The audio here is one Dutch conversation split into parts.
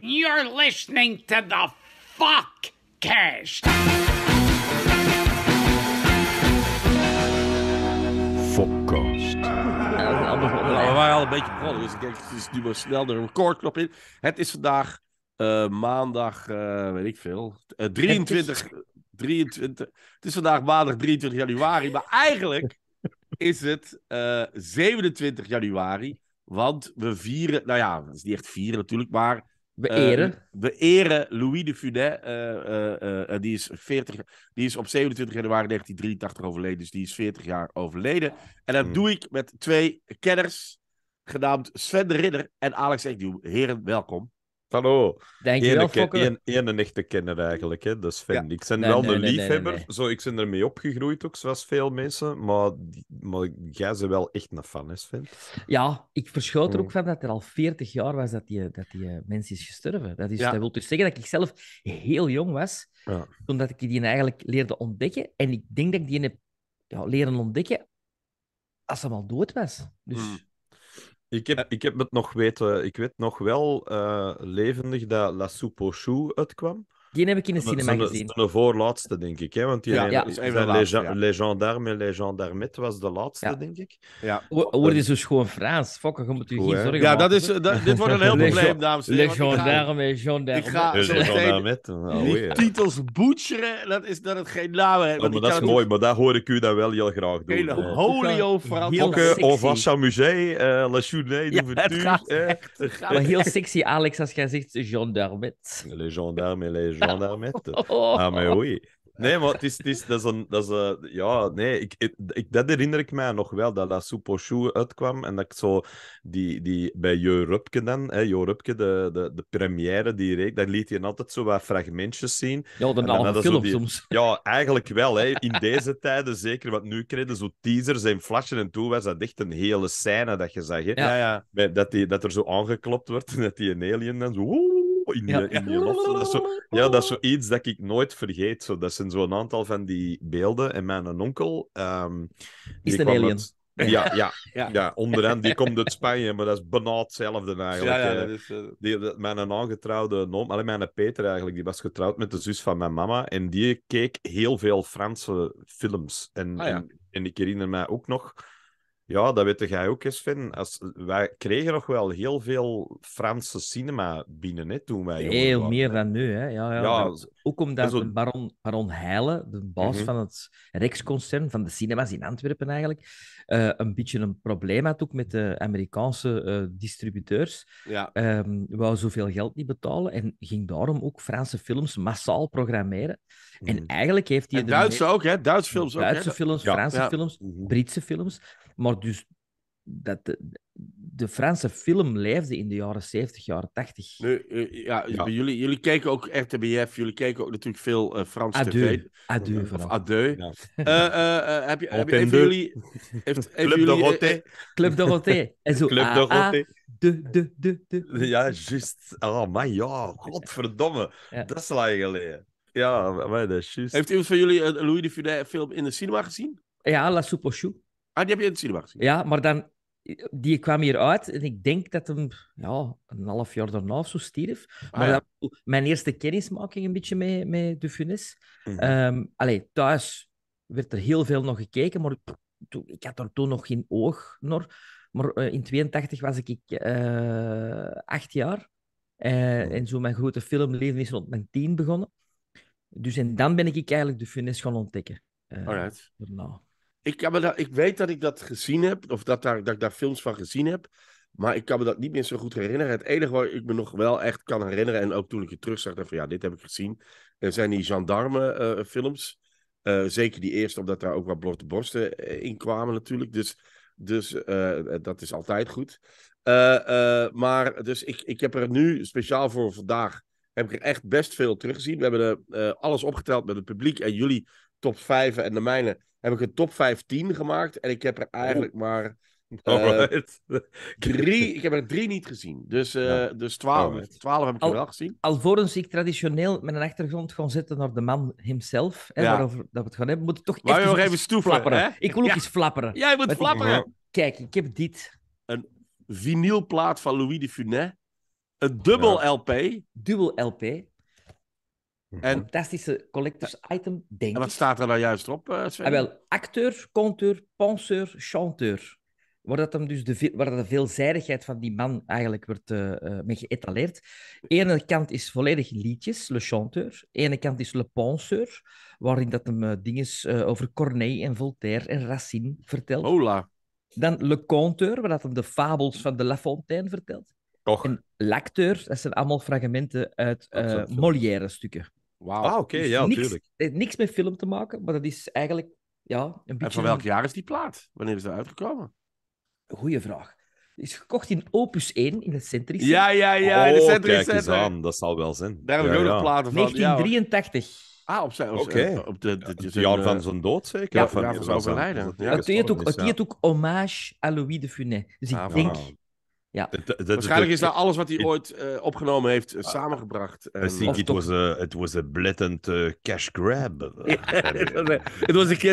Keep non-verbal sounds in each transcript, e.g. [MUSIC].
You're listening to the Fuck Cast. Fokcast. [LAUGHS] we waren al een beetje begonnen, dus ik denk, het is nu maar snel de recordknop in. Het is vandaag eh, maandag, eh, weet ik veel, 23, eh, 23. Het is vandaag maandag 23 januari, maar eigenlijk is het 27 januari. Want we vieren, nou ja, dat is niet echt vieren natuurlijk, maar we eren. Ehm, we eren Louis de Funès. Eh, eh, eh, die, is 40, die is op 27 januari 1983 overleden. Dus die is 40 jaar overleden. En dat hmm. doe ik met twee kenners. Genaamd Sven de Ridder en Alex Eknieuw. Heren, welkom. Hallo. Ik ben Een, echte kenner eigenlijk, hè? Dus vind Ik ben wel nee, een liefhebber, Zo, ik ben ermee opgegroeid ook, zoals veel mensen. Maar, maar jij ze wel echt een fan, is, Sven? Ja, ik verschoot er ook mm. van dat er al 40 jaar was dat die, dat die eh, mens is gestorven. Dat, is, ja. wil dus zeggen dat ik zelf heel jong was, ja. toen dat ik die eigenlijk leerde ontdekken. En ik denk dat ik die heb leren ontdekken als ze al dood was. Dus... Mm. Ik heb, eh. ik heb het nog weten, ik weet nog wel uh, levendig dat La Soupe uitkwam. Die heb ik in de cinema gezien. Dat is de voorlaatste, denk ik. Hè? Want die ja, ja. Legendarme Legendarme en Legendarmet was de laatste, denk ik. Ja. Worden zo schoon Frans? Fokken, je moet je geen zorgen ja, dat is, eh, dit wordt een heel [LAUGHS] probleem, dames en heren. Legendarme, Legendarme. Ik ga Die oh, oh, titels butcheren. dat is dat het geen naam heeft. Ja, oh, maar dat is mooi, maar dat hoor ik u dan wel heel graag doen. Hele holio Frans. Fokken, Ovassa Musée, uh, La Journée d'Ouverture. Ja, het heel sexy, Alex, als jij zegt Gendarmet. Legendarme, Legendarme gaan daarmee eten. Ah, [LAUGHS] maar oei. Nee, maar het is, het is, dat is een... Dat is een, ja, nee, ik, ik, dat herinner ik mij nog wel, dat dat Soupe uitkwam en dat ik zo die, die bij Jo Rupke dan, hè, eh, Jo Rupke, de, de, de première die reek, daar liet hij altijd zo wat fragmentjes zien. Ja, de naam film die, soms. [LAUGHS] Ja, eigenlijk wel, hè, in deze tijden zeker, want nu kregen zo teasers en flashen en toe was dat echt een hele scène dat je zag, hè, ja. Ja, ja. Dat, die, dat er zo aangeklopt wordt en [LAUGHS] dat die een alien dan zo Oh, in, ja. in loft. Dat is zo, ja, dat is zoiets dat ik nooit vergeet. Zo, dat zijn zo'n aantal van die beelden. En mijn onkel... Um, is een alien. ja, ja, [LAUGHS] ja. ja onderaan, die komt uit Spanje, maar dat is bijna hetzelfde eigenlijk. ja, eh. dat is, eh, die, mijn aangetrouwde noem, alleen mijn Peter eigenlijk, die was getrouwd met de zus van mijn mama. En die keek heel veel Franse films. En, ah, en, en, ik herinner mij ook nog ja, dat weet jij ook eens, Sven. Als, wij kregen nog wel heel veel Franse cinema binnen, hè, toen wij Heel waren. meer dan nu, hè. Ja, ja, ook omdat zo... baron, baron Heijlen, de baas mhm. van het Rijksconcern, van de cinemas in Antwerpen eigenlijk, eh, een beetje een probleem had ook met de Amerikaanse eh, distributeurs. Ja. Um, wou zoveel geld niet betalen en ging daarom ook Franse films massaal programmeren. En mhm. eigenlijk heeft hij... de Duitse ook, hè. Duitse films Duitse ook, Duitse films, Franse films, mhm. Britse films... Maar dus dat de, Franse film leefde in de jaren 70, jaren 80. Nu, eh, ja, dus Jullie, jullie kijken ook RTBF, jullie kijken ook natuurlijk veel uh, Franse adieu. tv. Adieu. Of adieu. Ja. Uh, heb je, heb, je, jullie... Heeft, [LAUGHS] Club jullie, Dorothée. Club Dorothée. En zo, Club ah, ah, Dorothée. De, de, de, de. Ja, juist. Oh, my ja. Godverdomme. Dat is al geleden. Ja, maar dat is Heeft iemand van jullie een Louis de Funès film in de cinema gezien? Ja, La Soupe aux Choux. Ah, die heb je in het cinema Ja, maar dan... Die kwam hier uit en ik denk dat hem ja, een half jaar daarna of zo stierf. Ah, maar mijn eerste kennismaking een beetje met, met De Funes. Mhm. Ehm, allee, thuis werd er heel veel nog gekeken, maar ik had er toen nog geen oog naar. Maar eh, in 82 was ik uh, acht jaar. Eh, mhm. en zo mijn grote filmleven is rond mijn tien begonnen. Dus en dan ben ik eigenlijk de Funes gaan ontdekken. Alright. Daarna. Ik, kan dat, ik weet dat ik dat gezien heb, of dat, daar, dat ik daar films van gezien heb. Maar ik kan me dat niet meer zo goed herinneren. Het enige wat ik me nog wel echt kan herinneren, en ook toen ik het terugzag, zag van ja, dit heb ik gezien. Er zijn die gendarme eh, films. Eh, zeker die eerste, omdat daar ook wat blote borsten eh, in kwamen natuurlijk. Dus, dus dat is altijd goed. maar dus ik, ik heb er nu speciaal voor vandaag, heb ik echt best veel teruggezien. We hebben alles opgeteld met het publiek en jullie top 5 en de mijne, heb ik een top 15 gemaakt. En ik heb er eigenlijk maar [LAUGHS] eh, drie, ik heb er drie niet gezien. Dus, uh, dus twaalf, oh, twaalf heb ik wel gezien. Alvorens ik traditioneel met een achtergrond gewoon zitten naar de man himself, hè, waarover dat we het gaan hebben, moet ik toch even, even Ik wil ook iets flapperen. Jij moet flapperen. kijk, ik heb dit. Een vinylplaat van Louis de Funès. Een dubbel LP. Dubbel LP. Mhm. En, fantastische collectors item, denk En wat staat er nou juist op, eh, ah, wel, acteur, conteur, penseur, chanteur. Waar, dat hem dus de, waar de veelzijdigheid van die man eigenlijk wordt uh, mee geëtaleerd. Ene kant is volledig liedjes, le chanteur. Ene kant is le penseur, waarin dat hem dingen over Corneille en Voltaire en Racine vertelt. Hola. Dan le conteur, waar dat hem de fabels van de La Fontaine vertelt. Toch. En l'acteur, dat zijn allemaal fragmenten uit uh, Molière-stukken. Wauw. Ah, oké, dus ja, Het heeft niks met film te maken, maar dat is eigenlijk ja, een beetje... En van welk jaar is die plaat? Wanneer is die uitgekomen? Goeie vraag. Is gekocht in Opus 1 in het Centric Ja, ja, ja, in de oh, Centric Kijk dat zal wel zijn. Daar hebben we ook platen van. 1983. Ah, op zijn... Op, de, de, het jaar van zijn dood, zeker? Ja, van, zijn overlijden. het, is ook, het ook hommage aan Louis de Funès. Dus ik ah, denk... Ja. Waarschijnlijk is daar alles wat hij ooit eh, opgenomen heeft eh, samengebracht. I think it was, a, it was cash grab. Het was een eh, cash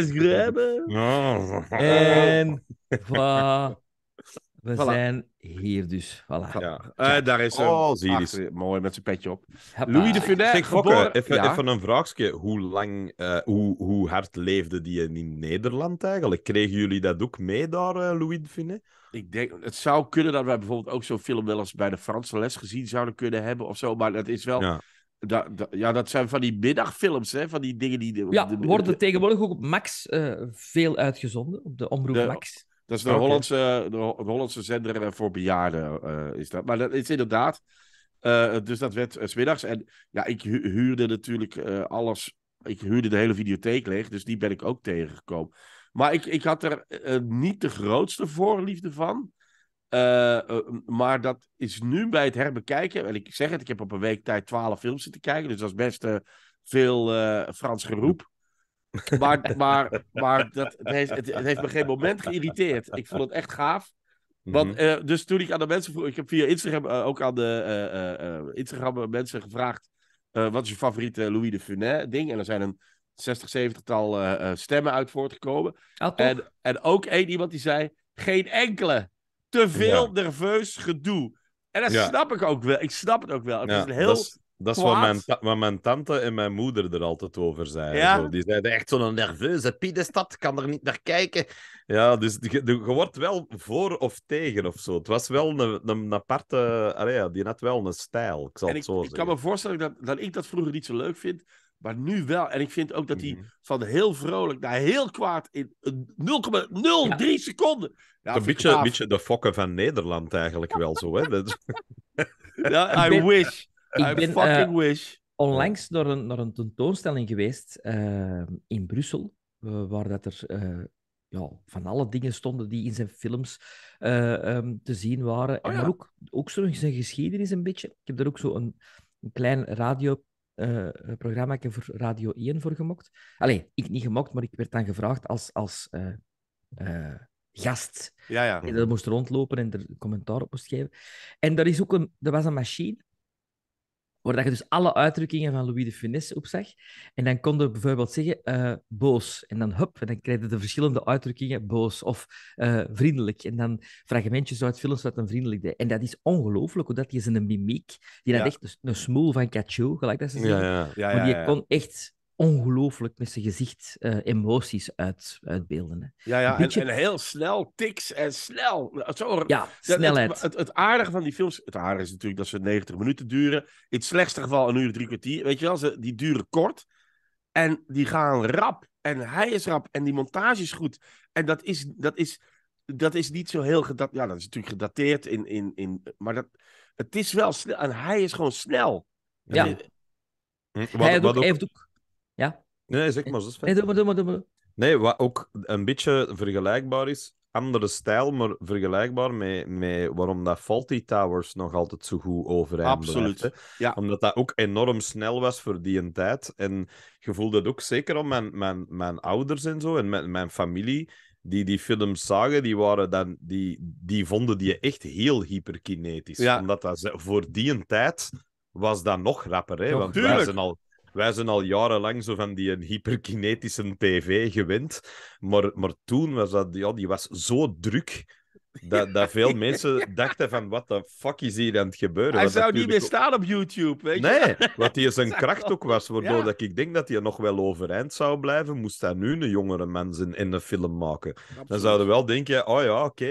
grab. [LAUGHS] Oh. En... [LAUGHS] We zijn hier dus. Voilà. Ja. Eh, daar is eh, oh, Mooi, met zijn petje op. Louis de Funès, geboren... even, ja. een vraagje. Hoe, lang, eh, hoe, hoe hard leefde die in Nederland eigenlijk? Kregen jullie dat ook mee daar, Louis de Funès? Ik denk, het zou kunnen dat wij bijvoorbeeld ook zo'n film wel eens bij de Franse les gezien zouden kunnen hebben of zo. Maar dat is wel... Ja. ja, dat zijn van die middagfilms, hè? van die dingen die... ja, worden tegenwoordig ook op Max veel uitgezonden, op de Omroep Max. Dat is de, Hollandse, de, Hollandse zender eh, voor bejaarden. Eh, is dat. Maar dat is inderdaad. Eh, dus dat werd s smiddags. En ja, ik huurde natuurlijk alles. Ik huurde de hele videotheek leeg. Dus die ben ik ook tegengekomen. Maar ik, ik had er niet de grootste voorliefde van. maar dat is nu bij het herbekijken. En ik zeg het, ik heb op een week tijd twaalf films zitten kijken. Dus dat is best veel Frans geroep. Maar, maar, maar dat, het, heeft, het, heeft me geen moment geïrriteerd. Ik vond het echt gaaf. Want, mhm. eh, dus toen ik aan de mensen vroeg, ik heb via Instagram eh, ook aan de uh, mensen gevraagd: wat is je favoriete Louis de Funès ding? En er zijn een 60, 70-tal stemmen uit voortgekomen. Oh, en, en ook één iemand die zei: geen enkele. Te veel nerveus gedoe. En dat snap ik ook wel. Ik snap het ook wel. Het is een heel dat is wat mijn, wat mijn, tante en mijn moeder er altijd over zeiden. Zo. Die zeiden echt zo'n nerveuze piedestad, kan er niet naar kijken. Ja, dus je, wordt wel voor of tegen of zo. Het was wel een, een aparte... Allee, ja, die had wel een stijl, ik ik, Ik kan me voorstellen dat, dat ik dat vroeger niet zo leuk vind, maar nu wel. En ik vind ook dat hij mhm. van heel vrolijk naar heel kwaad in 0,03 seconden... een beetje, de fokken van Nederland eigenlijk [LAUGHS] wel zo, hè? ja, [LAUGHS] I wish ik ben, eh, fucking wish. Onlangs naar een, naar een tentoonstelling geweest eh, in Brussel, eh, waar dat er ja, van alle dingen stonden die in zijn films ehm, te zien waren. Oh, Maar ook, ook zo zijn geschiedenis een beetje. Ik heb daar ook zo een, een klein radioprogramma uh, voor Radio 1 voor gemokt. Allee, ik niet gemokt, maar ik werd dan gevraagd als, als gast. Ja, ja. En dat moest rondlopen en er commentaar op moest geven. En daar, is ook een, er was een machine waar dat je dus alle uitdrukkingen van Louis de Funès op zag. En dan konden we bijvoorbeeld zeggen eh, boos. En dan hup, en dan kregen je de verschillende uitdrukkingen boos of eh, vriendelijk. En dan fragmentjes uit films wat een vriendelijk deed. En dat is ongelooflijk, omdat hij een mimiek, die had echt een, een smoel van cachou. gelijk dat ze zeggen. Maar die kon echt ongelooflijk met zijn gezicht uh, emoties uit, uitbeelden. Hè. Ja, ja en, en, heel snel, tics en snel. Zo, ja, snelheid. Het, het, het, aardige van die films, het aardige is natuurlijk dat ze 90 minuten duren. In het slechtste geval een uur, drie kwartier. Weet je wel, ze, die duren kort. En die gaan rap. En hij is rap. En die montage is goed. En dat is, dat is, dat is niet zo heel gedateerd. Ja, dat is natuurlijk gedateerd. In, in, in, maar dat, het is wel snel. En hij is gewoon snel. Ja. Hm, wat, heeft ook ja? Nee, zeg maar. Zo nee, doe maar, doe maar, doe maar. Nee, wat ook een beetje vergelijkbaar is, andere stijl, maar vergelijkbaar met, met waarom dat Faulty Towers nog altijd zo goed overeind Absoluut. ja. Omdat dat ook enorm snel was voor die een tijd. En je voelde het ook zeker om mijn, mijn, mijn ouders en zo, en mijn, mijn familie, die die films zagen, die, waren dan, die, die vonden die echt heel hyperkinetisch. Ja. Omdat dat voor die tijd was dat nog rapper. Hè? Want tuurlijk. wij zijn al wij zijn al jarenlang zo van die hyperkinetische tv gewend. Maar, maar toen was dat, ja, die was zo druk dat, dat veel [LAUGHS] mensen dachten van, wat de fuck is hier aan het gebeuren? Hij zou niet meer staan op YouTube, weet nee, je? wat [LAUGHS] hij zijn kracht ook was, waardoor dat ik denk dat hij nog wel overeind zou blijven, moest daar nu een jongere mensen in de film maken. Dan zouden wel denken, oh ja, oké,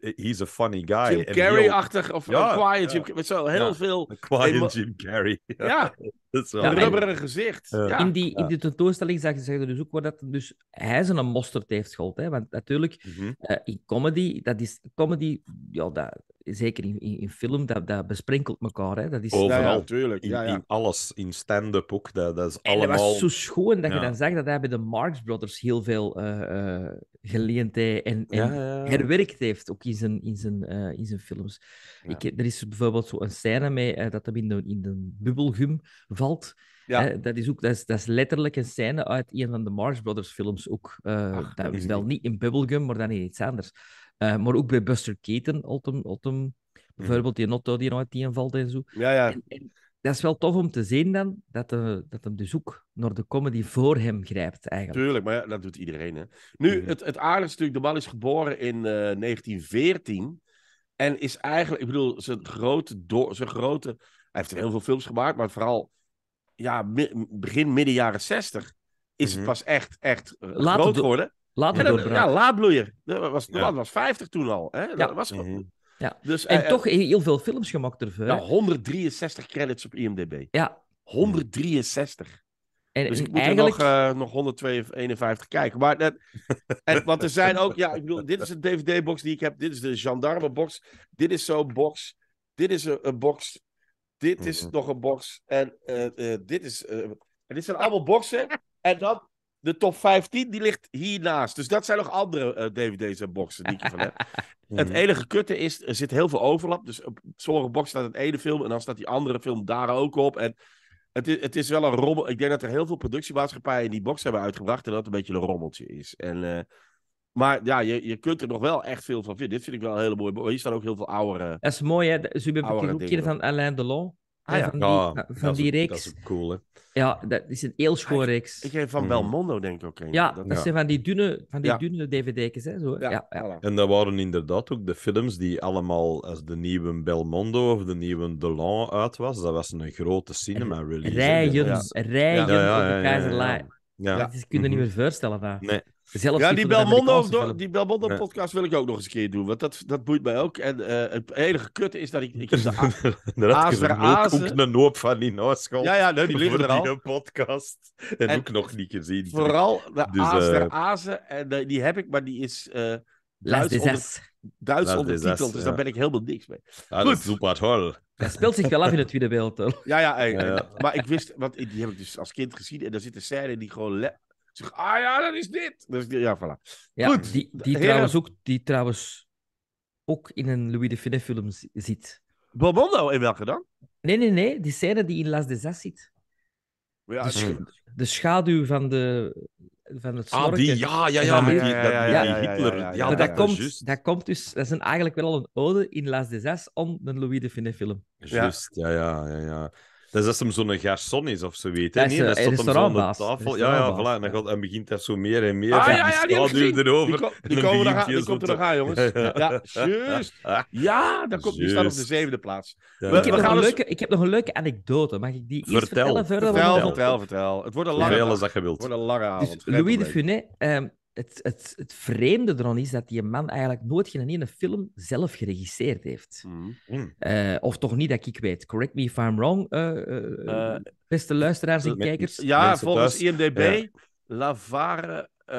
okay, he's a funny guy. Jim Carrey-achtig, of een quiet Met zo heel veel... quiet Jim Carrey. Ja. [LAUGHS] dat is wel... Een rubberige gezicht. In, die, in die tentoonstelling zeggen ze dus ook waar dat dus hij zijn mosterd heeft gehad, Hè? Want natuurlijk, mhm. eh, in comedy, dat is comedy, ja, zeker in, in, film, dat, dat besprenkelt elkaar. Hè. Dat is, Overal, natuurlijk. Ja, ja. in, alles, in stand-up ook. Dat, dat is en dat was zo schoon dat je dan zegt dat hij bij de Marx Brothers heel veel uh, geleend heeft en, en herwerkt heeft, ook in zijn, in zijn, eh, in zijn films. Ik, er is bijvoorbeeld zo'n scène mee dat hij in de, in de bubbelgum valt. Ja. Hè, dat, is ook, dat, is, dat is letterlijk een scène uit een van de Marx Brothers films ook. Ach, dat is wel niet in Bubblegum, maar dan in iets anders. Eh, maar ook bij Buster Keaton, Autumn, mhm. bijvoorbeeld die Notto die nooit invalt en zo. Ja, ja. En, dat is wel tof om te zien dan, dat, de, eh, dat dus naar de comedy voor hem grijpt eigenlijk. Tuurlijk, maar ja, dat doet iedereen. Hè. Nu, mhm. het, het aardigste natuurlijk, de man is geboren in 1914 eh, en is eigenlijk, ik bedoel, zijn grote, zijn grote, hij heeft heel veel films gemaakt, maar vooral ja, begin midden jaren 60 is het mhm. pas echt, echt groot geworden. Laat ja, ja, laadbloeier. Dat was, dat was 50 toen al. Hè? Dat was, mhm. ja. Dus, en eh, eh, toch heel veel films gemaakt ervoor. Ja, 163 credits op IMDb. Ja. 163. En, dus ik moet eigenlijk... er nog, eh, nog 151 kijken. Maar [LAUGHS] en, want er zijn ook... Ja, ik bedoel, dit is een DVD-box die ik heb. Dit is de gendarme-box. Dit is zo'n box. Dit is een, box. Dit is mhm. nog een box. En dit is... dit zijn allemaal boxen. En dat de top 15 die ligt hiernaast. Dus dat zijn nog andere eh, DVD's en boxen die je van hebt. [LAUGHS] Het mhm. enige kutte is, er zit heel veel overlap. Dus op sommige box staat het ene film en dan staat die andere film daar ook op. En het is, het is wel een rommel. Ik denk dat er heel veel productiemaatschappijen die box hebben uitgebracht en dat het een beetje een rommeltje is. En, eh, maar ja, je, je kunt er nog wel echt veel van vinden. Dit vind ik wel een hele mooie. Hier staan ook heel veel oude. Dat is mooi, hè? Super een van Alain Delon. Ah, ja. Van die, reeks. Dat is cool, hè? Ja, dat is een heel schoon ah, reeks. Ik geef van mhm. Belmondo, denk ik ook. Ja, dat, zijn van die dunne, van die dunne dvd'tjes. Hè, zo. Ja, En dat waren inderdaad ook de films die allemaal als de nieuwe Belmondo of de nieuwe Delon uit was. Dat was een grote cinema-release. Rijen, rijen op de ja Ja. Dat kun er niet mhm. meer voorstellen. Van. Nee, Zelfs ja, die Belmondo, die Belmondo podcast wil ik ook nog eens een keer doen. Want dat, dat boeit mij ook. En eh, het enige kut is dat ik. Ik heb de [LAUGHS] een hoop van die Ja, ja, die liggen er al. podcast. En, en, ook nog niet gezien. Vooral de dus, eh, azen. En eh, die heb ik, maar die is. Duits, onder, ondertiteld, dus daar ben ik helemaal niks mee. Goed. super toll. Dat speelt zich wel af in het Tweede beeld Ja, ja, [LAUGHS] ja, maar ik wist, want die heb ik dus als kind gezien en daar zit een scène die gewoon Zeg, ah ja, dat is dit. Dus ja, voilà. Ja, Goed. Die, die Heren... trouwens ook, die trouwens ook in een Louis de Funès film zit. Belmondo in welke dan? Nee, nee, nee. Die scène die in Las Desas zit. Ja, de, sch de, schaduw van, de, van het slorken. Ah, die, ja, ja, ja, met die, Hitler. Ja, dat, komt, dat komt dus... Dat is een, eigenlijk wel een ode in Las Desas om een Louis de Funès film. Juist, ja, ja, ja. ja. Dat is als hem zo'n garçon is of zo, weet hij Nee, dat stond de tafel. Ja, ja, voilà. En dan, gaat, en begint hij zo meer en meer. Ah, en ja, ja, die, erover. Die, die, er die komt er nog aan, jongens. [LAUGHS] Ja, juist. Ja, dan komt, die staat op de zevende plaats. Ja. We, ik, heb nog een dus- leuke, ik heb nog een leuke anekdote. Mag ik die vertel. eerst vertellen? Vertel, vertel, vertel, vertel. Het wordt een lange avond. Het wordt een lange dus avond. Louis de Funès ehm, het, het, het vreemde ervan is dat die man eigenlijk nooit geen ene film zelf geregisseerd heeft. Mm. Eh, of toch niet dat ik weet. Correct me if I'm wrong, eh, eh, beste luisteraars en kijkers. Ja, volgens IMDb, Lavare uh,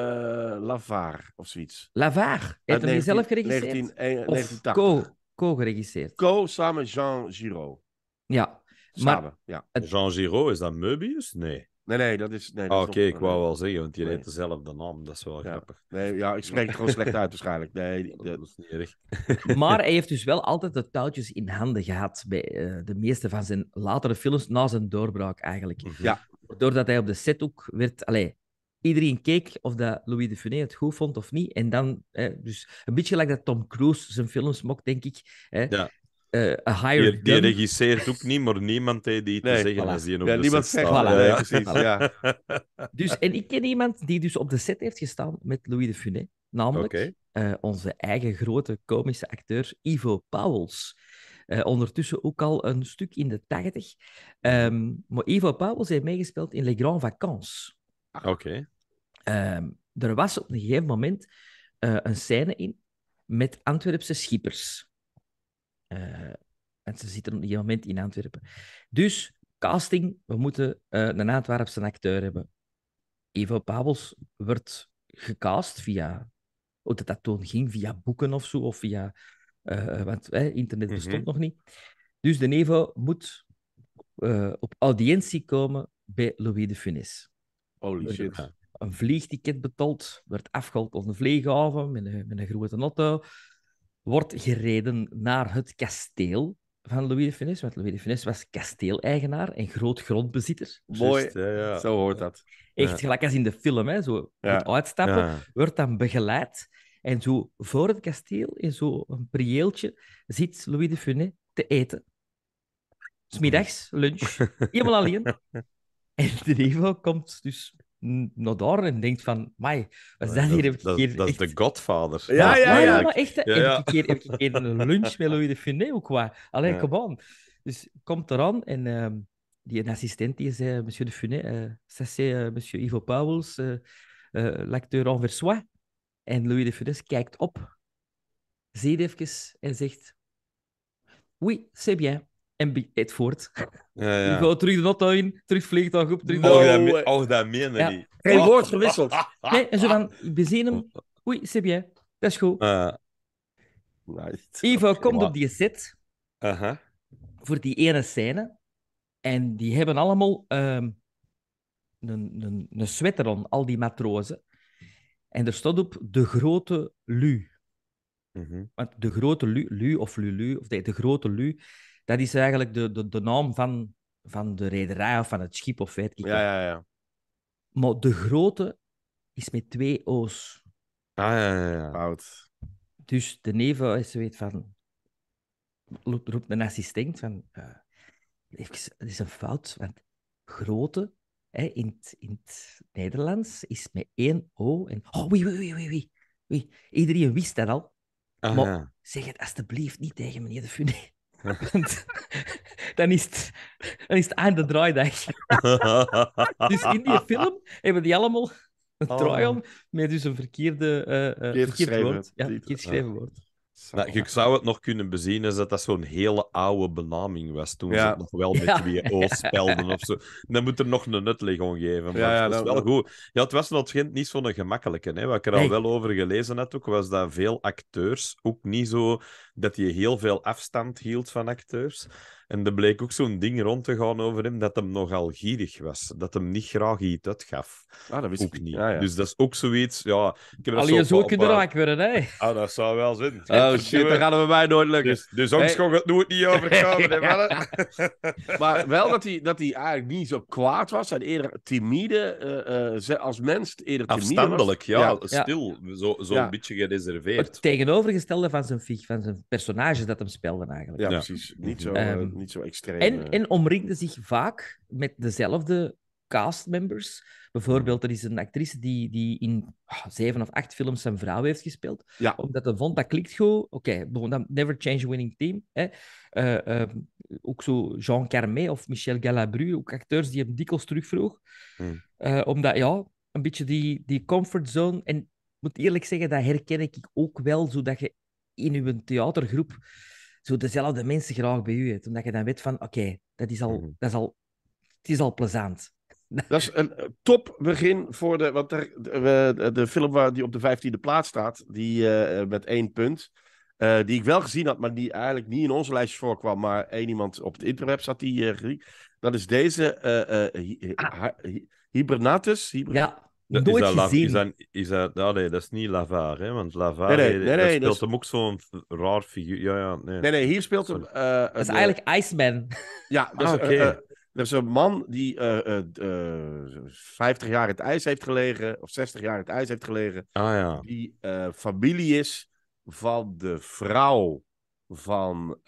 Lavaar of zoiets. Lavaar? Heeft hij zelf geregisseerd? 19, 1980. Co, co geregisseerd. Co samen Jean Giraud. Ja. Samen, maar, ja. Jean Giraud, is dat Meubius? Nee. Nee, nee, dat is. Nee, ah, Oké, ik eh, wou wel zeggen, want je nee. heet dezelfde naam. Dat is wel grappig. Nee, ja, ik spreek het gewoon slecht uit waarschijnlijk. Nee, [LAUGHS] dat, is niet erg. [LAUGHS] maar hij heeft dus wel altijd de touwtjes in handen gehad bij eh, de meeste van zijn latere films, na zijn doorbraak eigenlijk. Mhm. Ja. Doordat hij op de set ook werd... Allez, iedereen keek of dat Louis de Funès het goed vond of niet. En dan, dus een beetje gelijk dat Tom Cruise zijn films mocht, denk ik. ja uh, die, regisseert ook niet, maar niemand heeft die nee, te zeggen is. als die op ja, de niemand staat. ja, precies, ja. [LAUGHS] Dus, en ik ken iemand die dus op de set heeft gestaan met Louis de Funès, namelijk eh, onze eigen grote komische acteur Ivo Pauwels. Eh, ondertussen ook al een stuk in de tachtig. Ehm, maar Ivo Pauwels heeft meegespeeld in Les Grands Vacances. Ah. Oké. Ehm, er was op een gegeven moment een scène in met Antwerpse schippers. Eh, en ze zitten op een moment in Antwerpen. Dus, casting, we moeten eh, een Antwerpse acteur hebben. Eva Pabels wordt gecast via, hoe oh, dat, dat toen ging, via boeken of zo, of via, eh, want internet bestond mhm. nog niet. Dus de Eva moet op audiëntie komen bij Louis de Funis. Holy shit. Een vliegticket betaald, werd afgehaald als een vlieghaven met een, met een grote auto wordt gereden naar het kasteel van Louis de Funès. Want Louis de Funès was kasteeleigenaar en groot grondbezitter. Dus, Mooi, zo hoort dat. Echt gelijk als in de film, hè, zo uitstappen, wordt dan begeleid. En zo voor het kasteel, in zo'n prieeltje, zit Louis de Funès te eten. Smiddags, lunch, [LAUGHS] helemaal alleen. En de komt dus naar daar en denkt van, mai, wat is dat hier? dat, is de Godfather. Ja, ja, ja. echt, Heb, ik heb ik een [LAUGHS] lunch met Louis de Funès ook waar? Allee, come on. Dus komt aan en ehm, die assistent die zei, eh, monsieur de Funès, uh, c'est uh, monsieur Ivo Pauwels, uh, l'acteur versois. En Louis de Funès kijkt op, ziet even en zegt, oui, c'est bien en het voort. Ja, ja. Die gaat terug de auto in, terug vliegtuig op, terug... de dat, meer oh, dat ja. niet. Geen woord gewisseld. [LAUGHS] Nee, en zo van, we zien hem. Oei, CB, Dat is goed. Ah. Ivo komt op die zit. voor die ene scène. En die hebben allemaal ehm, een, een, een sweater aan, al die matrozen. En er stond op de grote Lu. Mhm. Want de grote Lu, Lu of Lulu, of de, de grote Lu, dat is eigenlijk de, de, de naam van, van de rederij of van het schip of weet ik ja, ja, ja. Maar de grote is met twee O's. Ah, ja, ja, ja. Oud. Dus de neef is weet van... Roept een assistent van... Eh, even, het is een fout, want grote hè, in, het, in Nederlands is met één O. En, oh, wie, wie, wie, wie, wie. Iedereen wist dat al. Ah, maar ja. zeg het alstublieft niet tegen meneer de Funé dan, is het, dan is aan de draaidag. [LAUGHS] dus in die film hebben die allemaal een oh. om met dus een verkeerde, uh, verkeerd, woord. Ja, geschreven woord. Nou, zou het nog kunnen bezien als dat dat zo'n hele oude benaming was. Toen ze het nog wel met wie twee [LAUGHS] O's spelden of zo. Dan moet er nog een uitleg om geven. Maar ja, dat is wel goed. Ja, het was nog niet zo'n gemakkelijke. Hè. Wat ik er al wel over gelezen had, ook, was dat veel acteurs ook niet zo dat hij heel veel afstand hield van acteurs. En er bleek ook zo'n ding rond te gaan over hem dat hem nogal gierig was. Dat hem niet graag iets uitgaf. Ah, dat wist ik niet. ja. Dus dat is ook zoiets. Ja, ik heb Al je raak worden, hè? Ah, dat zou wel zijn. Oh shit, dat gaan we mij nooit lukken. Dus, dus ons het nooit niet overkomen. [LAUGHS] hè, [LAUGHS] maar wel dat hij, dat hij eigenlijk niet zo kwaad was en eerder timide, uh, als mens eerder timide. Afstandelijk, Ja, stil. Zo'n zo, zo een beetje gereserveerd. Het tegenovergestelde van zijn, van zijn personages dat hem speelde eigenlijk. Ja, precies. Niet mhm. zo, eh, ehm, niet zo extreem. En, eh. en omringde zich vaak met dezelfde castmembers. Bijvoorbeeld, er is een actrice die, die in ah, zeven of acht films zijn vrouw heeft gespeeld. Omdat ze vond, dat klikt goed. Oké, okay, never change a winning team. Hè. Eh, ehm, ook zo Jean Carmet of Michel Galabru, ook acteurs die hem dikwijls terugvroeg. Hmm. omdat, ja, een beetje die, die comfortzone... En ik moet eerlijk zeggen, dat herken ik ook wel, zodat je in uw theatergroep zo dezelfde mensen graag bij u hebt. Omdat je dan weet van, oké, dat is al, mhm. dat is al, het is al plezant. [LAUGHS] Dat is een eh, top begin voor de. Want de, de, film waar, die op de vijftiende plaats staat, die eh, eh, met één punt. die ik wel gezien had, maar die eigenlijk niet in onze lijstjes voorkwam. Maar één iemand op het internet zat die. dat is deze. Hi, ah. hi, hi, hibernatus is dat Is dat, is dat, nou nee, dat is niet Lavar, want Lavar speelt hem ook zo'n raar figuur. Ja, ja, nee. nee, nee, hier speelt hem... Uh, dat is eh, eigenlijk Iceman. [LAUGHS] Ja, dat is, ah, okay. Eh, een man die 50 jaar in het ijs heeft gelegen, of 60 jaar in het ijs heeft gelegen. Ah, ja. Die familie is van de vrouw van,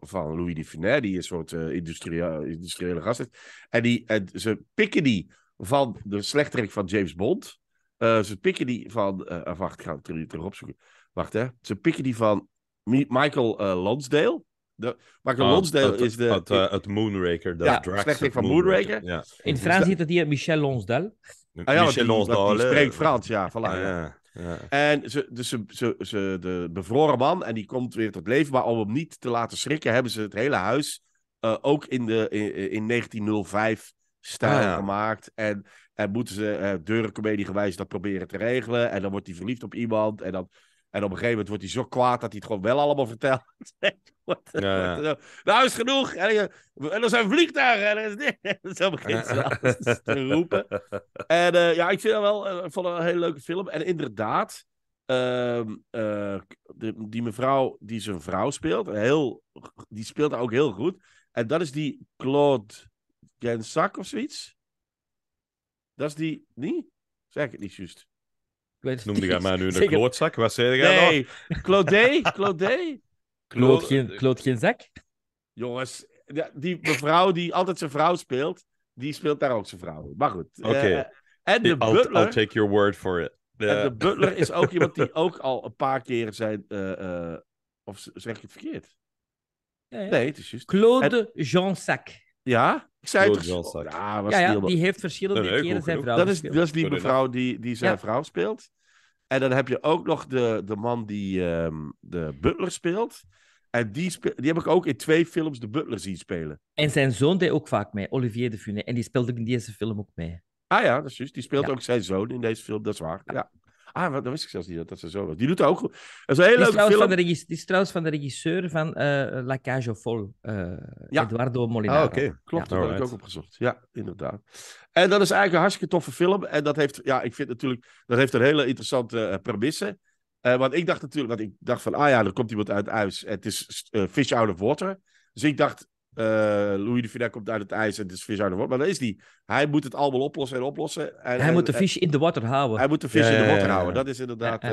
van Louis de Funès, die een soort uh, industriële gast is. En die, en ze pikken die van de slechterik van James Bond. Eh, ze pikken die van. Eh, eh, wacht, ik ga het terug opzoeken. Wacht hè. Ze pikken die van Michael uh, Lonsdale. De, Michael ah, Lonsdale is de. Het, het, het Moonraker. De ja, slechterik van Moonraker. Ja. In dus Frans heet dat hier Michel Lonsdale. Ah, ja, Michel Lonsdale. Die, spreekt Frans, ja. Voilà, ja. ja. En ze, dus ze, ze, de bevroren man, en die komt weer tot leven. Maar om hem niet te laten schrikken, hebben ze het hele huis ook in, de, in, 1905 stijl ah, gemaakt. En, en moeten ze uh, eh, deurencomedie gewijs dat proberen te regelen. En dan wordt hij verliefd op iemand. En, dan, en op een gegeven moment wordt hij zo kwaad dat hij het gewoon wel allemaal vertelt. [LAUGHS] ja, nou? nou is genoeg. En, en dan zijn vliegtuigen. En zo begint ze te roepen. En eh, ja, ik vind dat wel eh, van een hele leuke film. En inderdaad. Ehm, die mevrouw die zijn vrouw speelt, heel, die speelt ook heel goed. En dat is die Claude jij zak of zoiets? Dat is die, niet? Zeg het niet juist. Noemde jij maar nu een klootzak? Wat zei jij nou? Nee, Claude, Claude. Claude geen, geen zak? Jongens, die mevrouw die altijd zijn vrouw speelt, die speelt daar ook zijn vrouw. Maar goed. Eh, en de butler... I'll take your word for it. En de butler is ook iemand die [LAUGHS] ook al een paar keren zijn... Eh, eh, of zeg ik het verkeerd? Nee, het is juist. Claude Jean Sac. Ja? Ik zei het toch... Ja, ja die heeft verschillende nee, keren zijn vrouw dat is, dat is die mevrouw die, die zijn vrouw speelt. En dan heb je ook nog de, de man die ehm, de butler speelt. En die, die heb ik ook in twee films de butler zien spelen. En zijn zoon deed ook vaak mee, Olivier de Funé. En die speelde in deze film ook mee. Ah ja, dat is juist. Die speelt ook zijn zoon in deze film, dat is waar. Ja. Ah, dat wist ik zelfs niet dat ze zo was. Die doet dat ook goed. Dat is een hele leuke film. de die is trouwens van de regisseur van eh, La Cage Vol, uh, eh, ja. Eduardo ah, Molinaro. Ah, oké. Klopt, ja, daar heb ik ook opgezocht. Ja, inderdaad. En dat is eigenlijk een hartstikke toffe film. En dat heeft, ja, ik vind natuurlijk, dat heeft een hele interessante uh, premisse. want ik dacht natuurlijk, want ik dacht van, ah ja, er komt iemand uit huis. Het is fish out of water. Dus ik dacht, eh, Louis de Vina komt uit het ijs en het is vis uit de water. Maar dat is die. Hij moet het allemaal oplossen en oplossen. En, hij moet de vis in de water houden. Hij moet de vis in de water houden. Dat is inderdaad... Ja,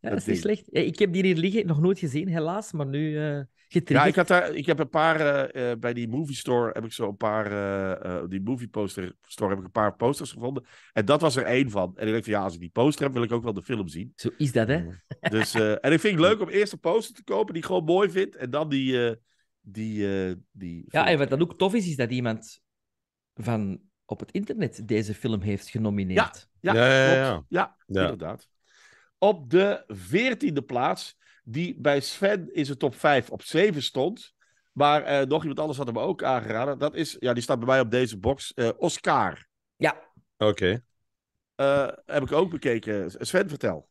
eh, dat is niet slecht. ik heb die hier liggen, nog nooit gezien, helaas. Maar nu... Eh, ja, ik, had daar, ik heb een paar bij die movie store heb ik zo een paar die movie poster store heb ik een paar posters gevonden en dat was er één van en ik dacht van ja als ik die poster heb wil ik ook wel de film zien. Zo is dat hè. Dus en ik vind het leuk om eerst een poster te kopen die ik gewoon mooi vind en dan die die, eh, die ja, en wat dan ook tof is, is dat iemand van op het internet deze film heeft genomineerd. Ja, ja, ja, ja, inderdaad. Op de veertiende plaats, die bij Sven in zijn top 5 op 7 stond. Maar eh, nog iemand anders had hem ook aangeraden. Dat is, ja, die staat bij mij op deze box. Uh, Oscar. Ja. Oké. heb ik ook bekeken. Sven, vertel.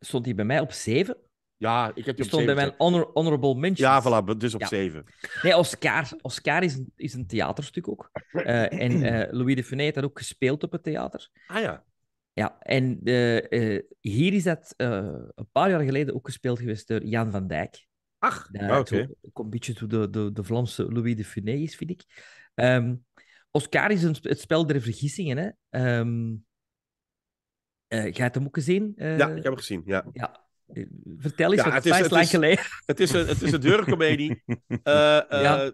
Stond die bij mij op 7? Ja, ik heb die stond bij mijn honorable mention. Ja, voilà, dus op zeven. Nee, Oscar, Oscar is, een, is een theaterstuk ook. Eh, [CLEARS THROAT] en eh, Louis de Funès heeft dat ook gespeeld op het theater. Ah ja. Ja, en eh, hier is dat een paar jaar geleden ook gespeeld geweest door Jan van Dijk. Ach, oké. Okay. Een beetje toe de, de, de Vlaamse Louis de Funès is, vind ik. Ehm, Oscar is een, het spel der vergissingen, hè. Um, je hebt hem ook gezien? ja, ik heb hem gezien, ja. Ja, Vertel eens, ja, het, is, het, is, geleden. Het is een, het is een deurcomedie. uh, [LAUGHS] eh,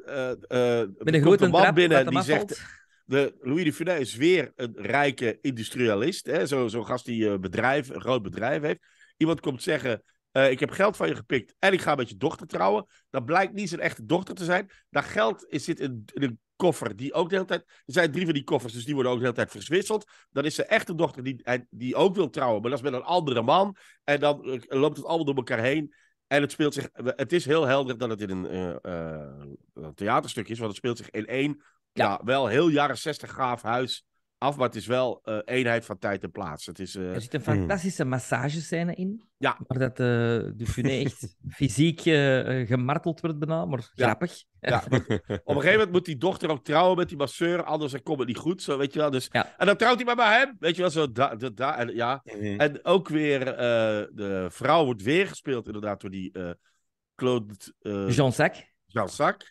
uh, eh, eh, Met een grote man binnen die zegt... De, Louis de Funès is weer een rijke industrialist. Zo'n zo, gast die bedrijf, een groot bedrijf heeft. Iemand komt zeggen... ik heb geld van je gepikt en ik ga met je dochter trouwen. Dat blijkt niet zijn echte dochter te zijn. Dat geld is, zit in, in, een koffer, die ook de hele tijd. Er zijn drie van die koffers, dus die worden ook de hele tijd verswisseld. Dan is echt echte dochter die, die ook wil trouwen, maar dat is met een andere man. En dan eh, loopt het allemaal door elkaar heen. En het speelt zich. Het is heel helder dat het in een, uh, een theaterstuk is, want het speelt zich in één. Ja. wel heel jaren 60 gaaf huis af, maar het is wel eh, eenheid van tijd en plaats. Het is, eh, Er zit een hmm. fantastische massagescène in. Ja. Maar dat eh, de Funé echt [LAUGHS] fysiek gemarteld wordt bijna, maar grappig. Ja. [LAUGHS] Op een gegeven moment moet die dochter ook trouwen met die masseur, anders komt het niet goed. Zo, weet je wel. Dus... Ja. En dan trouwt hij maar bij hem. Weet je wel, zo da, da, en, ja. Mhm. En ook weer, de vrouw wordt weer gespeeld inderdaad door die Claude... Jean Sac. Jean Sac.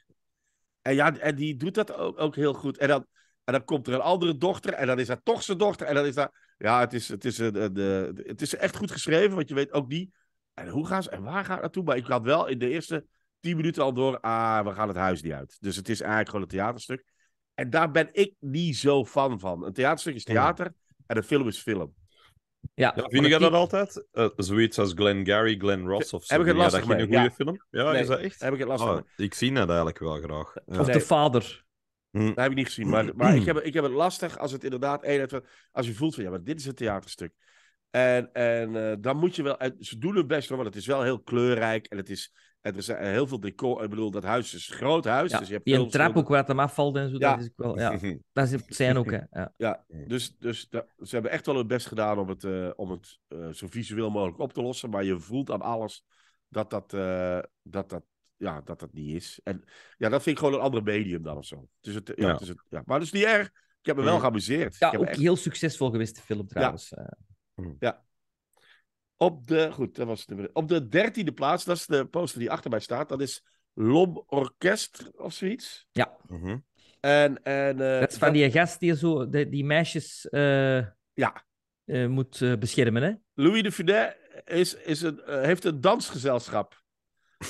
En ja, en die doet dat ook, ook heel goed. En dan en dan komt er een andere dochter. En dan is dat toch zijn dochter. En dan is dat. Ja, het is, het is, een, eh, het is echt goed geschreven. Want je weet ook niet. En hoe gaan ze. En waar gaat het naartoe? Maar ik had wel in de eerste tien minuten al door. Ah, we gaan het huis niet uit. Dus het is eigenlijk gewoon een theaterstuk. En daar ben ik niet zo fan van. Een theaterstuk is theater. En een film is film. Ja, ja vind ik dat altijd? Eh, zoiets als Glenn Gary, Glenn Ross of zo. Heb ik het lastig ja, een goede ja. film? Ja, is dat echt? Heb ik het lastig oh, Ik zie dat eigenlijk wel graag. Of De Vader. Hm. Dat heb ik niet gezien. Maar, maar ik, heb, ik heb het lastig als het inderdaad Als je voelt van ja, maar dit is een theaterstuk. En, en eh, dan moet je wel. Ze doen hun best hoor, want het is wel heel kleurrijk. En het is, er is eh, heel veel decor. Ik bedoel, dat huis is een groot huis. dus je hebt die een trap ook waar het hem afvalt en zo. Dat, is wel, ja. dat is [LAUGHS] zijn ook. Hè. Ja. dus, dus ze hebben echt wel hun best gedaan om het, eh, om het zo visueel mogelijk op te lossen. Maar je voelt aan alles dat dat, dat, dat ja, dat dat niet is. En ja, dat vind ik gewoon een ander medium dan of zo. Dus het, ja, ja. Maar dus niet erg. Ik heb me wel mm. geamuseerd. Ja, ook heel succesvol geweest, de film trouwens. Ja. Eh. Mm. ja. Op de, goed, dat was nummer, op de dertiende plaats, dat is de poster die achter mij staat. Dat is Lom Orkest of zoiets. Ja. Mhm. En, en, eh, dat is van die gast die zo, die, die meisjes eh, ja. moet beschermen, hè? Louis de Funès is, is een, heeft een dansgezelschap.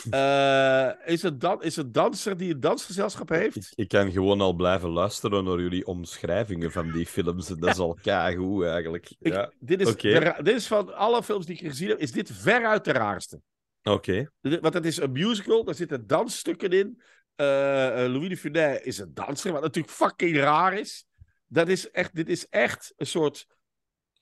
Eh, is, het dan, is het danser die een dansgezelschap heeft? Ik, kan gewoon al blijven luisteren naar jullie omschrijvingen van die films. En dat is al keigoed eigenlijk. [LAUGHS] Ja. dit, is dit is van alle films die ik gezien heb, is dit veruit de raarste. Oké. Want het is een musical, daar zitten dansstukken in. Eh, eh, Louis de Funès is een danser, wat natuurlijk fucking raar is. Dat is echt, dit is echt een soort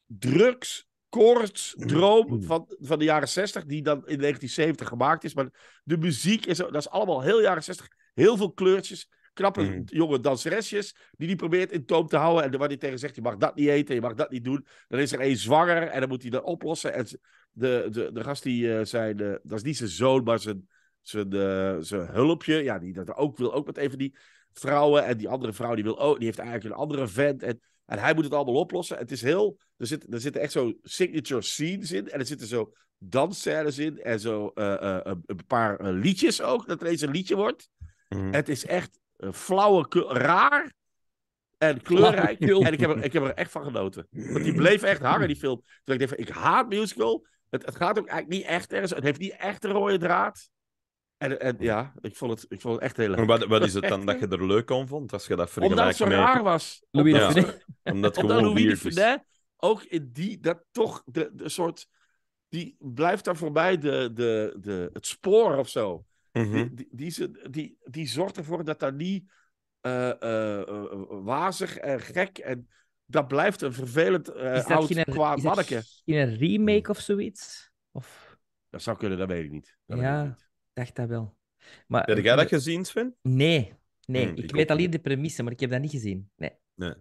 drugs koorts, mm. droom mm. van, van de jaren 60, die dan in 1970 gemaakt is. Maar de muziek is, dat is allemaal heel jaren 60. Heel veel kleurtjes, knappe mm. jonge danseresjes, die die probeert in toom te houden. En waar die tegen zegt, je mag dat niet eten, je mag dat niet doen. Dan is er één zwanger en dan moet hij dat oplossen. En de, de, de gast die uh, zijn, eh, dat is niet zijn zoon, maar zijn, zijn, eh, zijn hulpje. Ja, die dat ook wil, ook met even die vrouwen. En die andere vrouw die wil ook, die heeft eigenlijk een andere vent. En en hij moet het allemaal oplossen. Het is heel, er, zit, er zitten echt zo signature scenes in. En er zitten zo dansscènes in. En zo eh, eh, een paar eh, liedjes ook. Dat er eens een liedje wordt. Mhm. Het is echt flauwe, raar. En kleurrijk. en ik heb, er, ik heb er echt van genoten. Want die bleef echt hangen, die film. Toen ik dacht ik haat musical. Het, het gaat ook eigenlijk niet echt ergens. Het heeft niet echt een rode draad. En, en ja, ik vond, het, ik vond het echt heel leuk. wat, wat is het dan dat je er leuk aan vond als je dat vergelijkt Omdat het zo raar was. Louis Omdat gewoon Louis de ook in die, dat toch, de, de soort, die blijft daar voorbij de, de, de, het spoor of zo. Mm die, die, die, zorgt ervoor dat dat niet uh, uh, uh, wazig en gek en dat blijft een vervelend uh, oud kwaad manneke. In een remake of zoiets? Of... Dat zou kunnen, dat weet ik niet. ja dacht dat wel. Maar, Heb jij dat gezien, Sven? Nee, nee. Hmm, ik, weet alleen de premisse, maar ik heb dat niet gezien. Nee. nee.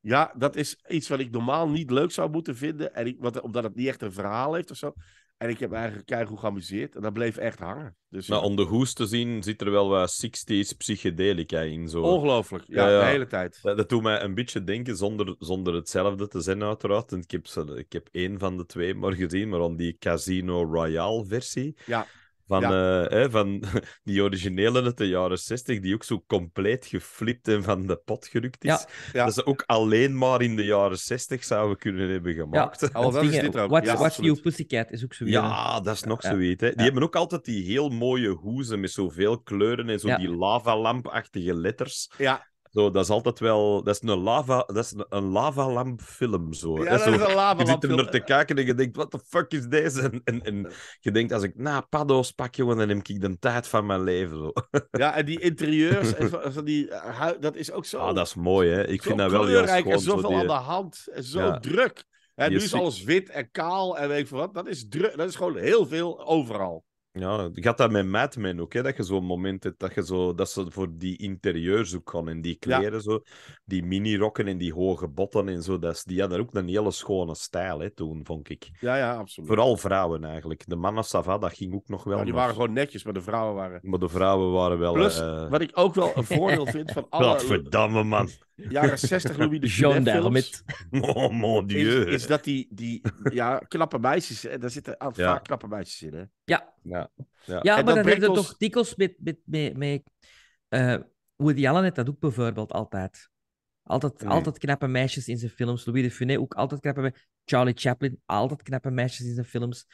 Ja, dat is iets wat ik normaal niet leuk zou moeten vinden. En ik, omdat het niet echt een verhaal heeft of zo. En ik heb eigenlijk keihard geamuseerd. En dat bleef echt hangen. Dus, maar om de hoes te zien zit er wel wat 60s psychedelica in. Zo. Ongelooflijk. Ja, de hele tijd. Dat, doet mij een beetje denken, zonder, zonder hetzelfde te zijn uiteraard. En ik, heb, ik heb één van de twee maar gezien, maar om die Casino Royale versie. Ja. Van, eh, van [LAUGHS] die originele uit de jaren 60, die ook zo compleet geflipt en van de pot gerukt is. Ja. Dat ze ook alleen maar in de jaren 60 zouden kunnen hebben gemaakt. Ja, al [LAUGHS] is dit What's, Pussycat is ook zoiets. Ja, dat is nog zoiets. Hè. Die hebben ook altijd die heel mooie hoezen met zoveel kleuren en zo die lavalampachtige letters. Ja. Zo, dat is altijd wel... Dat is een lava, dat is een, een lavalampfilm, zo. Ja, dat zo, is een Je zit hem er te kijken en je denkt, wat de fuck is deze? En, en, je denkt, als ik na nou, paddo's pak, jongen, dan neem ik de tijd van mijn leven, zo. [LAUGHS] Ja, en die interieurs en van, die die eh, dat is ook zo... Ah, dat is mooi, hè? Ik vind dat wel heel schoon. en zoveel zo aan eh, de hand. En zo druk. En nu is alles wit en kaal en weet ik wat. Dat is, druk, dat is gewoon heel veel overal. Ja, had dat met Mad Men ook, dat je zo'n moment hebt dat, je zo, dat ze voor die interieur zoek gaan en die kleren, zo, die mini-rokken en die hoge botten en zo. Dat is, die hadden ook een hele schone stijl hè, toen, vond ik. Ja, ja, absoluut. Vooral vrouwen eigenlijk. De mannen Sava, dat ging ook nog wel. die waren gewoon netjes, maar de vrouwen waren... Maar de vrouwen waren wel... Plus, eh, wat ik ook wel een [LAUGHS] voordeel vind van [LAUGHS] alle... verdamme man jaren 60 Louis de Jean delmet Oh mon dieu. Is, dat die, die ja, knappe meisjes, daar zitten ja. vaak knappe meisjes in, hè? Ja. Ja, ja. ja maar dan hebben we toch dikwijls met... met, met, met uh, Allen dat ook bijvoorbeeld altijd. Altijd, altijd knappe meisjes in zijn films. Louis de funé ook altijd knappe meisjes. Charlie Chaplin, altijd knappe meisjes in zijn films.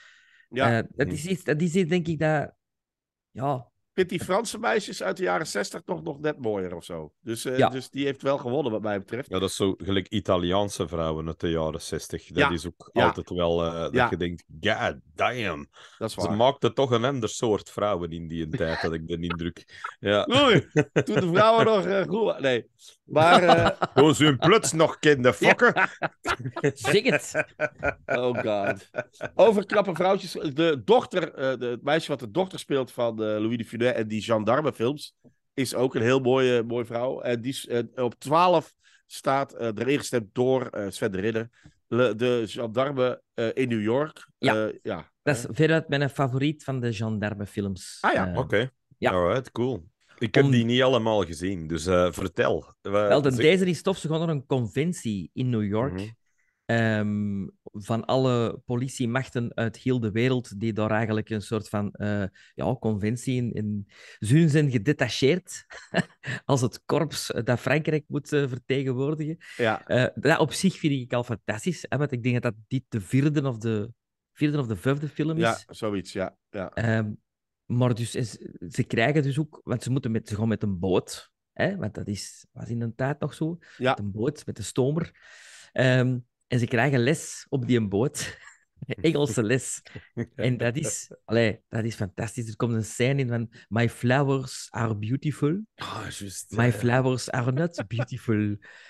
Ja. Uh, dat, is iets, dat is iets, denk ik, dat... Ja, vind die Franse meisjes uit de jaren 60 toch nog net mooier of zo. Dus, eh, dus die heeft wel gewonnen, wat mij betreft. Ja, dat is zo gelijk Italiaanse vrouwen uit de jaren 60. Dat is ook altijd wel eh, dat je denkt: God damn. Dat Ze maakten toch een ander soort vrouwen in die tijd, had ik de indruk. [LAUGHS] Ja. toen de vrouwen [LAUGHS] nog eh, goed Nee. Maar, eh, [LAUGHS] ze hun pluts nog kinderfokker. Zing het. Oh god. Over knappe vrouwtjes. De dochter, eh, het meisje wat de dochter speelt van eh, Louis de Funès en die gendarme films, is ook een heel mooie, mooie vrouw. En die op 12 staat erin gestemd door Sven de Ridder. de gendarme in New York. Ja. ja. Dat is veruit mijn favoriet van de gendarme films. Ah ja, oké. Okay. Ja. Alright, cool. Ik heb die niet allemaal gezien, dus eh, vertel. Wel, de, deze is stof, ze gaan naar een conventie in New York. Mhm. Ehm, van alle politiemachten uit heel de wereld, die daar eigenlijk een soort van eh, ja, conventie in, in Zun zijn gedetacheerd [LAUGHS] als het korps dat Frankrijk moet eh, vertegenwoordigen. Ja. dat op zich vind ik al fantastisch, hè, want ik denk dat dit de vierde of de, vierde of de vijfde film is. Ja, zoiets, ja. ja. Ehm, maar dus, eh, ze krijgen dus ook, want ze, moeten met, gaan met een boot, hè, want dat is, was in een tijd nog zo, met een boot, met een stomer. Ehm, en ze krijgen les op die boot. [LAUGHS] Engelse les. En dat is, [LAUGHS] allee, dat is fantastisch. Er komt een scène in van My flowers are beautiful. Oh, ah, just, My flowers are not [LAUGHS] beautiful.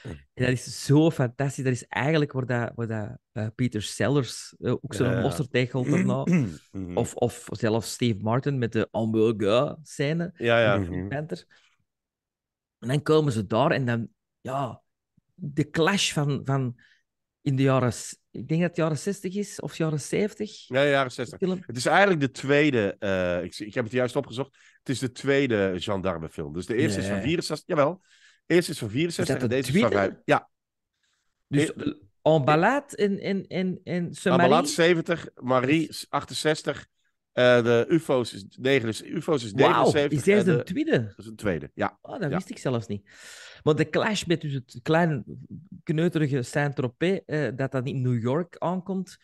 en dat is zo fantastisch. Dat is eigenlijk waar, dat, waar dat, eh, Peter Sellers uh, ook zo'n yeah. daarna. [CLEARS THROAT] Mhm. of, of zelfs Steve Martin met de hamburger scène. Ja, ja. Mhm. En dan komen ze daar en dan... Ja, de clash van, van in de jaren, ik denk dat het jaren 60 is of jaren 70. Ja, jaren 60. Het is eigenlijk de tweede, uh, ik, ik, heb het juist opgezocht. Het is de tweede gendarmefilm. Dus de eerste is van 64, jawel. De eerste is van 64 en deze is van Ja. Dus eh, En Balade en, en, en, en 70, Marie 68 eh, de UFO's is, negen, dus UFO's is 79. Wow, is deze de, tweede? Dat is een tweede, ja. Oh, dat wist ik zelfs niet. Want de clash met dus het kleine kneuterige Saint-Tropez, eh, dat dat in New York aankomt,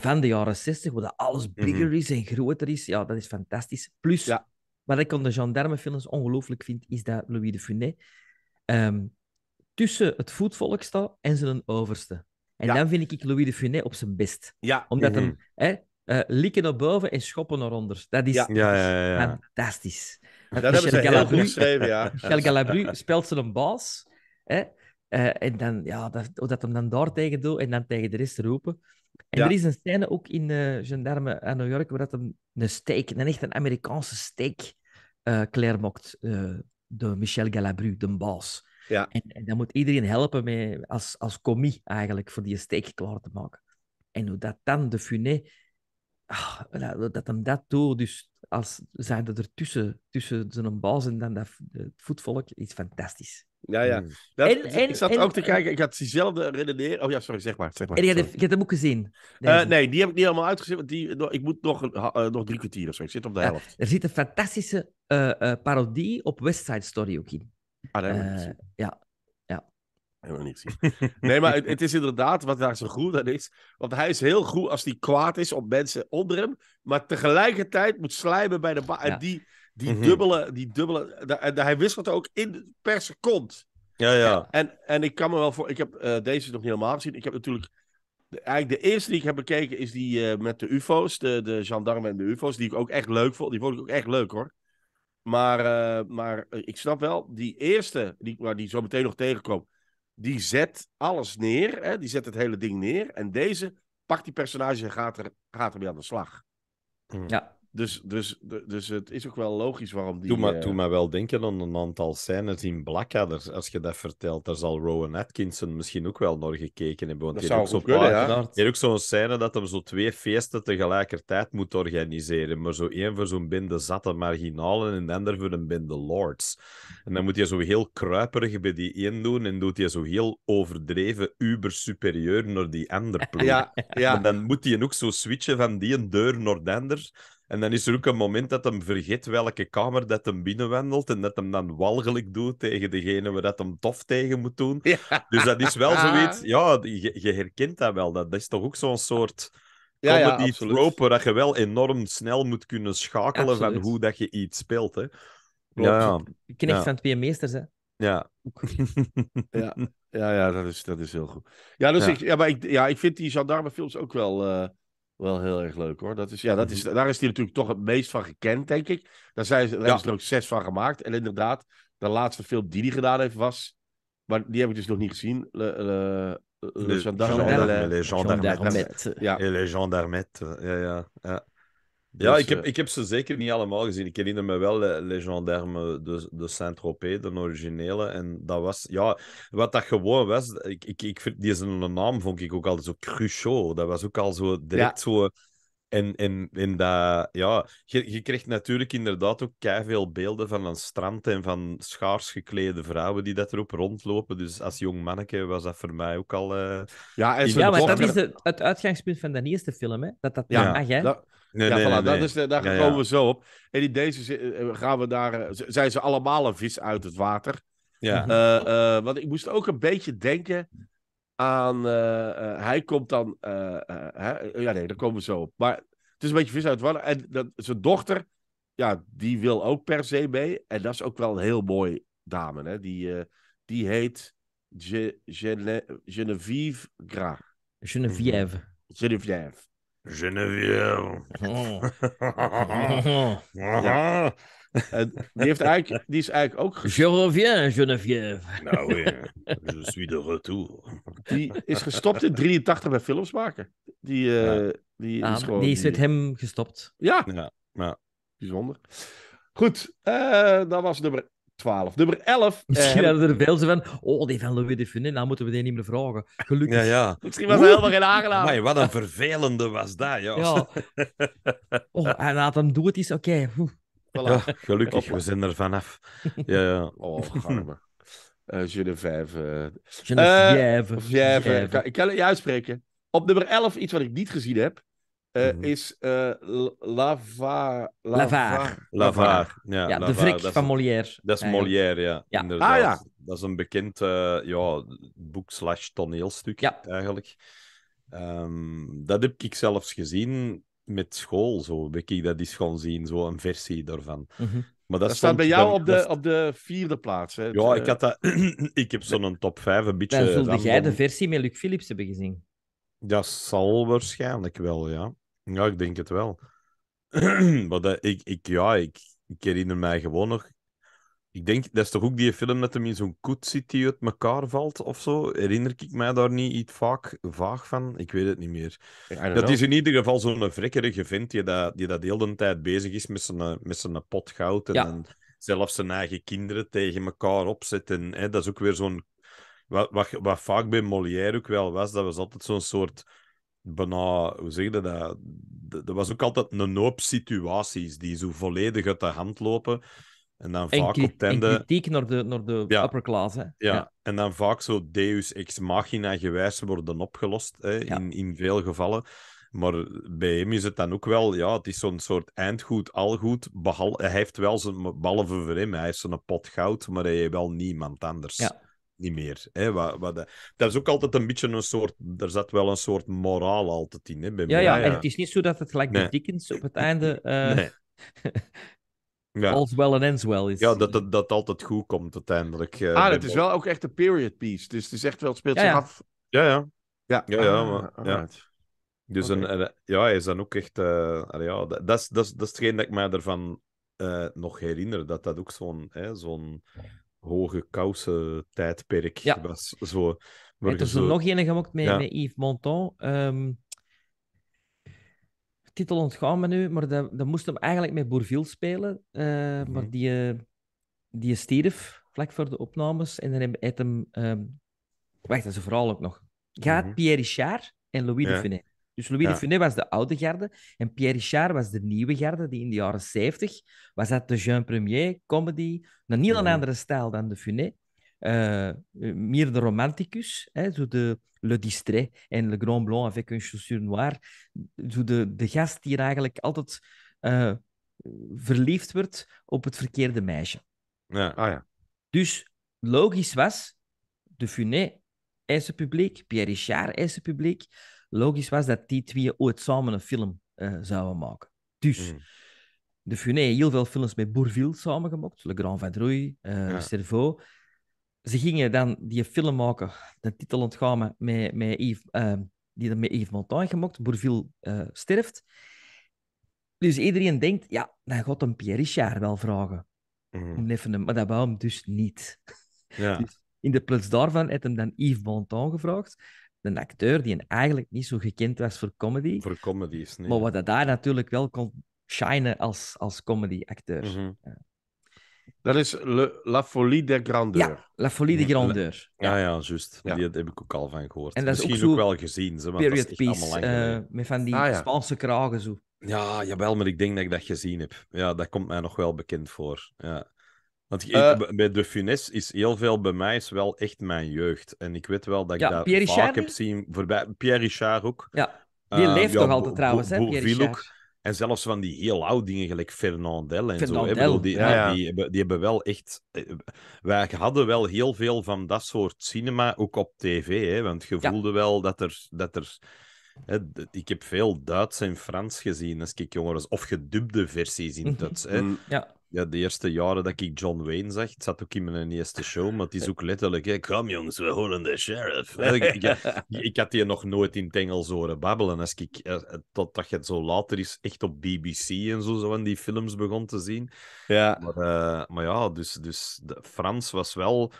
van de jaren 60, waar dat alles mhm. bigger is en groter is, ja, dat is fantastisch. Plus, ja. wat ik aan de gendarmefilms ongelooflijk vind, is dat Louis de Funès ehm, tussen het voetvolk staat en zijn overste. En dan vind ik Louis de Funès op zijn best. Ja. Omdat hem, mhm. hè, uh, eh, likken naar boven en schoppen naar onder. Dat is ja. Ja, ja, fantastisch. [LAUGHS] Dat Michel hebben ze Galabru, ja. [LAUGHS] Michel Galabru speelt ze een baas. Hè? Eh, en dan, ja, dat, dat hem dan daar tegen doet en dan tegen de rest roepen. En er is een scène ook in uh, Gendarme aan New York waar dat een steek, een echt een Amerikaanse steek uh, maakt, de Michel Galabru, de baas. Ja. En, en, dan moet iedereen helpen mee als, als commie eigenlijk voor die steek klaar te maken. En hoe dat dan de Funé ach, dat hem dat door, dus als zijn dat er tussen, tussen zijn bal en dan dat, het voetvolk, iets fantastisch. Ja, ja. Mm. en, ik zat ook te kijken, ik had diezelfde redeneren. Oh ja, sorry, zeg maar. Zeg maar en je hebt hem ook gezien? Uh, nee, die heb ik niet allemaal uitgezien, want die, ik moet nog, uh, nog drie kwartier of zo. Ik zit op de helft. er zit een fantastische uh, parodie op West Side Story ook in. Ah, ja, Helemaal niet gezien. [LAUGHS] Nee, maar het, is inderdaad wat daar zo goed aan is. Want hij is heel goed als hij kwaad is op mensen onder hem. Maar tegelijkertijd moet slijmen bij de En die, die mhm. dubbele... Die dubbele en hij wisselt ook in, per seconde. Ja, ja. En, en ik kan me wel voor... Ik heb eh, deze nog niet helemaal gezien. Ik heb natuurlijk... De, eigenlijk de eerste die ik heb bekeken is die eh, met de ufo's. De, de gendarme en de ufo's. Die ik ook echt leuk vond. Die vond ik ook echt leuk hoor. Maar, eh, maar ik snap wel, die eerste die, waar die zo meteen nog tegenkomt die zet alles neer, hè, die zet het hele ding neer. En deze pakt die personage en gaat, er, gaat ermee aan de slag. Ja. Dus, dus, dus het is ook wel logisch waarom die... Doe maar, eh, doe maar wel denken aan een aantal scènes in Blackadder. Als je dat vertelt, daar zal Rowan Atkinson misschien ook wel naar gekeken hebben. Want dat zou ook zo ook zo'n scène dat hem zo twee feesten tegelijkertijd moet organiseren. Maar zo één voor zo'n binde zatte marginalen en de ander voor een binde lords. En dan moet je zo heel kruiperig bij die één doen en doet hij zo heel overdreven, uber superieur naar die ander Ja, ja. En dan moet hij ook zo switchen van die een deur naar de ander en dan is er ook een moment dat hem vergeet welke kamer dat hem binnenwandelt en dat hem dan walgelijk doet tegen degene waar dat hem tof tegen moet doen. Dus dat is wel [LAUGHS] ah. zoiets... Ja, je, herkent dat wel. Dat, is toch ook zo'n soort ja, comedy ja, trope je wel enorm snel moet kunnen schakelen van hoe dat je iets speelt. Hè. ja Ja, Je knecht ja. van twee meesters, hè. Ja. [LAUGHS] ja. Ja, ja, dat, is, dat is heel goed. Ja, dus Ik, ja maar ik, ja, ik vind die gendarmefilms ook wel... Eh, wel heel erg leuk hoor. Dat is, ja, dat is, daar is hij natuurlijk toch het meest van gekend, denk ik. Daar, zijn, ze ja. ze er ook zes van gemaakt. En inderdaad, de laatste film die hij gedaan heeft was. Maar die heb ik dus nog niet gezien. Le, le, le, le gendarme. Gendarme. Ja. ja. ja, ja. Ja, dus, ik, heb, eh, ik heb ze zeker niet allemaal gezien. Ik herinner me wel eh, Legendarme de, de Saint-Tropez, de originele. En dat was, ja, wat dat gewoon was. Ik, ik, ik vind die zijn naam vond ik ook altijd zo cruciaal. Dat was ook al zo direct zo. En, en, en dat, ja, je, je kreeg natuurlijk inderdaad ook veel beelden van een strand en van schaars geklede vrouwen die dat erop rondlopen. Dus als jong manneke was dat voor mij ook al... Eh, ja, ja maar dat is de, het uitgangspunt van de eerste film, hè? Dat dat mag, hè? Dat, Nee, ja, nee, dat is, daar komen we zo op. En in deze eh, eh, gaan we daar, eh, zijn ze allemaal een vis uit het water. Ja. want ik moest ook een beetje denken aan, hij komt dan, ja nee, daar komen we zo op. Maar het is een beetje vis uit het water. En dat, zijn dochter, ja, die wil ook per se mee. En dat is ook wel een heel mooi dame, hè. Die, die heet Genevieve Gene Genevieve Gra. Geneviève. Geneviève. [LAUGHS] Oh. [LAUGHS] die, heeft eigenlijk, die is eigenlijk ook... Je reviens, Geneviève. nou ja, je suis de retour. Die is gestopt in 83 bij films maken. Die, eh, die, is ah, gewoon, die is met hem gestopt. Ja. ja. ja. Bijzonder. Goed, eh, dat was nummer 12. Nummer 11. Misschien ehm, hadden er veel van. Oh, die van Louis de Funès, nou moeten we die niet meer vragen. Gelukkig. Ja, ja. Misschien was hij helemaal geen aangeladen. Maar wat een vervelende was dat, joh. Ja. Oh, en laat hem doen, het is oké. Voilà. Ja, gelukkig, we zijn er vanaf. Ja, ja. [LAUGHS] Oh, arme. de vijf. Uh, de vijf. ik kan het juist spreken. Op nummer 11, iets wat ik niet gezien heb uh, is uh, Lava, Lavaar. Lavaar. Ja, de Vrik van Molière. Dat is Molière, ja. ja. Inderdaad. Ah, ja. Dat is een bekend uh, ja, boek slash toneelstuk ja. eigenlijk. Um, dat heb ik zelfs gezien met school. Zo heb ik dat eens gewoon zien, zo een versie daarvan. Mm -hmm. Maar dat, staat bij jou op, de, op de vierde plaats. Hè? Ja, ik, had dat... [CLEARS THROAT] ik heb zo'n top vijf een beetje. Dan zulde jij de versie met Luc Philips hebben gezien. Dat zal waarschijnlijk wel, ja. Ja, ik denk het wel. [CLEARS THROAT] maar dat, ik, ik, ja, ik, ik herinner mij gewoon nog... Ik denk, dat is toch ook die film dat hem in zo'n koets zit die uit elkaar valt of zo? Herinner ik mij daar niet iets vaak, vaag van? Ik weet het niet meer. Dat is in ieder geval zo'n vrekkerige vent die dat, die dat heel de tijd bezig is met zijn, met zijn pot goud en, zelfs zijn eigen kinderen tegen elkaar opzet. En hè, dat is ook weer zo'n wat, wat, wat vaak bij Molière ook wel was, dat was altijd zo'n soort bijna, hoe zeg je dat? dat? was ook altijd een hoop situaties die zo volledig uit de hand lopen. En dan vaak op tende... En kritiek naar de, naar de ja. upper class, hè? Ja. ja. en dan vaak zo deus ex machina gewijs worden opgelost, hè, in, in veel gevallen. Maar bij hem is het dan ook wel, ja, het is zo'n soort eindgoed, algoed. Hij heeft wel zijn, ballen voor hem, hij heeft zo'n pot goud, maar hij heeft wel niemand anders. Ja niet meer. Hè? Wat, wat, eh, dat is ook altijd een beetje een soort... Er zat wel een soort moraal altijd in. Hè, bij ja, mij, ja, en het is niet zo dat het gelijk nee. bij Dickens op het einde... Uh... Nee. [LAUGHS] Ja. well and ends well. Is... Ja, dat, dat, dat altijd goed komt uiteindelijk. Eh, ah, het is wel ook echt een period piece. Dus het is echt wel, het speelt zich af. Ja, ja. Ja, ja, ja, ah, maar, ja. Dus okay. ja, is dan ook echt... ja, dat, is, dat, is, dat is hetgeen dat ik mij ervan nog herinner. Dat dat ook zo'n zo'n hoge kousen tijdperk was. Zo, er is nog een gemokt met, met Yves Montand. Ehm, titel ontgaan me nu, maar dat, dat moest hem eigenlijk met Bourville spelen. Eh, mhm. Maar die, eh, die stierf vlak voor de opnames. En dan heeft hem... Um, wacht, dat is een ook nog. Gaat mhm. Pierre Richard en Louis de Funès. Dus Louis de Funès was de oude garde en Pierre Richard was de nieuwe garde, die in de jaren 70 was dat de Jean Premier comedy, een heel ja. Mhm. andere stijl dan de Funès. Eh, eh, meer de romanticus, hè, zo de Le Distrait en Le Grand Blanc avec une chaussure noire. Zo de, de gast die er eigenlijk altijd eh, verliefd wordt op het verkeerde meisje. Ja, ah ja. Dus logisch was, de Funès het publiek, Pierre Richard het publiek logisch was dat die twee ooit samen een film eh, zouden maken. Dus mm. de Funé heeft heel veel films met Bourville samengemaakt. Le Grand Vadrouille, uh, Cerveau. Ze gingen dan die film maken, de titel ontgaan met, met Yves, uh, die met Yves Montand gemaakt. Bourville sterft. Dus iedereen denkt, ja, dan gaat een Pierre Richard wel vragen. Om mm. even maar dat wou hem dus niet. Ja. [LAUGHS] dus in de plaats daarvan heeft hem dan Yves Montand gevraagd een acteur die eigenlijk niet zo gekend was voor comedy. Voor comedies, nee. Maar wat dat daar natuurlijk wel kon shinen als, als comedy-acteur. Mhm. Dat is La Folie de Grandeur. Ja, La Folie de Grandeur. Ja, ja, juist. Ja. Die heb ik ook al van gehoord. En dat Misschien ook, ook wel gezien. Zo, period piece, eh, met van die ah, Spaanse kragen zo. Ja, jawel, maar ik denk dat ik dat gezien heb. Ja, dat komt mij nog wel bekend voor. Ja. Want eh, bij De Funes is heel veel bij mij is wel echt mijn jeugd. En ik weet wel dat ik daar vaak heb zien voorbij. Pierre Richard ook. Ja, die eh, leeft toch altijd trouwens, hè, Pierre Richard. En zelfs van die heel oude dingen, gelijk Fernandel en zo. Bedoel, die, Die, hebben, die, hebben, wel echt... Eh, wij hadden wel heel veel van dat soort cinema, ook op tv. Hè, want je voelde wel dat er... Dat er hè, ik heb veel Duits en Frans gezien als ik jonger was. Of gedubde versies in mhm. Duits. hè. Mm. Ja. Ja, de eerste jaren dat ik John Wayne zag, het zat ook in mijn eerste show, maar het is ook letterlijk, hè, kom jongens, we horen de sheriff. ik, had die nog nooit in het Engels horen babbelen. Als ik, eh, tot dat je het zo later is echt op BBC en zo, zo van die films begon te zien. Ja. Maar, eh, maar ja, dus, dus de Frans was wel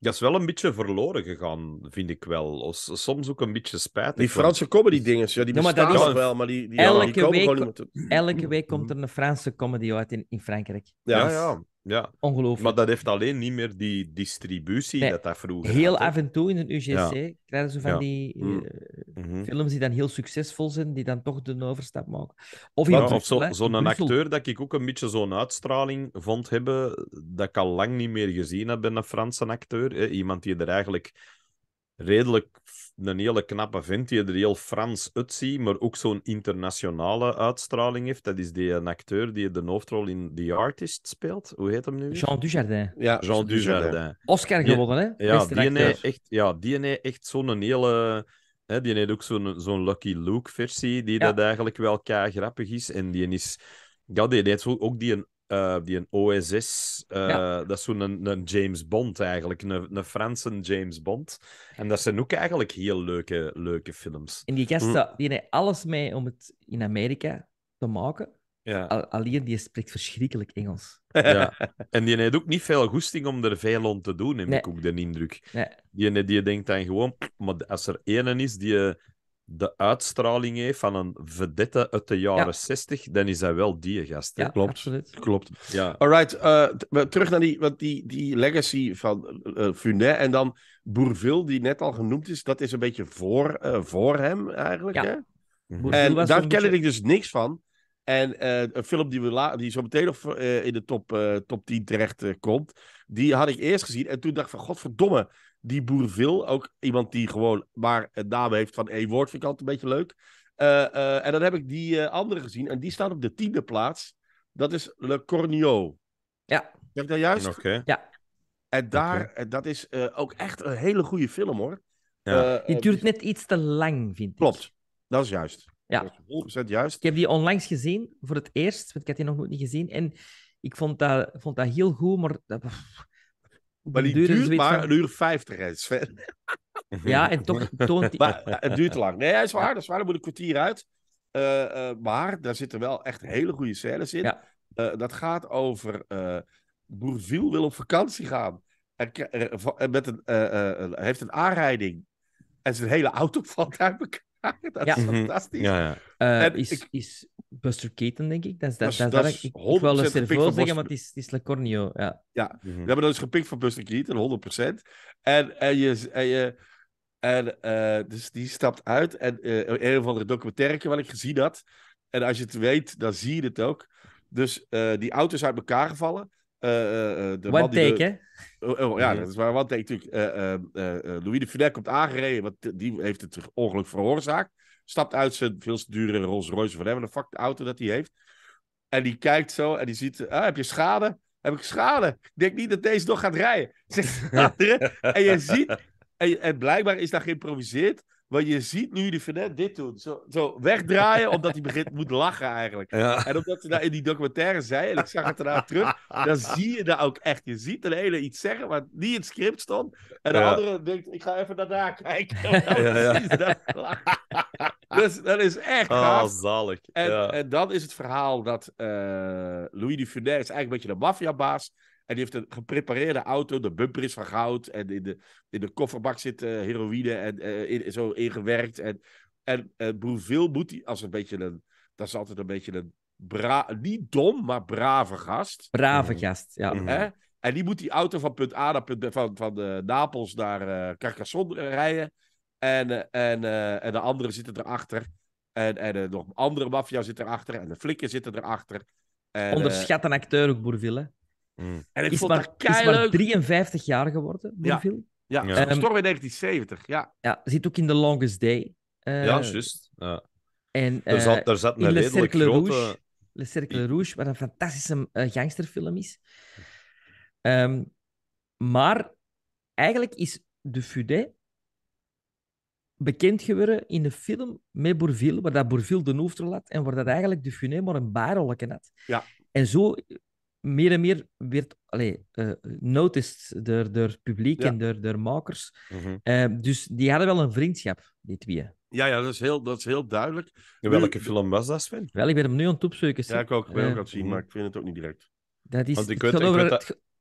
dat is wel een beetje verloren gegaan, vind ik wel. Soms ook een beetje spijtig. Die Franse comedy-dinges, ja, die bestaan ja, maar dat is... wel, maar die, die, elke, ja, die week, elke mm. week komt er een Franse comedy uit in, in Frankrijk. ja. ja. Ja. Maar dat heeft alleen niet meer die distributie dat dat vroeger Heel af en toe in een UGC krijgen ze van die mm. eh, mhm. films die dan heel succesvol zijn, die dan toch de overstap maken. Of, zo'n acteur dat ik ook een beetje zo'n uitstraling vond hebben, dat ik al lang niet meer gezien heb bij een Franse acteur. iemand die er eigenlijk redelijk een hele knappe vent die er heel Frans uitziet, maar ook zo'n internationale uitstraling heeft. Dat is die een acteur die de hoofdrol in The Artist speelt. Hoe heet hem nu? Jean Dujardin. Ja, Jean Dujardin. Oscar gewonnen, hè? Ja, die heeft echt, ja, die heeft echt zo'n hele... Hè, die heeft ook zo'n zo'n Lucky Luke-versie, die dat eigenlijk wel grappig is. En die is... Ja, die heeft ook die een eh, die die OSS, eh, dat is zo'n een, een, James Bond eigenlijk, een, een Franse James Bond. En dat zijn ook eigenlijk heel leuke, leuke films. En die gasten, hm. die heeft alles mee om het in Amerika te maken. Ja. Alleen die spreekt verschrikkelijk Engels. Ja. [LAUGHS] En die heeft ook niet veel goesting om er veel om te doen, heb ik ook de indruk. Nee. Die, die denkt dan gewoon, maar als er één is die de uitstraling heeft van een vedette uit de jaren 60, dan is hij wel die gast. klopt. Absoluut. Klopt. Ja. Alright, eh, terug naar die, die, die legacy van uh, Funet en dan Bourville, die net al genoemd is, dat is een beetje voor, voor hem eigenlijk. Ja. Mhm. En daar kende ik dus niks van. En een film die, we die zo meteen in de top, top 10 terecht komt, die had ik eerst gezien. En toen dacht ik van, godverdomme, die Boerville, ook iemand die gewoon maar het naam heeft van één woord, vind ik altijd een beetje leuk. Uh, en dan heb ik die eh, andere gezien en die staat op de tiende plaats. Dat is Le Cornio. Ja. Zeg ik dat juist? Ja. En daar, dat is ook echt een hele goede film hoor. Ja. die duurt net iets te lang, vind ik. Klopt, dat is juist. Ja. 100% juist. Ik heb die onlangs gezien, voor het eerst, want ik had die nog niet gezien. En ik vond dat, vond dat heel goed, maar maar die duurt, maar een uur vijftig, [LAUGHS] Ja, en toch [LAUGHS] toont eh, het duurt te lang. Nee, hij is waar, dat is waar. Dan moet een kwartier uit. Eh, eh, maar daar zitten wel echt hele goede scènes in. dat gaat over... Bourville wil op vakantie gaan. En, met een, heeft een aanrijding. En zijn hele auto [LAUGHS] valt uit elkaar. [LAUGHS] dat is mhm. fantastisch. Ja, ja. Eh, is, is Buster Keaton, denk ik. Dat is dat, dat, dat, ik, ik wel eens zeggen, maar het is, Le is Ja, ja. Mhm. we hebben dat dus gepikt van Buster Keaton, 100%. En, en je... En je en eh, dus die stapt uit. En uh, een of andere documentaire wat ik gezien had. En als je het weet, dan zie je het ook. Dus die auto is uit elkaar gevallen. Eh, eh, eh, de one take, de... hè? Oh, oh, ja, dat is waar. Want take, natuurlijk, Louis de Funès komt aangereden, want die heeft het ongeluk veroorzaakt. Stapt uit zijn veel te dure Rolls Royce, of whatever, de fuck auto dat hij heeft. En die kijkt zo en die ziet, ah, heb je schade? Heb ik schade? Ik denk niet dat deze nog gaat rijden. Zegt [LAUGHS] en je ziet, en, en blijkbaar is daar geïmproviseerd want je ziet nu de Vernet dit doen. Zo, zo wegdraaien, omdat hij begint moet lachen eigenlijk. En omdat ze daar in die documentaire zei, en ik zag het daarna terug, dan zie je dat ook echt. Je ziet de hele iets zeggen wat niet in het script stond. En de andere denkt, ik ga even naar daar kijken. [LAUGHS] Ja, precies, dat dus dat is echt oh, En, en, dan is het verhaal dat uh, Louis de Funès is eigenlijk een beetje de maffiabaas en die heeft een geprepareerde auto. De bumper is van goud. En in de, in de kofferbak zit eh, heroïne en eh, zo ingewerkt. En, en, en moet hij als een beetje een... Dat is altijd een beetje een... Bra niet dom, maar brave gast. Brave mhm. gast, ja. Mhm. En die moet die auto van punt A naar punt B, van, van uh, Napels naar uh, Carcassonne rijden. En, en, en de anderen zitten erachter. En, en nog andere maffia zit erachter. En de flikken zitten erachter. Onderschat een acteur ook, Boerville. Mm. En ik is maar, 53 jaar geworden, Boerville. Ja, ja. gestorven ehm, in 1970, ja. Ja, zit ook in The Longest Day. Uh, ja, juist. Ja. En, uh, er, zat, er eh, zat een Le Cercle grote... Rouge, Le Cercle Rouge, wat een fantastische eh, gangsterfilm is. Ehm, maar eigenlijk is de Fudet bekend geworden in de film met Bourville, waar dat Bourville de hoofdrol had en waar dat eigenlijk de Funet maar een baarrolletje had. Ja. En zo meer en meer werd allee, uh, noticed door, door publiek en door, door makers. Mhm. Eh, dus die hadden wel een vriendschap, die twee. Ja, ja dat, is heel, dat is heel duidelijk. En welke film was dat, Sven? Wel, ik ben hem nu aan het opzoeken. Ja, ik, ook, ik ben ook eh, zien, maar ik vind het ook niet direct. Dat is, het, gaat over,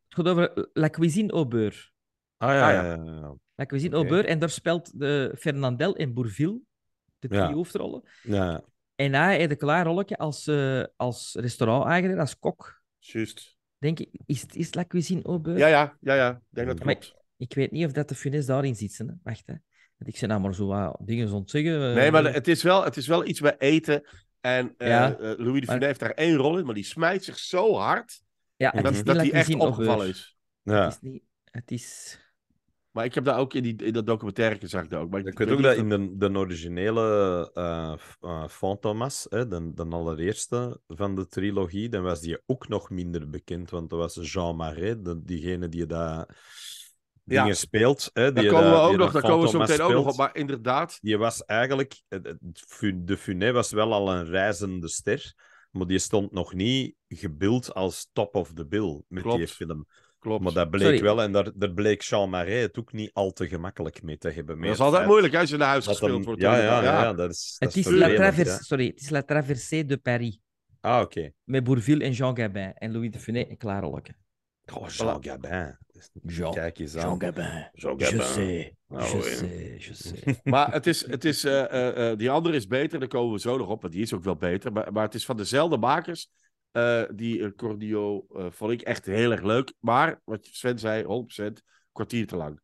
het over La Cuisine au Beurre. Ah ja, ah, ja. ja, ja, Cuisine au Beurre. En daar speelt de Fernandel en Bourville de drie hoofdrollen. Ja. En hij heeft een klaar rolletje als, als restaurant-eigenaar, als kok. Juist. Denk ik, is het is La Cuisine ook. Ja, ja, ja, ja. denk dat Ik, weet niet of dat de funes daarin zit. Hè. Wacht, hè. ik zeg nou maar zo dingen ontzeggen. Eh, nee, maar het is, wel, het is wel iets bij eten. En eh, eh, Louis de Funès heeft daar één rol in, maar die smijt zich zo hard ja, dat, dat hij echt opgevallen is. Ja. Het is Het is... Maar ik heb dat ook in, die, dat documentaire gezegd ik ook. Maar ik, weet ook dat in de, de originele eh, eh, Fantomas, hè, de, allereerste van de trilogie, dan was die ook nog minder bekend. Want dat was Jean Marais, diegene die daar dingen speelt. Hè, die eh, daar komen we ook nog, daar komen zo meteen ook nog op. Maar inderdaad... Je was eigenlijk... De funé was wel al een reizende ster, maar die stond nog niet gebild als top of the bill met die film. Maar dat bleek wel, en daar, bleek Jean Marais het ook niet al te gemakkelijk mee te hebben. Het dat is altijd moeilijk als je naar huis gespeeld wordt. Ja, ja, ja, dat is, het, dat is, is la travers, Sorry, het is La Traversée de Paris. Ah, oké. Met Bourville en Jean Gabin en Louis de Funès en Clara Lokke. Oh, Jean Gabin. Jean, Kijk eens aan. Jean Gabin. Jean Gabin. Nou, je sais. je sais, je sais. [LAUGHS] maar het is, het is, eh, eh, eh, die andere is beter, daar komen we zo nog op, want die is ook wel beter. Maar, maar het is van dezelfde makers eh, die eh, Cordio eh, vond ik echt heel erg leuk. Maar wat Sven zei, 100% kwartier te lang.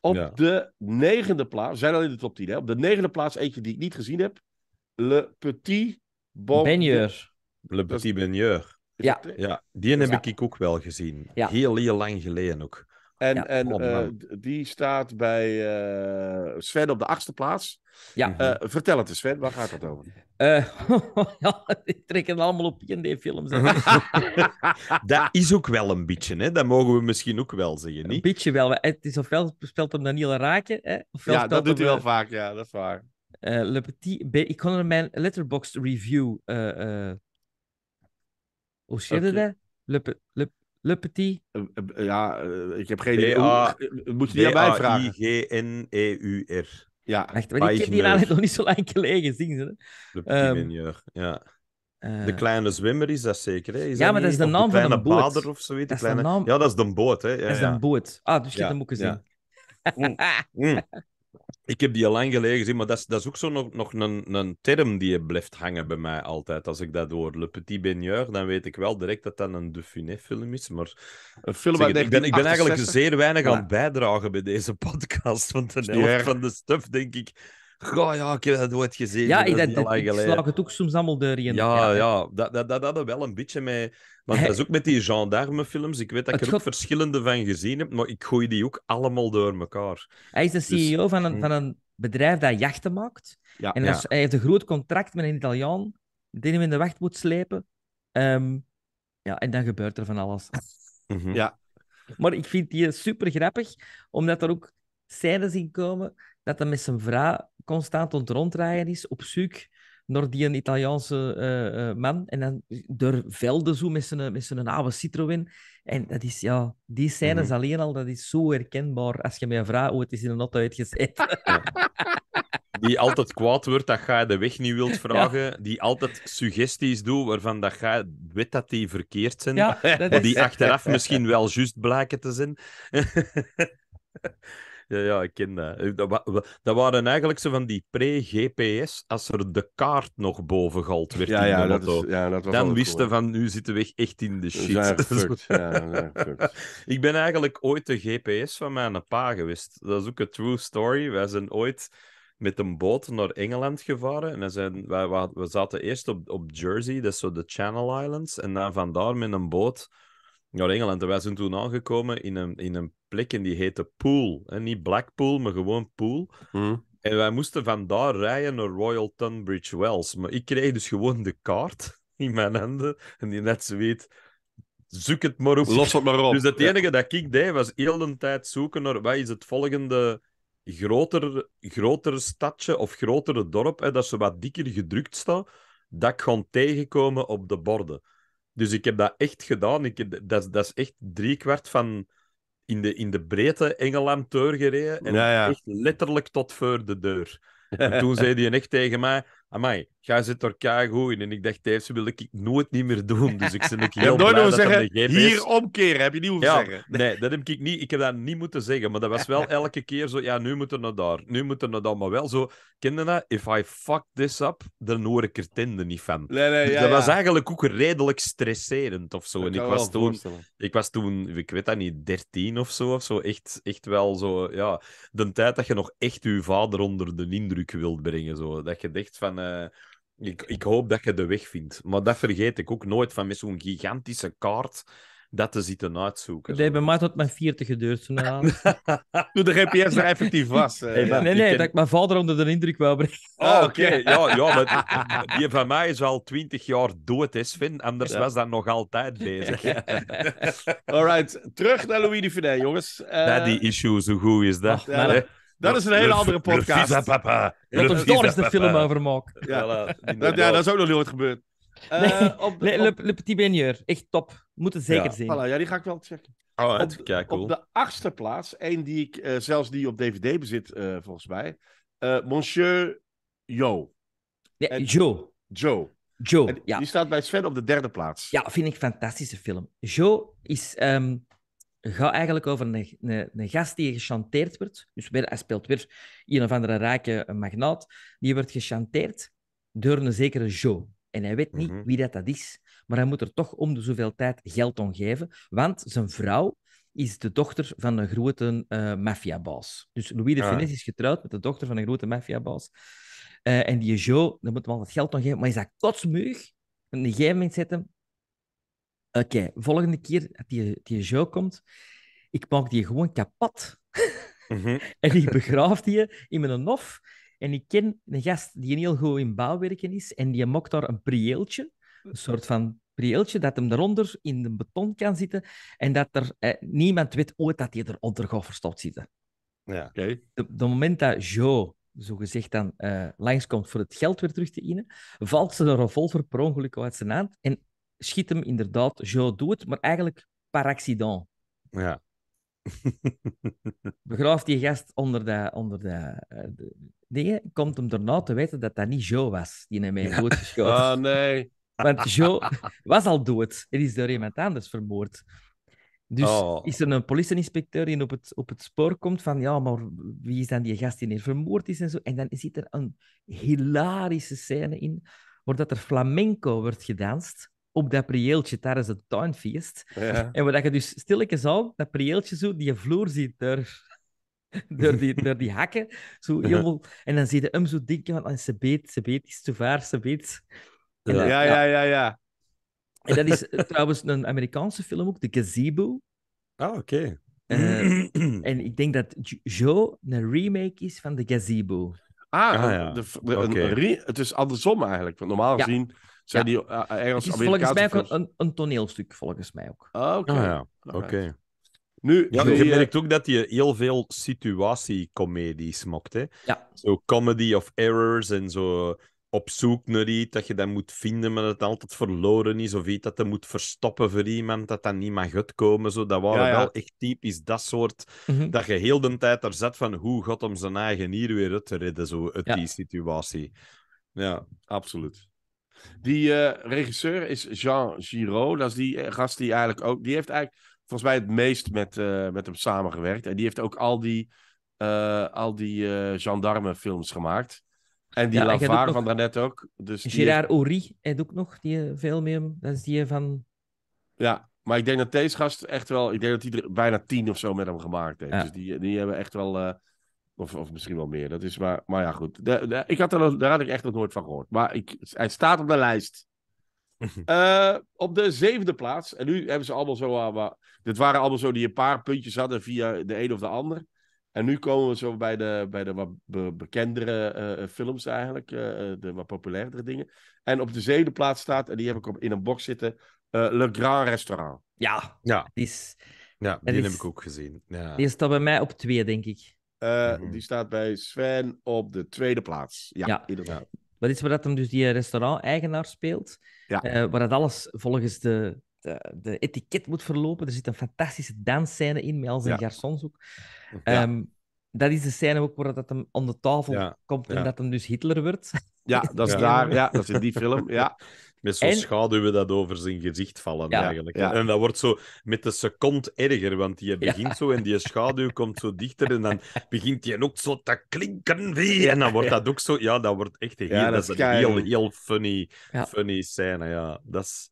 Op de negende plaats, we zijn al in de top 10, hè? op de negende plaats eentje die ik niet gezien heb. Le Petit Bon... Le Petit Benieur. Ja. ja, die heb ik ook wel gezien. Heel, heel lang geleden ook. En, en eh, die staat bij eh, Sven op de achtste plaats. Ja. Eh, vertel het eens, Sven, waar gaat het over? [LAUGHS] ik trek het allemaal op IND-films. [LAUGHS] dat is ook wel een beetje, hè? dat mogen we misschien ook wel zeggen. Niet? Een beetje wel. Het is ofwel speelt hem Daniel Raakje. Hè? ja, dat doet hij wel vaak, ja, dat is waar. Le Petit, ik kon er mijn letterboxd review. hoe schreef dat? Le, Le, Le Petit? Eh, eh, ja, eh, ik heb geen idee. Moet je die aan mij vragen? i g n e u r Ja, Echt, maar ik heb die naam nog niet zo lang gelegen, gezien. Hè? um, ja. de kleine zwemmer is dat zeker, hè? Is ja, maar dat is de naam van een boot. Bader of zoiets. Dat is de kleine... naam... Ja, dat is de boot, hè? Ja, dat is ja. een boot. Ah, dus je ja, hebt hem ook gezien. Ja. Mm, mm. [LAUGHS] Ik heb die al lang geleden gezien, maar dat is, dat is ook zo nog, nog een, een term die blijft hangen bij mij altijd. Als ik dat hoor, Le Petit Baigneur, dan weet ik wel direct dat dat een dufiné film is. Maar een film ik, ben, ik ben eigenlijk zeer weinig aan het bijdragen bij deze podcast, want een helft van de stuff, denk ik, Goh, ja, ik heb dat ooit gezien. Ja, ik, dat, ik het ook soms allemaal door in. Ja, ja, dat, dat, dat hadden wel een beetje mee... Want dat is ook met die films Ik weet dat ik er ook verschillende van gezien heb, maar ik gooi die ook allemaal door elkaar. Hij is de dus- CEO van, een, hm. van een bedrijf dat jachten maakt. Ja, en hij heeft een groot contract met een Italiaan, die hem in de wacht moet slepen. Ehm, ja, en dan gebeurt er van alles. Mhm. Ja. Maar ik vind die super grappig, omdat er ook scènes in komen dat hij met zijn vrouw constant rondrijden is op zoek naar die Italiaanse eh, eh, man. En dan door velden zo met zijn, met zijn oude Citroën. En dat is, ja, die scènes mhm. alleen al, dat is zo herkenbaar als je mij vraagt hoe het is in een auto uitgezet. Die altijd kwaad wordt dat je de weg niet wilt vragen. Die altijd suggesties doet waarvan dat je weet dat die verkeerd zijn. die achteraf misschien wel juist blijken te zijn. [LAUGHS] Ja, ja, ik ken dat. Eh, dat, waren eigenlijk zo van die pre-GPS, als er de kaart nog boven werd ja, in ja, de ja, dat was Dan wisten cool. van, nu zitten we echt in de shit. [LAUGHS] Ja, fucked. [LAUGHS] ik ben eigenlijk ooit de GPS van mijn pa geweest. Dat is ook een true story. Wij zijn ooit met een boot naar Engeland gevaren. En zijn, wij, we zaten eerst op, op Jersey, dat is zo de Channel Islands. En dan vandaar met een boot naar Engeland. En wij zijn toen aangekomen in een, in een plek en die heette Pool. En niet Blackpool, maar gewoon Pool. Hm. En wij moesten vandaar rijden naar Royal Tunbridge Wells. Maar ik kreeg dus gewoon de kaart [LAUGHS] in mijn handen. En die net zo weet, zoek het maar op. Los het maar op. Dus het enige dat ik deed, was heel de tijd zoeken naar wat is het volgende groter, grotere stadje of grotere dorp, hè, dat ze wat dikker gedrukt staat, dat ik gewoon tegenkomen op de borden. Dus ik heb dat echt gedaan. Ik dat, dat is echt driekwart van in de, in de breedte Engeland doorgereden. En ja, ja. echt letterlijk tot voor de deur. En toen zei hij echt tegen mij: Amai, jij zit er keigoed in. En ik dacht, ze wil ik nooit niet meer doen. Dus ik ben ook [LAUGHS] heel blij dat zeggen, hier omkeren, heb je niet hoeven zeggen. Nee, dat heb ik niet. Ik heb dat niet moeten zeggen. Maar dat was wel [LAUGHS] elke keer zo, ja, nu moeten we naar daar. Nu moeten we naar daar. Maar wel zo, kinderen, if I fuck this up, dan hoor ik er niet van. dat was eigenlijk ook redelijk stresserend of zo. en ik was, toen, ik was toen, ik weet dat niet, dertien of zo. Of zo. Echt, echt wel zo, ja, de tijd dat je nog echt je vader onder de indruk wilt brengen. Zo. Dat je dacht van... Eh, ik, ik hoop dat je de weg vindt. Maar dat vergeet ik ook nooit van met zo'n gigantische kaart dat te zitten uitzoeken. Nee, hebben mij tot mijn 40 e zo'n aan. Doe de GPS er effectief was. nee, nee, dat ik mijn vader onder de indruk wil brengen. Oh, [LAUGHS] oké. ja, ja, die van mij is al 20 jaar dood, hè, Sven. Anders was dat nog altijd bezig. [LAUGHS] All right. Terug naar Louis Duvenet, jongens. Uh... Eh, Daddy issues, hoe goed is dat? Dat is een hele andere podcast. Let papa. door is de film over Mark. Ja. dat is ook nog nooit gebeurd. Eh, Le, Petit Benieur, echt top. Moet het zeker zien. ja, die ga ik wel checken. Oh, op, de, cool. op de achtste plaats, één die ik eh, zelfs die op DVD bezit, eh, volgens mij. Monsieur Jo. Nee, Joe. Joe. Joe, Die staat bij Sven op de derde plaats. Ja, vind ik een fantastische film. Joe is ehm, gaat eigenlijk over een, een, gast die gechanteerd wordt. Dus weer, hij speelt weer een of andere rijke magnaat. Die wordt gechanteerd door een zekere Joe. En hij weet niet mhm. wie dat, dat is. Maar hij moet er toch om de zoveel tijd geld om geven. Want zijn vrouw is de dochter van een grote uh, maffiabaas. Dus Louis de ah. Finis is getrouwd met de dochter van een grote maffiabaas. Eh, en die Joe, daar moet hem al geld om geven. Maar is dat kotsmuug? op een gegeven moment zet Oké, volgende keer dat die, die show komt, ik maak die gewoon kapot. Mhm. [LAUGHS] en ik begraaf die in mijn hof. En ik ken een gast die heel goed in bouwwerken is. En die maakt daar een prieeltje. Een soort van prieeltje dat hem eronder in de beton kan zitten. En dat er eh, niemand weet ooit dat hij eronder gaat verstopt zitten. Ja. Okay. het moment dat Joe zo gezegd dan uh, langskomt voor het geld weer terug te innen, valt ze de revolver per ongeluk uit zijn hand en schiet hem inderdaad, Joe doet, maar eigenlijk par accident. Ja. [LAUGHS] Begraaft die gast onder de, onder de, eh, de dingen, komt hem daarna te weten dat dat niet Joe was die hem heeft doodgeschoten. oh, nee. Want Joe was al dood. Er is door iemand anders vermoord. Dus oh. is er een politieinspecteur die op het, op het spoor komt van ja, maar wie is dan die gast die hier vermoord is en zo. En dan zit er een hilarische scène in, waar dat er flamenco wordt gedanst op dat prieeltje tijdens het tuinfeest. Ja. En wat je dus stilletjes al, dat prieeltje zo, die vloer ziet door [LAUGHS] die, door die hakken. Zo helemaal, en dan zie je hem zo denken van, ah, ze beet, ze beet, is te vaar, ze beet. Ja, ja, ja, ja, En dat is eh, trouwens een Amerikaanse film ook, The Gazebo. Ah, oké. Eh, [CLEARS THROAT] en ik denk dat Joe een remake is van The Gazebo. Ah, ah ja. de, het is andersom eigenlijk. Want normaal gezien zijn die eh, eh, volgens mij ook een, toneelstuk, volgens mij ook. Ah, oké. Ah, nu, je merkt eh, ook dat je heel veel situatiecomedies mocht. Hè? Ja. Zo comedy of errors en zo op zoek naar iets dat je dan moet vinden, maar dat het altijd verloren is. Of iets dat je moet verstoppen voor iemand, dat dat niet mag uitkomen. Zo. Dat waren wel echt typisch dat soort... Mhm. Dat je heel de tijd er zat van hoe God om zijn eigen hier weer uit te redden, zo uit die situatie. Ja, absoluut. Die eh, regisseur is Jean Giraud. Dat is die eh, gast die eigenlijk ook. Die heeft eigenlijk volgens mij het meest met, eh, met hem samengewerkt. En die heeft ook al die, al die gendarme-films gemaakt. En die ja, Lavar van daarnet ook. Dus Gerard heeft... ook nog die veel meer, Dat is die van. Ja, maar ik denk dat deze gast echt wel. Ik denk dat hij er bijna tien of zo met hem gemaakt heeft. Dus die, die hebben echt wel of, of misschien wel meer. Dat is maar. Maar ja, goed. ik had er, daar had ik echt nog nooit van gehoord. Maar ik, hij staat op de lijst. [LAUGHS] Eh, op de zevende plaats. En nu hebben ze allemaal zo. Ah, dit waren allemaal zo die een paar puntjes hadden via de een of de ander. En nu komen we zo bij de, bij de wat bekendere eh, eh, films eigenlijk. de wat populairdere dingen. En op de zevende plaats staat, en die heb ik op, in een box zitten. Le Grand Restaurant. Ja, ja. die, is, ja, die, heb ik ook gezien. Ja. Die staat bij mij op twee, denk ik. Eh, mhm. Die staat bij Sven op de tweede plaats. Ja, inderdaad. Dat is waar dat hem dus die eh, restaurant-eigenaar speelt. Ja. Eh, waar dat alles volgens de, de, de, etiket moet verlopen. Er zit een fantastische dansscène in met al zijn ja. garçons ook. Ehm, dat is de scène ook waar dat hem om de tafel komt en dat hem dus Hitler wordt. Ja, dat is [LAUGHS] daar. Ja, dat is in die film. Ja. Met zo'n schaduwen dat over zijn gezicht vallen eigenlijk. En dat wordt zo met de seconde erger, want je begint zo en die schaduw komt zo dichter en dan [LAUGHS] begint die ook zo te klinken wie. En dan wordt dat ook zo... Ja, dat wordt echt... Heel, dat, is een heel, heel funny, funny scène, ja. Dat is...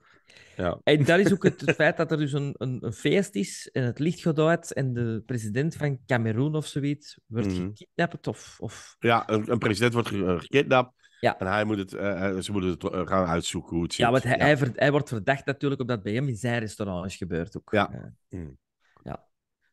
Ja. En dat is ook het, [LAUGHS] feit dat er dus een, een, feest is en het licht gaat uit en de president van Cameroen of zoiets wordt mm gekidnapt of, of... Ja, een, een president wordt eh, gekidnapt ja. En hij moet het, eh, eh, ze moeten het eh, gaan uitzoeken hoe het zit. Ja, want hij, hij, wordt verdacht natuurlijk omdat bij hem in zijn restaurant is gebeurd ook. Ja. Mm. ja.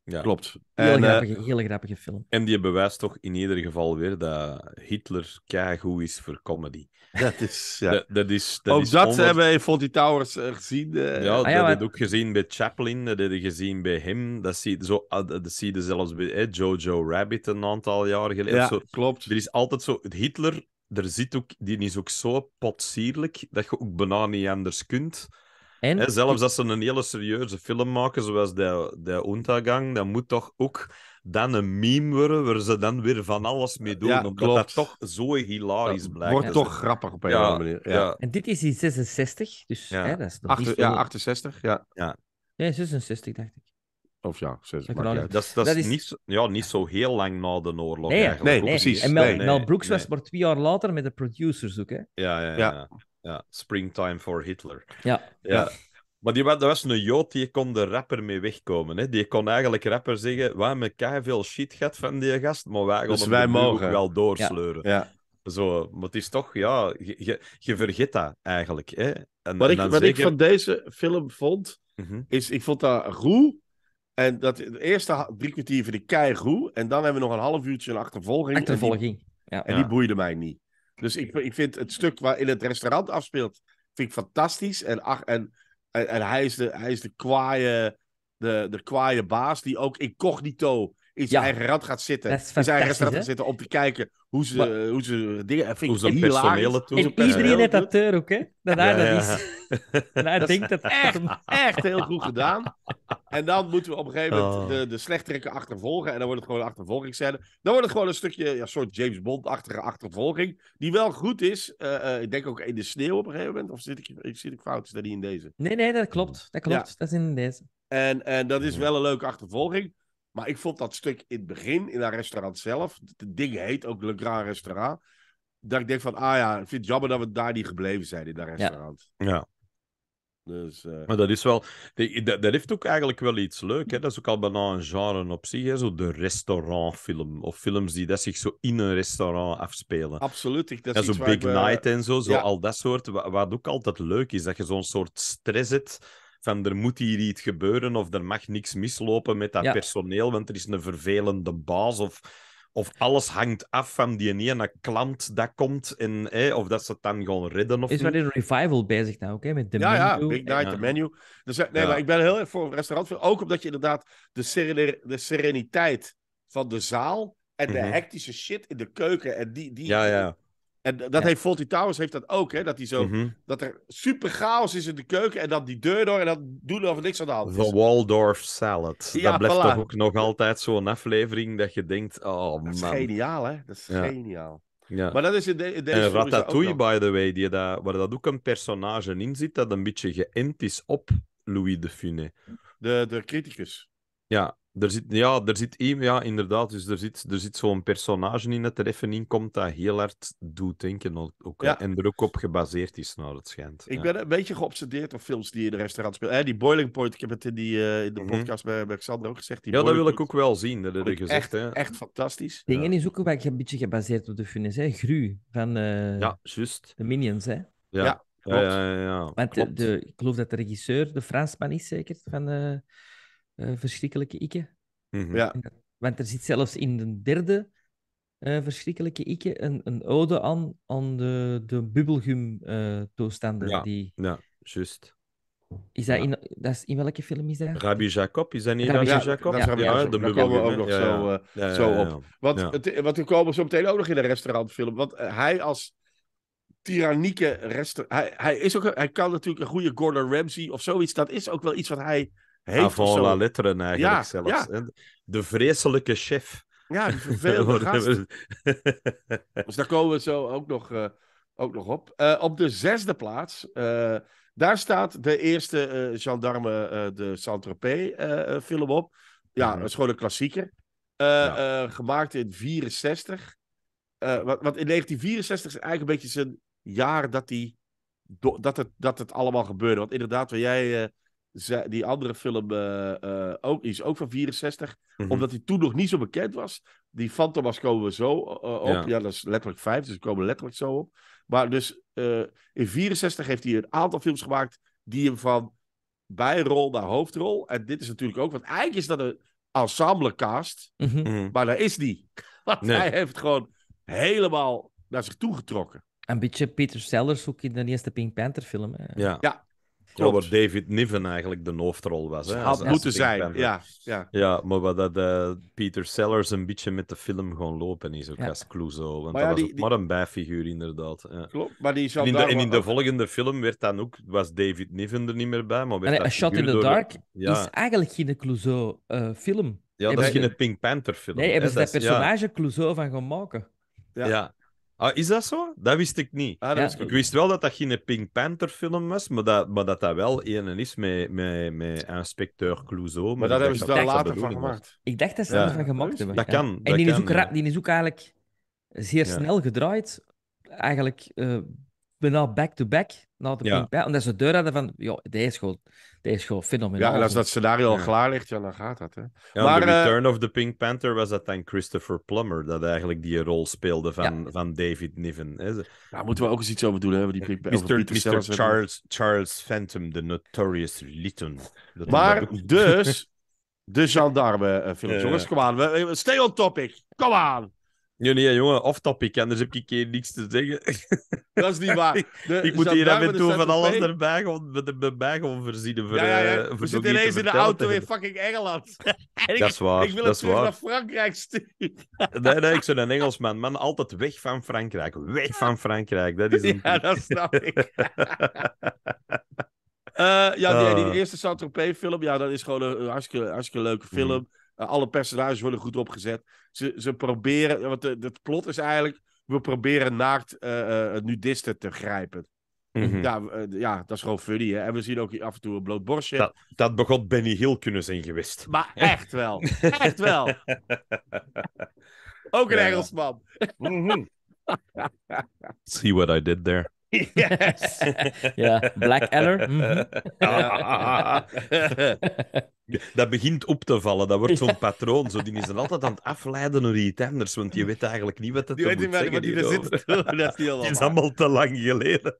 ja. Klopt. Heel, en, grappige, heel grappige film. En die bewijst toch in ieder geval weer dat Hitler keigoed is voor comedy. Dat is... Ja. Dat, dat is ook dat onder... hebben wij Fonty Towers gezien. Ah, ja, dat maar... heb ook gezien bij Chaplin, dat heb je gezien bij hem. Dat zie, zo, ah, dat zie je zelfs bij eh, Jojo Rabbit een aantal jaar geleden. Ja, zo, klopt. Er is altijd zo... Hitler er zit ook, die is ook zo potsierlijk dat je ook bijna niet anders kunt. En... zelfs als ze een hele serieuze film maken, zoals de, de Untergang, dan moet toch ook dan een meme worden waar ze dan weer van alles mee doen. Ja, omdat dat toch zo hilarisch dat blijkt. Wordt toch grappig op een ja, andere manier. Ja. En dit is die 66, dus hè, dat is nog Achter, Ja, 68, ja. ja. 66 dacht ik. Of ja, Dat, dat, is, niet, ja, niet zo heel lang na de oorlog. Nee, nee, nee precies. En Mel, Brooks was maar twee jaar later met de producers zoeken. Ja, ja, ja, ja. Springtime for Hitler. Ja. ja. Maar die, dat was een jood, die kon de rapper mee wegkomen. Hè? Die kon eigenlijk rapper zeggen, waar kei veel shit gehad van die gast, maar wij, dus mogen wel doorsleuren. Ja. Zo, maar het is toch, ja, je, je, vergeet dat eigenlijk. Hè? En, wat ik, ik van deze film vond, mhm. is, ik vond dat goed, en dat, de eerste drie kwartier vind ik keigoed. En dan hebben we nog een half uurtje een achtervolging. Achtervolging, en die, ja. En die boeide mij niet. Dus ik, ik vind het stuk waarin in het restaurant afspeelt, vind ik fantastisch. En, ach, en, en, hij is de, hij is de de, de kwaaie baas die ook incognito in zijn eigen rad gaat zitten. In eigen restaurant gaat zitten om te kijken hoe ze, hoe ze dingen... Vind hoe ze personeel het En iedereen heeft dat teur ook, hè? [LAUGHS] Dat hij dat is. hij dat echt, echt heel goed gedaan. En dan moeten we op een gegeven moment oh. de, de achtervolgen. En dan wordt het gewoon een achtervolgingsscène. Dan wordt het gewoon een stukje, ja, soort James Bond-achtige achtervolging. Die wel goed is. Eh, eh, ik denk ook in de sneeuw op een gegeven moment. Of zit ik, zit ik fout? Is dat niet in deze? Nee, nee, dat klopt. Dat klopt. Dat is in deze. En, en dat is wel een leuke achtervolging. Maar ik vond dat stuk in het begin, in dat restaurant zelf. Het ding heet ook Le Grand Restaurant. Dat ik denk van, ah ja, ik vind het jammer dat we daar niet gebleven zijn in dat restaurant. Ja. ja. Dus, eh, Maar dat is wel, dat, dat, heeft ook eigenlijk wel iets leuk. Hè? Dat is ook al bijna een genre op zich. Hè? Zo de restaurantfilm. Of films die dat zich zo in een restaurant afspelen. Absoluut. Ik, dat is ja, zo Big eh, Night en zo. zo Al dat soort. Wat, wat ook altijd leuk is. Dat je zo'n soort stress hebt van er moet hier iets gebeuren of er mag niks mislopen met dat personeel, want er is een vervelende baas of, of alles hangt af van die ene klant dat komt en, of dat ze het dan gewoon redden. Of is wel in revival bezig nou, oké? Met de ja, menu. Ja, Big Night, de menu. Dus, eh, nee, maar ik ben heel erg voor restaurant. Ook omdat je inderdaad de, de sereniteit van de zaal en de mhm. hectische shit in de keuken en die... die ja, ja en dat heeft Faulty Towers heeft dat ook, hè? Dat, die zo, mhm. dat er super chaos is in de keuken en dat die deur door en dat doen over niks aan de hand The Waldorf Salad. Ja, dat blijft toch ook nog altijd zo'n aflevering dat je denkt, oh man. Dat is geniaal, hè? Dat is geniaal. Ja. Maar dat is in deze en Ratatouille, by the way, die dat, waar dat ook een personage in zit dat een beetje geënt is op Louis de Funès. De, de criticus. Ja, er zit, ja, er zit ja, inderdaad. Dus er zit, er zit zo'n personage in dat er even in komt dat heel hard doet denken. Ook, En er ook op gebaseerd is, nou, het schijnt. Ik ben een beetje geobsedeerd door films die in de restaurant spelen. Eh, die Boiling Point, ik heb het in, die, eh, in de mhm. podcast bij, bij Xander ook gezegd. Die ja, dat wil ik ook wel zien, dat heb ik gezegd. Echt, echt fantastisch. Dingen is ook een beetje gebaseerd op de funes. Gru van uh, ja, de Minions, hè. ja, Ja, ja, ja, de, ik geloof dat de regisseur de Fransman is, zeker? Van, eh, eh, verschrikkelijke ikke. Mhm. Ja. Want er zit zelfs in de derde eh, verschrikkelijke ikke een, een ode aan, aan de, de bubbelgum-toestanden. Eh, ja, die... ja juist. Is dat, in, dat is, in welke film is dat? Rabbi Jacob, is dat niet Rabbi, Jacob? Ja, ja, daar komen ook nog zo, zo op. Want, het, we komen zo meteen ook nog in de restaurantfilm. Want hij als tyrannieke restaurant... Hij, hij, is ook, hij kan natuurlijk een goede Gordon Ramsay of zoiets. Dat is ook wel iets wat hij heeft. Avant ah, letteren eigenlijk zelfs. De vreselijke chef. Ja, die [LAUGHS] vervelende [LAUGHS] dus daar komen we zo ook nog, eh, ook nog op. Eh, op de zesde plaats, uh, daar staat de eerste gendarme de Saint-Tropez film op. Ja, dat mhm. is gewoon een klassieker. gemaakt in 64. want, in 1964 is eigenlijk een beetje zijn jaar dat, die, dat, het, dat het allemaal gebeurde. Want inderdaad, waar jij die andere film eh, eh, ook, is ook van 64. Mhm. Omdat hij toen nog niet zo bekend was. Die Fantomas komen we zo eh, op. Ja. dat is letterlijk vijf, dus komen letterlijk zo op. Maar dus in 64 heeft hij een aantal films gemaakt die hem van bijrol naar hoofdrol. En dit is natuurlijk ook, want eigenlijk is dat een ensemblecast, mm mhm. maar dat is niet. [LAUGHS] Want hij heeft gewoon helemaal naar zich toe getrokken. Een beetje Peter Sellers ook in de eerste Pink Panther film. Ja. ja, Klopt. Ja, waar David Niven eigenlijk de hoofdrol was. Hè, had moeten zijn, ja, ja. Ja, maar wat dat eh, Peter Sellers een beetje met de film gewoon lopen is, ook als Clouseau. Want dat was ook maar een bijfiguur, inderdaad. Ja. Klopt, maar die en in, de, volgende film werd dan ook, was David Niven er niet meer bij, maar werd eh, dat A Shot in the Dark is eigenlijk geen Clouseau-film. Eh, ja, dat is geen Pink Panther-film. Nee, hebben ze dat personage Clouseau van gaan maken. Ja. Ah, is dat zo? Dat wist ik niet. Ah, ik wist wel dat dat geen Pink Panther film was, maar dat maar dat, dat wel een is met, met, met inspecteur Clouseau. Maar, maar dat hebben ze wel later van gemaakt. Ik dacht dat ze later van gemaakt hebben. Dat kan. En die, is ook die is ook eigenlijk zeer snel gedraaid. Eigenlijk uh, bijna back-to-back na de Pink Panther. Omdat ze de deur hadden van, ja, deze is gewoon dat is gewoon fenomenaal. Ja, als dat scenario al klaar ligt, ja, dan gaat dat. Hè. Ja, maar, de eh, Return of the Pink Panther was dat dan Christopher Plummer, dat eigenlijk die rol speelde van, van David Niven. Hè. Daar moeten we ook eens iets over doen, hebben die Pink Panther. Mr. Charles, Charles Phantom, de Notorious Lytton. maar dus, de gendarme, uh, Philip, jongens, kom aan. Stay on topic, kom aan. Nee, nee, jongen, off ik anders heb ik hier niks te zeggen. [LAUGHS] Dat is niet waar. [LAUGHS] ik moet hier en toe van alles erbij gewoon, met, met mij voorzien. Voor, ja, ja, ja. Eh, We zitten ineens in de auto in fucking Engeland. [LAUGHS] ik, dat is waar. Ik wil het terug naar Frankrijk sturen. nee, nee, ik ben een Engelsman. Man, altijd weg van Frankrijk. Weg van Frankrijk. Dat is een... Ja, dat snap ik. Eh, ja, die, ah. eerste Saint-Tropez-film, ja, dat is gewoon een hartstikke, hartstikke leuke mhm. film. Eh, alle personages worden goed opgezet. Ze, ze proberen, want het plot is eigenlijk, we proberen naakt eh, eh, nudisten te grijpen. Mhm. ja, ja, dat is gewoon funny. Hè? En we zien ook af en toe een bloot borstje. Dat, dat begon Benny Hill kunnen zijn gewist. Maar echt wel. echt wel. [LAUGHS] ook een Engelsman. Mhm. [LAUGHS] See what I did there yes. [LAUGHS] ja, Black Eller. [LAUGHS] Mhm. dat begint op te vallen. Dat wordt zo'n patroon. Zo, die is dan altijd aan het afleiden naar iets anders, want je weet eigenlijk niet wat het je weet niet zeggen. Wat die zit. [LAUGHS] dat is, is allemaal te lang geleden.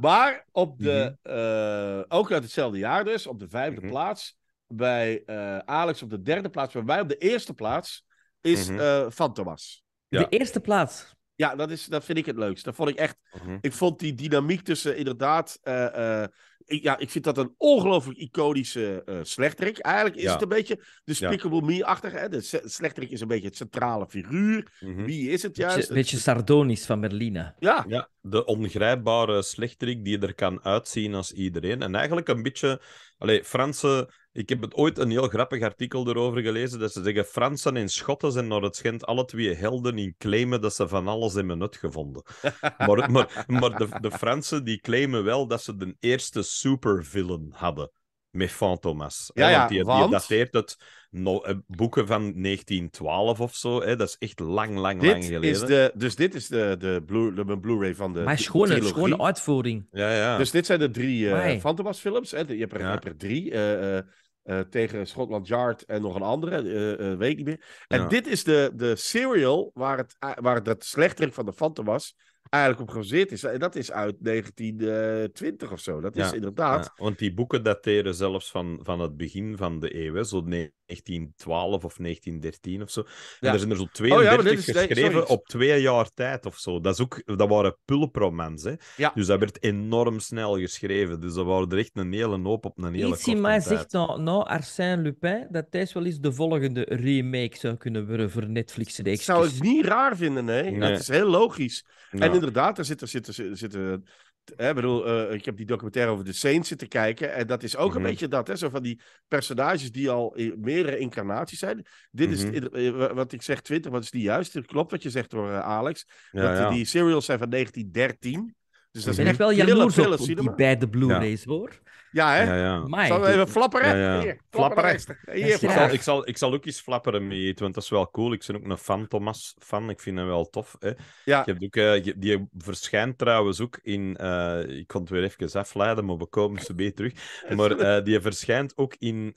maar op de, mhm. eh, ook uit hetzelfde jaar dus, op de vijfde mhm. plaats, bij eh, Alex op de derde plaats, bij wij op de eerste plaats, is mm -hmm. Eh, Fantomas. De eerste plaats. Ja, dat, is, dat vind ik het leukst. Dat vond ik echt. Mhm. Ik vond die dynamiek tussen inderdaad. Eh, eh, ik, ja, ik vind dat een ongelooflijk iconische uh, slechterik. Eigenlijk is het een beetje de Spickable ja. me achtig De slechterik is een beetje het centrale figuur. Mhm. Wie is het juist? Een beetje, sardonisch van Merlina. Ja. ja, de ongrijpbare slechterik die er kan uitzien als iedereen. En eigenlijk een beetje. Allee, Franse ik heb het ooit een heel grappig artikel erover gelezen. Dat ze zeggen: Fransen en Schotten zijn naar het schijnt alle twee helden in claimen dat ze van alles hebben uitgevonden. [LAUGHS] maar maar, maar de, de Fransen die claimen wel dat ze de eerste supervillain hadden met Fantomas. Ja, ja, want die, dateert het eh, boeken van 1912 of zo. Hè? Dat is echt lang, lang, lang geleden. Is de, dus dit is de, de, Blu, de Blu-ray van de. Maar schone, schone uitvoering. Ja, ja. Dus dit zijn de drie uh, eh, Fantomas-films. Je, je, hebt er drie. Eh, eh, tegen Schotland Yard en nog een andere, eh, eh, weet ik niet meer. En dit is de, de serial waar het, waar dat slechterik van de Phantom was eigenlijk op gebaseerd is. En dat is uit 1920 of zo. Dat is inderdaad... Ja. Want die boeken dateren zelfs van, van het begin van de eeuw, zo 1912 of 1913 of zo. En er zijn er zo 32 geschreven op twee jaar tijd of zo. Dat, is ook, dat waren pulpromans. Hè? Ja. Dus dat werd enorm snel geschreven. Dus dat waren er echt een hele hoop op een hele Iets in mij zegt dan, nou, nou, Arsène Lupin, dat deze wel eens de volgende remake zou kunnen worden voor netflix Dat zou het niet raar vinden, hè? Nee. Dat is heel logisch. En inderdaad, er zitten, zitten, zitten Hè, bedoel, eh, ik heb die documentaire over de Saints zitten kijken. En dat is ook een mhm. beetje dat, hè? Zo van die personages die al meerdere incarnaties zijn. Dit is, mhm. eh, wat ik zeg, 20, wat is die juist? klopt wat je zegt hoor, eh, Alex. dat die serials zijn van 1913. Dus dat mhm. ik ben echt wel jaloers die bij de Blu-rays, hoor. Ja, hè? Ja, ja. even flapperen? Hier, flapperen. Hier, Ik, zal, ik, zal, ook iets flapperen mee want dat is wel cool. Ik ben ook een fan, Thomas, fan. Ik vind hem wel tof. Hè? Ja. Je hebt ook, eh, die verschijnt trouwens ook in... Eh, ik kon het weer even afleiden, maar we komen ze beter terug. [LAUGHS] Maar eh, die verschijnt ook in,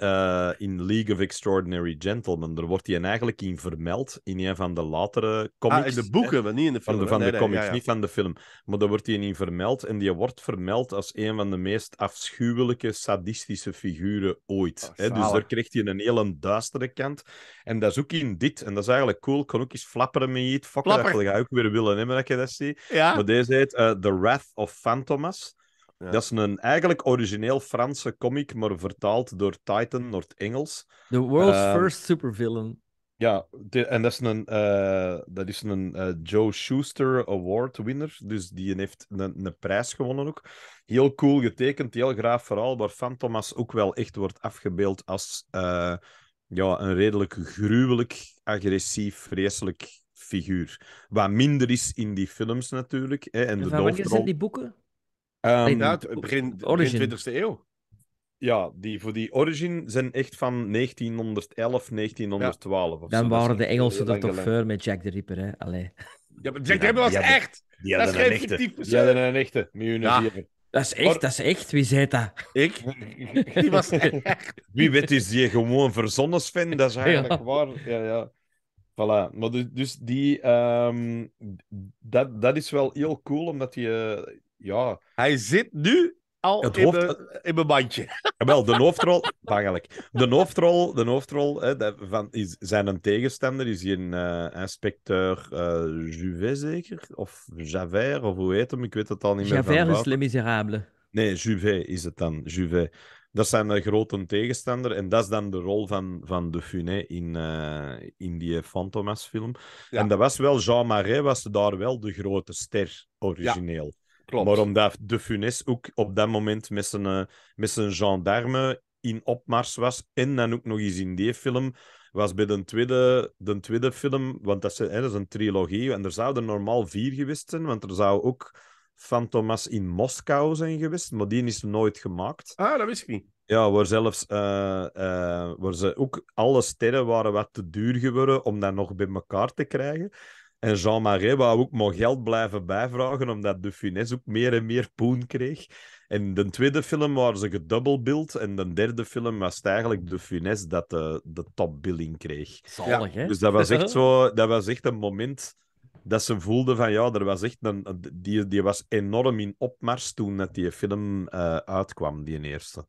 in League of Extraordinary Gentlemen. Daar wordt hij eigenlijk in vermeld, in een van de latere comics. Ah, in de boeken, maar niet in de film. Van de, comics, niet van de film. Maar daar wordt hij in vermeld en die wordt vermeld als een van de meest afschuwelijke sadistische figuren ooit. Oh, hè? Dus daar kreeg hij een hele duistere kant. En dat is ook in dit. En dat is eigenlijk cool. Kan ook eens flapperen met iets. Fuck, Flapper. dat ga ik ook weer willen nemen, dat je dat zie. Maar deze heet eh, The Wrath of Phantomas. Dat is een eigenlijk origineel Franse comic, maar vertaald door Titan noord Engels. The world's eh, first supervillain. Ja, en dat is een, eh, dat is een eh, Joe Schuster Award winner. Dus die heeft een, een, prijs gewonnen ook. Heel cool getekend, heel graaf vooral waar Phantomas ook wel echt wordt afgebeeld als eh, ja, een redelijk gruwelijk, agressief, vreselijk figuur. Wat minder is in die films natuurlijk. Hè, en, de wanneer zijn die boeken? Um, begin, begin 20e eeuw. Ja, die, voor die origin zijn echt van 1911, 1912. Dan waren de Engelsen dat toch ver met Jack the Ripper, hè? Allee. Ja, maar Jack De Ripper was echt! dat is geen fictief persoon. Ja, een echte. Ja. Dat is echt, dat is echt. Wie zei dat? Ik? [LAUGHS] was echt. Wie weet is die gewoon verzonnen, Sven? Dat is eigenlijk waar. Ja, ja. Voilà. Maar dus, dus die... Ehm, dat, dat is wel heel cool, omdat die... ja. Hij zit nu al het in, hoofd... mijn, in mandje. [LAUGHS] Wel, de hoofdrol... Bangelijk. De hoofdrol, de hoofdrol hè, van, is, zijn een tegenstander is hier een eh, inspecteur uh, Juvet, zeker? Of Javert, of hoe heet hem? Ik weet het al niet Javert meer. Javert is Le Miserable. Nee, Juvet is het dan. Juvet. Dat zijn de grote tegenstander. En dat is dan de rol van, van de Funé in, eh, in die Fantomas-film. En dat was wel... Jean Marais was daar wel de grote ster, origineel. Klopt. Maar omdat De Funes ook op dat moment met zijn, eh, met zijn gendarme in opmars was en dan ook nog eens in die film, was bij de tweede, de tweede film, want dat is, hè, een trilogie, en er zouden normaal vier geweest zijn, want er zou ook Fantomas in Moskou zijn geweest, maar die is nooit gemaakt. Ah, dat wist ik niet. Ja, waar zelfs eh, eh, waar ze ook alle sterren waren wat te duur geworden om dat nog bij elkaar te krijgen. En Jean Marais wou ook maar geld blijven bijvragen, omdat de Funes ook meer en meer poen kreeg. En de tweede film waren ze gedubbelbeeld. En de derde film was het eigenlijk de Funes dat de, de topbilling kreeg. Zalig, ja. hè? Dus dat was, echt [LAUGHS] zo, dat was echt een moment dat ze voelden van... Ja, er was echt een, die, die was enorm in opmars toen dat die film eh, uitkwam, die eerste.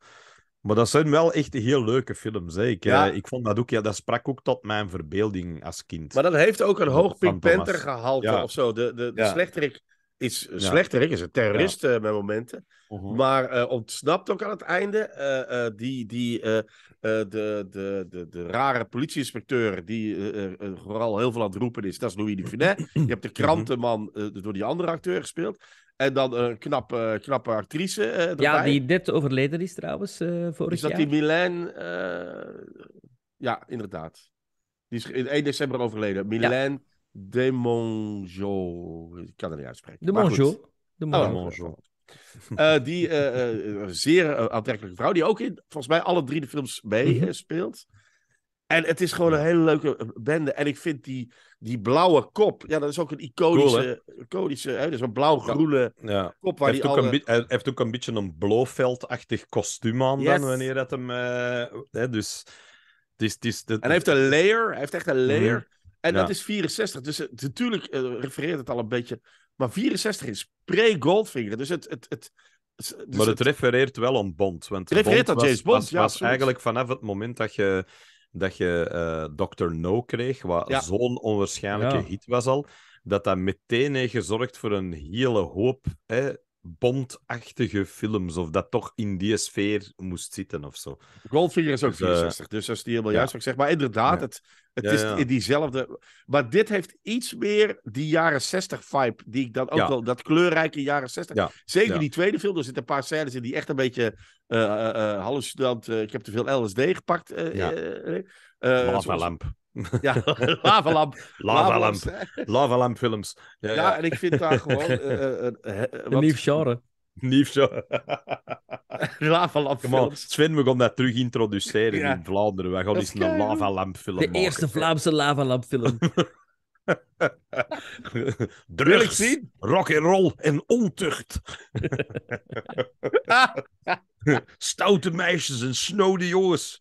Maar dat zijn wel echt heel leuke films. Hè. Eh, ik, vond dat ook, ja, dat sprak ook tot mijn verbeelding als kind. Maar dat heeft ook een hoog Pink Panther gehalte of zo. De, de, de slechterik iets ja. slechter is. Een terrorist eh, bij momenten. Mhm. Maar eh, ontsnapt ook aan het einde. Eh, die, die, de, de, de, de rare politieinspecteur die vooral heel veel aan het roepen is, dat is Louis Finet. [CLEARS THROAT] Je hebt de mhm. krantenman dus door die andere acteur gespeeld. En dan een knappe, knappe actrice. ja, die net overleden is trouwens uh, vorig is dat die Milan? ja, inderdaad. Die is in 1 december overleden. Milan de Monjo, Ik kan het niet uitspreken. De Monjo. De oh, Monjo. Eh, die uh, zeer aantrekkelijke vrouw, die ook in volgens mij alle drie de films mee mhm. speelt. En het is gewoon een hele leuke bende. En ik vind die, die blauwe kop, ja, dat is ook een iconische, cool, iconische hè? Dus een blauw-groene kop. Waar hij, heeft heeft ook een beetje een blauwveldachtig kostuum aan dan, wanneer dat hem... Hè, dus, dit is, En hij heeft een layer, hij heeft echt een layer. Mhm. En dat is 64. Dus eh, natuurlijk eh, refereert het al een beetje. Maar 64 is pre-Goldfinger. Dus het. het, het, dus maar het, refereert wel aan Bond. Want refereert Bond aan James Bond, was, Was eigenlijk vanaf het moment dat je, dat je uh, eh, Dr. No kreeg, wat zo'n onwaarschijnlijke hit was al, dat dat meteen heeft gezorgd voor een hele hoop hè, bondachtige films, of dat toch in die sfeer moest zitten of zo. Goldfinger is ook dus, 64, eh, dus dat is die helemaal juist wat ik zeg. Maar inderdaad, het, het is in diezelfde... Maar dit heeft iets meer die jaren 60 vibe, die ik dan ook wel... Dat kleurrijke jaren 60. Zeker die tweede film, er zitten een paar scènes in die echt een beetje uh, ik heb te veel LSD gepakt. Uh, lamp. [LAUGHS] Ja, Lavalamp. Lavalamp. Lavalamp films. Ja, en ik vind daar gewoon... [LAUGHS] Eh, eh, eh, een nieuw genre. Nieuw genre. [LAUGHS] lavalamp films. Sven, we gaan dat terug introduceren in Vlaanderen. We gaan eens een lavalamp film De eerste Vlaamse lavalamp film. [LAUGHS] Drugs, ik zien? rock and roll en ontucht. [LAUGHS] Stoute meisjes en snode jongens.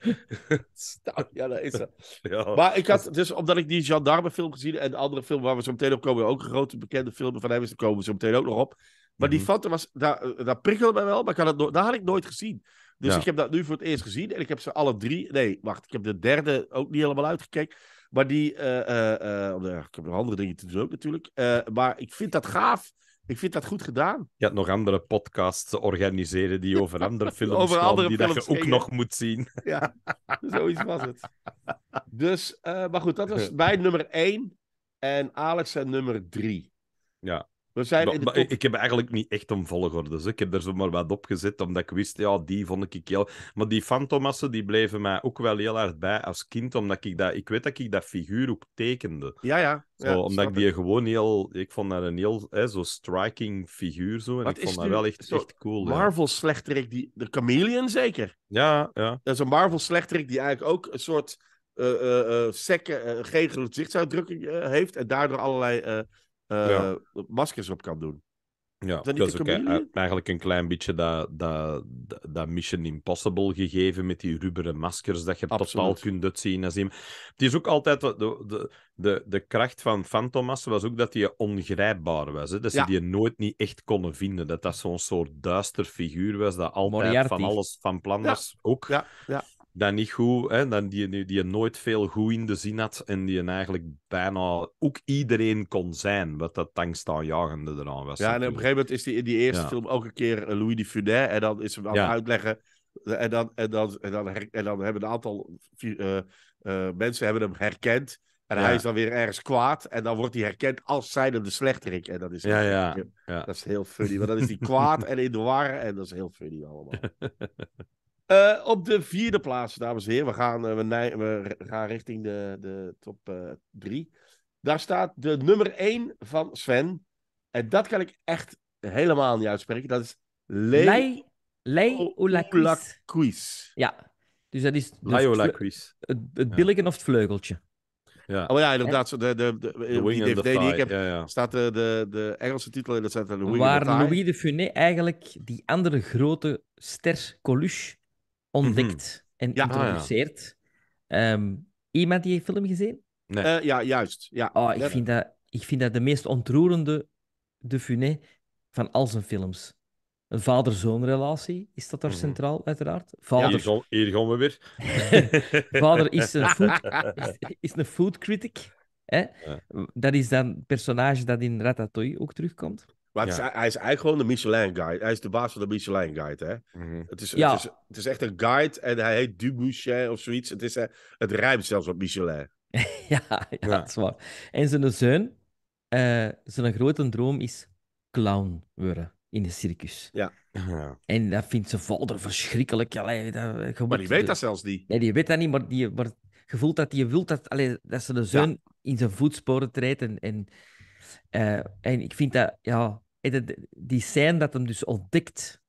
Stout, ja, dat is het. [LAUGHS] Ja. Maar ik had, dus omdat ik die Darby-film gezien en de andere film waar we zo meteen op komen, ook grote bekende film van hem is, dus daar komen we zo meteen ook nog op. Maar die mhm. foto was, daar, prikkelde mij wel, maar ik had het had ik nooit gezien. Dus ik heb dat nu voor het eerst gezien en ik heb ze alle drie, nee, wacht, ik heb de derde ook niet helemaal uitgekeken. Maar die, eh, eh, eh, oh, nou ik heb nog andere dingen te doen ook natuurlijk. maar ik vind dat gaaf. Ik vind dat goed gedaan. Je hebt nog andere podcasts te organiseren die over andere [LAUGHS] films over gaan, die dat je ook nog moet zien. [LAUGHS] Ja, zoiets was het. Dus, maar goed, dat was bij [LAUGHS] nummer één. En Alex zijn nummer drie. Ja. We zijn in de ik heb eigenlijk niet echt een volgorde. Dus ik heb er zomaar wat op gezet, omdat ik wist, ja, die vond ik heel... Maar die fantomassen, die bleven mij ook wel heel hard bij als kind, omdat ik dat... Ik weet dat ik dat figuur ook tekende. Ja, ja. ja omdat ik die gewoon heel... Ik vond dat een heel hè, zo striking figuur, zo. En wat ik vond dat wel echt, echt cool. Marvel-slechterik, die... De chameleon zeker? Ja, ja. Dat is een Marvel-slechterik die eigenlijk ook een soort... Uh, uh, gezichtsuitdrukking heeft en daardoor allerlei eh, eh, maskers op kan doen. Ja, dat, is ook eh, eh, eigenlijk een klein beetje dat, dat, dat Mission Impossible gegeven met die rubberen maskers, dat je totaal kunt zien. en zien. Het is ook altijd de, de, de, de kracht van Phantomas was ook dat hij ongrijpbaar was. Hè? Dat ze die nooit niet echt konden vinden. Dat dat zo'n soort duister figuur was, dat altijd van alles van plan was. Ook. Ja. ja dan niet goed, hè, die, die nooit veel goed in de zin had en die eigenlijk bijna ook iedereen kon zijn, wat dat jagende eraan was. Ja, en op een gegeven moment is die in die eerste film ook een keer eh, Louis de Funès en dan is hem aan het uitleggen eh, en dan, en, dan, en, dan, en dan hebben een aantal eh, mensen hebben hem herkend. En hij is dan weer ergens kwaad. En dan wordt hij herkend als zijnde de slechterik. En dat is, ja, ja, ja, dat is heel funny. Want dan is hij kwaad en in de war. En dat is heel funny allemaal. [LAUGHS] Eh, op de vierde plaats, dames en heren. We gaan, eh, we, we gaan richting de, de top eh, drie. Daar staat de nummer één van Sven. En dat kan ik echt helemaal niet uitspreken. Dat is Le... Oulakuis Ja. Dus dat is... Het, het billigen of het vleugeltje. Ja. Oh ja, inderdaad. De, de, de, de die ik heb, staat de, de, de Engelse titel in. Dat staat de Louis Waar Louis de Funé eigenlijk die andere grote ster Coluche ontdekt mhm. en ah, introduceert. Ehm, iemand die heeft film gezien? Eh, ja, juist. Ja. Oh, ik, vind dat, ik vind dat de meest ontroerende de Funé van al zijn films. Een vader-zoon-relatie is dat daar mhm. centraal, uiteraard. Vader... Ja, we weer. [LAUGHS] vader is een food, [LAUGHS] is, een food critic. Hè? Dat is dan het personage dat in Ratatouille ook terugkomt. Maar hij is eigenlijk gewoon de Michelin Guide. Hij is de baas van de Michelin Guide. Hè? Mhm. het, is, het, is, het, is, echt een guide en hij heet Dubuchet of zoiets. Het, is, eh, het rijmt zelfs op Michelin. [LAUGHS] ja, ja, dat is waar. En zijn zoon, uh, zijn grote droom is clown worden in de circus. Ja. En dat vindt zijn vader verschrikkelijk. Allee, dat, maar die weet dat zelfs niet. Nee, die weet dat niet, maar, die, maar je voelt dat je wilt dat, allee, dat ze de zoon in zijn voetsporen treedt en, en eh, en ik vind dat, ja, die scène dat hem dus ontdekt,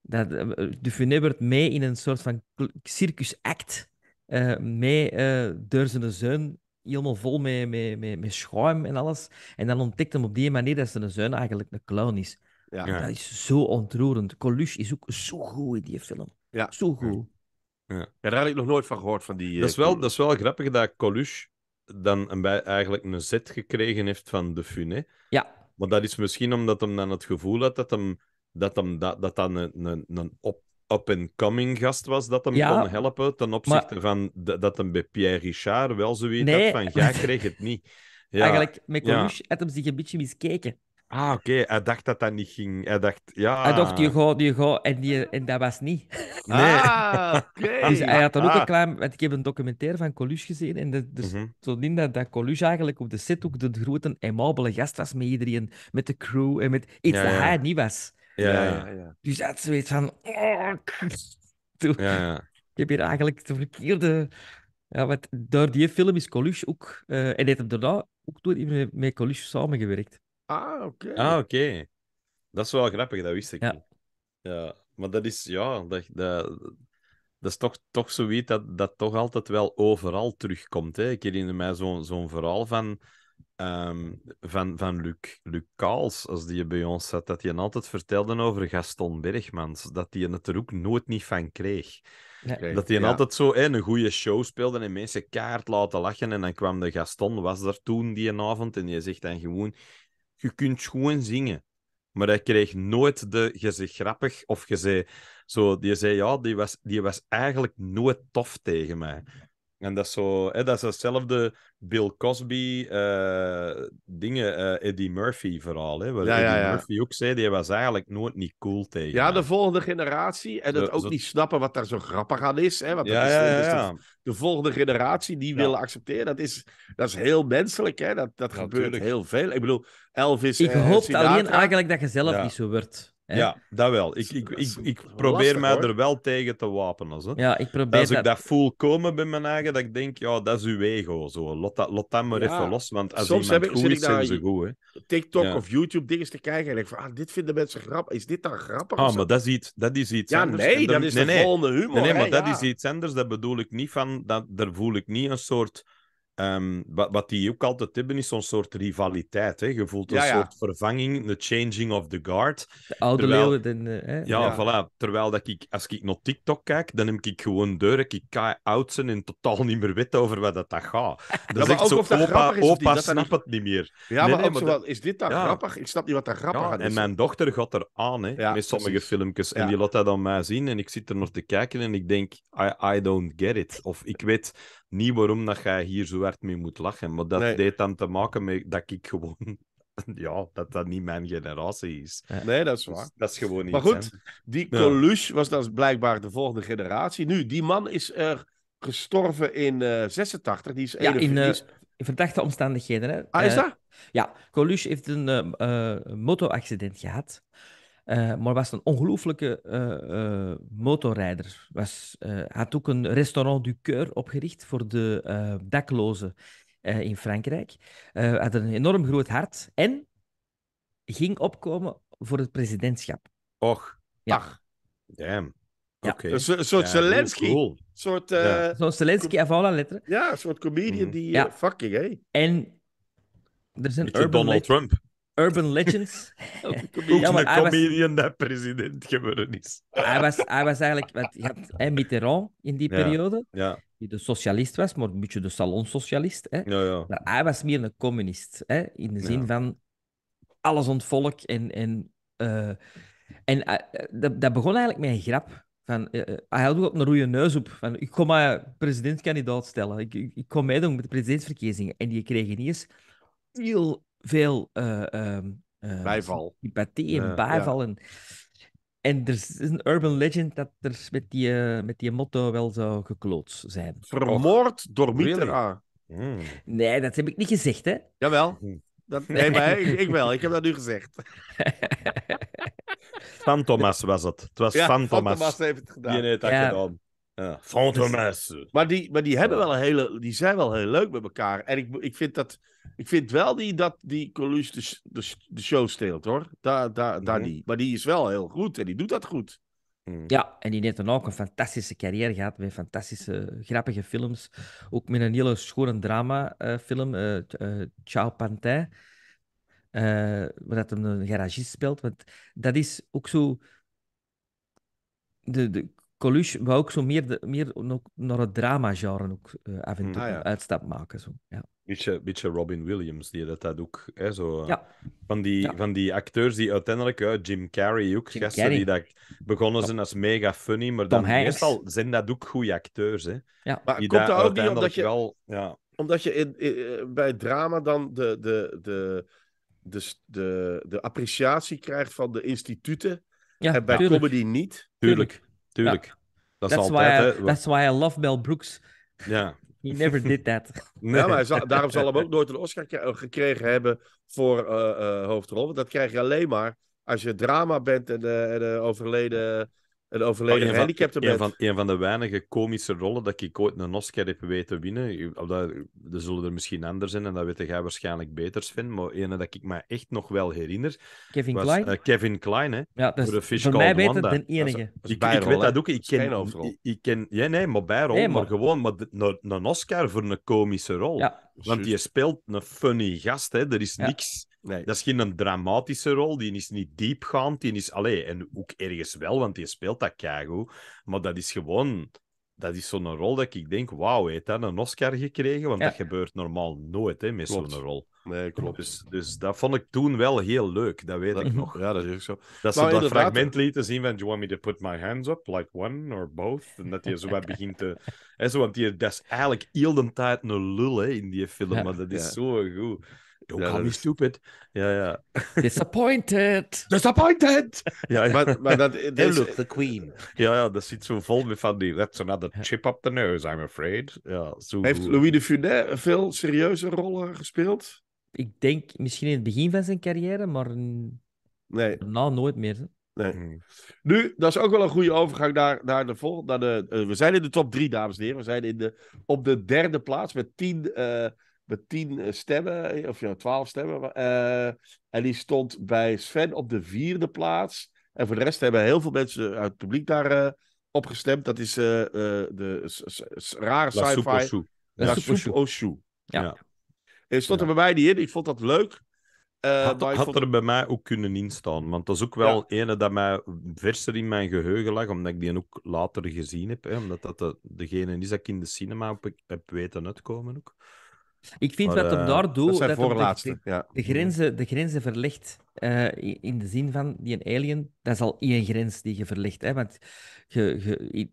dat eh, de Funebert mee in een soort van circusact, uh, mee uh, door zijn zoon, helemaal vol met, met, met, schuim en alles. En dan ontdekt hem op die manier dat zijn zoon eigenlijk een clown is. Ja. Dat is zo ontroerend. Coluche is ook zo goed in die film. Ja. Zo goed. Ja. ja. daar had ik nog nooit van gehoord. Van die, dat, is wel, dat is wel grappig dat Coluche dan een, eigenlijk een zet gekregen heeft van de Funé. Ja. Maar dat is misschien omdat hem dan het gevoel had dat hem, dat, hem, dat, dat, dan een, een, een op up-and-coming gast was dat hem kon helpen ten opzichte van de, dat hem bij Pierre Richard wel zoiets had van jij kreeg het niet. [LAUGHS] Ja, Eigenlijk, met Coluche had hem zich een beetje miskeken. Ah, oké. Hij dacht dat dat niet ging. Hij dacht, ja... Hij dacht, je gaat, je gaat. En, die, en dat was niet. [LAUGHS] Nee. Ah, [LAUGHS] dus hij had dan ook ah. een klein... Want ik heb een documentaire van Coluche gezien. En dat, dus mm dat, dat Coluche eigenlijk op de set ook de grote aimabele gast was met iedereen. Met de crew en met iets dat hij niet was. Ja, ja, ja. Dus dat zoiets van... [LAUGHS] ja, Ik heb hier eigenlijk de verkeerde... Ja, want door die film is Coluche ook... Eh, en hij heeft hem daarna ook door met Coluche samengewerkt. Ah, oké. Ah, oké. Dat is wel grappig, dat wist ik ja. niet. Ja, maar dat is, ja, dat, dat, dat is toch, toch zoiets dat, dat toch altijd wel overal terugkomt. Hè? Ik herinner mij zo'n zo'n verhaal van, ehm, van, van Luc, Luc Kaals, als die bij ons zat, dat hij altijd vertelde over Gaston Bergmans, dat hij het er ook nooit niet van kreeg. Dat hij ja. altijd zo hè, een goede show speelde en mensen kaart laten lachen. En dan kwam de Gaston, was er toen die avond, en je zegt dan gewoon: je kunt gewoon zingen. Maar hij kreeg nooit de, je zei grappig, of je zei, zo, die zei, ja, die was, die was eigenlijk nooit tof tegen mij. En dat is, zo, dat is hetzelfde Bill Cosby, eh, dingen, eh, Eddie Murphy verhaal. Hè, waar Eddie Murphy ook zei, die was eigenlijk nooit niet cool tegen. Ja, de volgende generatie. En het ook niet snappen wat daar zo grappig aan is. Hè, want is, de, volgende generatie die willen accepteren. Dat is, dat is heel menselijk. Hè, dat dat gebeurt heel veel. Ik bedoel, Elvis... Ik eh, hoop alleen eigenlijk dat je zelf niet zo wordt. Ja, dat wel. Ik, ik, ik, ik probeer mij er wel tegen te wapenen. Zo. Ja, ik probeer Als ik dat... dat voel komen bij mijn eigen, dat ik denk, ja, dat is uw ego. Zo. Lot, dat, lot dat maar even los, want als Soms iemand heb ik, goed is, zijn ze goed. Hè? TikTok of YouTube dingen te kijken en ik van, ah, dit vinden mensen grappig. Is dit dan grappig? Ah, maar dat is iets, dat is iets ja, anders. nee, dat is nee, nee, volgende humor. Nee, nee maar dat is iets anders. Dat bedoel ik niet van, dat, daar voel ik niet een soort Ehm, wat, wat, die ook altijd hebben, is zo'n soort rivaliteit. Hè? Je voelt een soort vervanging, the changing of the guard. De oude terwijl, eh, Ja, voilà. Terwijl dat ik, als ik naar TikTok kijk, dan neem ik gewoon deur. ik kan en totaal niet meer weten over wat dat, gaat. [LAUGHS] Dat is zo, opa, opa dat dat... het niet meer. Ja, maar, is dit dan grappig? Ik snap niet wat dat grappig is. En mijn dochter gaat er aan, hè, met sommige filmpjes. En die laat dat dan mij zien en ik zit er nog te kijken en ik denk, I don't get it. Of ik weet niet waarom dat jij hier zo hard mee moet lachen. Maar dat deed dan te maken met dat ik gewoon. [LAUGHS] Ja, dat dat niet mijn generatie is. Nee, dat is dus waar. dat is gewoon niet. Maar goed, die Coluche was dan blijkbaar de volgende generatie. Nu, die man is er gestorven in 86. Eh, die is ja, in, eh, in verdachte omstandigheden. Hè? Ah, is eh, dat? ja, Coluche heeft een motoraccident gehad. Uh, maar was een ongelooflijke eh, eh, motorrijder. Was, had ook een restaurant du coeur opgericht voor de daklozen in Frankrijk. had een enorm groot hart en ging opkomen voor het presidentschap. Och, ja. ach, damn. Ja. een soort Zelensky. Soort, ja. Zo'n Zelensky afvallen la Ja, een soort comedian mhm. die... Ja. fucking, hey. En er is een Donald Trump. Urban Legends. [LAUGHS] Ook ja, een comedian dat president geworden is. hij, was, hij was eigenlijk... Wat, je had Mitterrand in die periode, ja. die de socialist was, maar een beetje de salonsocialist. Hè. Ja, maar hij was meer een communist, hè, in de zin van alles ontvolk en... en uh, en uh, dat, begon eigenlijk met een grap. Van, uh, hij had ook een rode neus op. Van, ik kom maar presidentskandidaat stellen. Ik, ik, ik kom meedoen met de presidentsverkiezingen. En die kregen eerst heel veel uh, um, uh, bijval. Sympathie en bijval. En, en er is een urban legend dat er met die, eh, met die motto wel zou gekloot zijn. Vermoord door Mitra. Mm. Nee, dat heb ik niet gezegd, hè? Jawel. Hmm. Dat, nee, maar ik, wel. Ik heb dat nu gezegd. Van [LAUGHS] Thomas was het. Het was ja, Van Thomas. heeft het gedaan. Die heeft dat gedaan. Ja, Fantomas. Dus- maar die, maar die, hebben wel een hele, die zijn wel heel leuk met elkaar. En ik, ik, vind, dat, ik vind wel die, dat die Coluche de, de, show steelt, hoor. Daar, daar, daar die. Maar die is wel heel goed en die doet dat goed. Mhm. Ja, en die heeft dan ook een fantastische carrière gehad met fantastische, grappige films. Ook met een hele schone dramafilm, eh, uh, eh, uh, eh, Ciao Pantin. waar dat een garagist speelt. Want dat is ook zo... De, de Coluche wou ook zo meer, naar het drama-genre ook uh, af en mm. toe ah, uitstap maken. Zo. Ja. Beetje, beetje Robin Williams, die dat, ook. zo, eh, van, die, van die acteurs die uiteindelijk, eh, Jim Carrey ook, gasten die dat begonnen zijn als mega funny, maar dan meestal zijn dat ook goede acteurs. Hè, ja. Maar komt dat ook niet omdat je, wel, ja. omdat je in, bij drama dan de, de, de, de, de, de appreciatie krijgt van de instituten en bij comedy niet? Tuurlijk. Tuurlijk. Dat is altijd, why I, That's why I love Mel Brooks. Ja. He never did that. nee, [LAUGHS] maar daarom zal hem ook nooit een Oscar eh, gekregen hebben voor uh, uh, hoofdrol. Want dat krijg je alleen maar als je drama bent en, uh, en overleden een overleden oh, handicapte Een van, van de weinige komische rollen dat ik ooit een Oscar heb weten winnen. Dat, er zullen er misschien anders zijn en dat weet jij waarschijnlijk beters. Sven. Maar een dat ik me echt nog wel herinner... Kevin was, Klein? Eh, Kevin Klein, hè. Ja, dat is de voor mij beter dan enige. dat ik, weet dat ook. Ik ken, ik, ken... Ja, nee, maar bijrol. maar. gewoon maar een Oscar voor een komische rol. Ja. Want je speelt een funny gast, hè. Er is niks Nee. Dat is geen dramatische rol, die is niet diepgaand, die is... alleen en ook ergens wel, want die speelt dat keigoed. Maar dat is gewoon... Dat is zo'n rol dat ik denk, wauw, heeft dat een Oscar gekregen? Want dat gebeurt normaal nooit, hè, met zo'n rol. Nee, klopt. Dus, dus, dat vond ik toen wel heel leuk, dat weet ik nog. Ja, dat is ook zo. Dat ze dat fragment lieten zien van, do you want me to put my hands up, like one or both? En dat je zo wat begint te... Hè, zo, want die, dat is eigenlijk heel de tijd een lul hè, in die film, maar dat is zo goed. Don't ja, call me stupid. Ja, ja. Disappointed. [LAUGHS] Disappointed. Ja, ja. Maar, maar dat, look, the queen. Ja, ja, dat zit zo vol met van die... That's another chip up the nose, I'm afraid. Ja, zo Heeft Louis de Funès veel serieuze rollen gespeeld? Ik denk misschien in het begin van zijn carrière, maar nee. Na nooit meer. Nee. Hmm. Nu, dat is ook wel een goede overgang naar, naar de volgende. de, eh, we zijn in de top drie, dames en heren. We zijn in de, op de derde plaats met tien... Eh, met tien eh, stemmen, eh, of ja, twaalf stemmen. Eh, en die stond bij Sven op de vierde plaats. En voor de rest hebben heel veel mensen uit het publiek daar uh, op gestemd. Dat is de rare sci-fi. La Super Ja. ja. En stond er bij mij die in. Ik vond dat leuk. had, had er bij mij ook kunnen instaan. Want dat is ook wel ja. dat mij verser in mijn geheugen lag. Omdat ik die ook later gezien heb. Hè, omdat dat de, degene is dat ik in de cinema heb, heb weten uitkomen ook. Ik vind maar, wat hem daar doet, dat, eh, dat de, ja. de, grenzen, de grenzen verlegt. Eh, in de zin van, die een alien, dat is al één grens die je verlegt. Hè? Want je,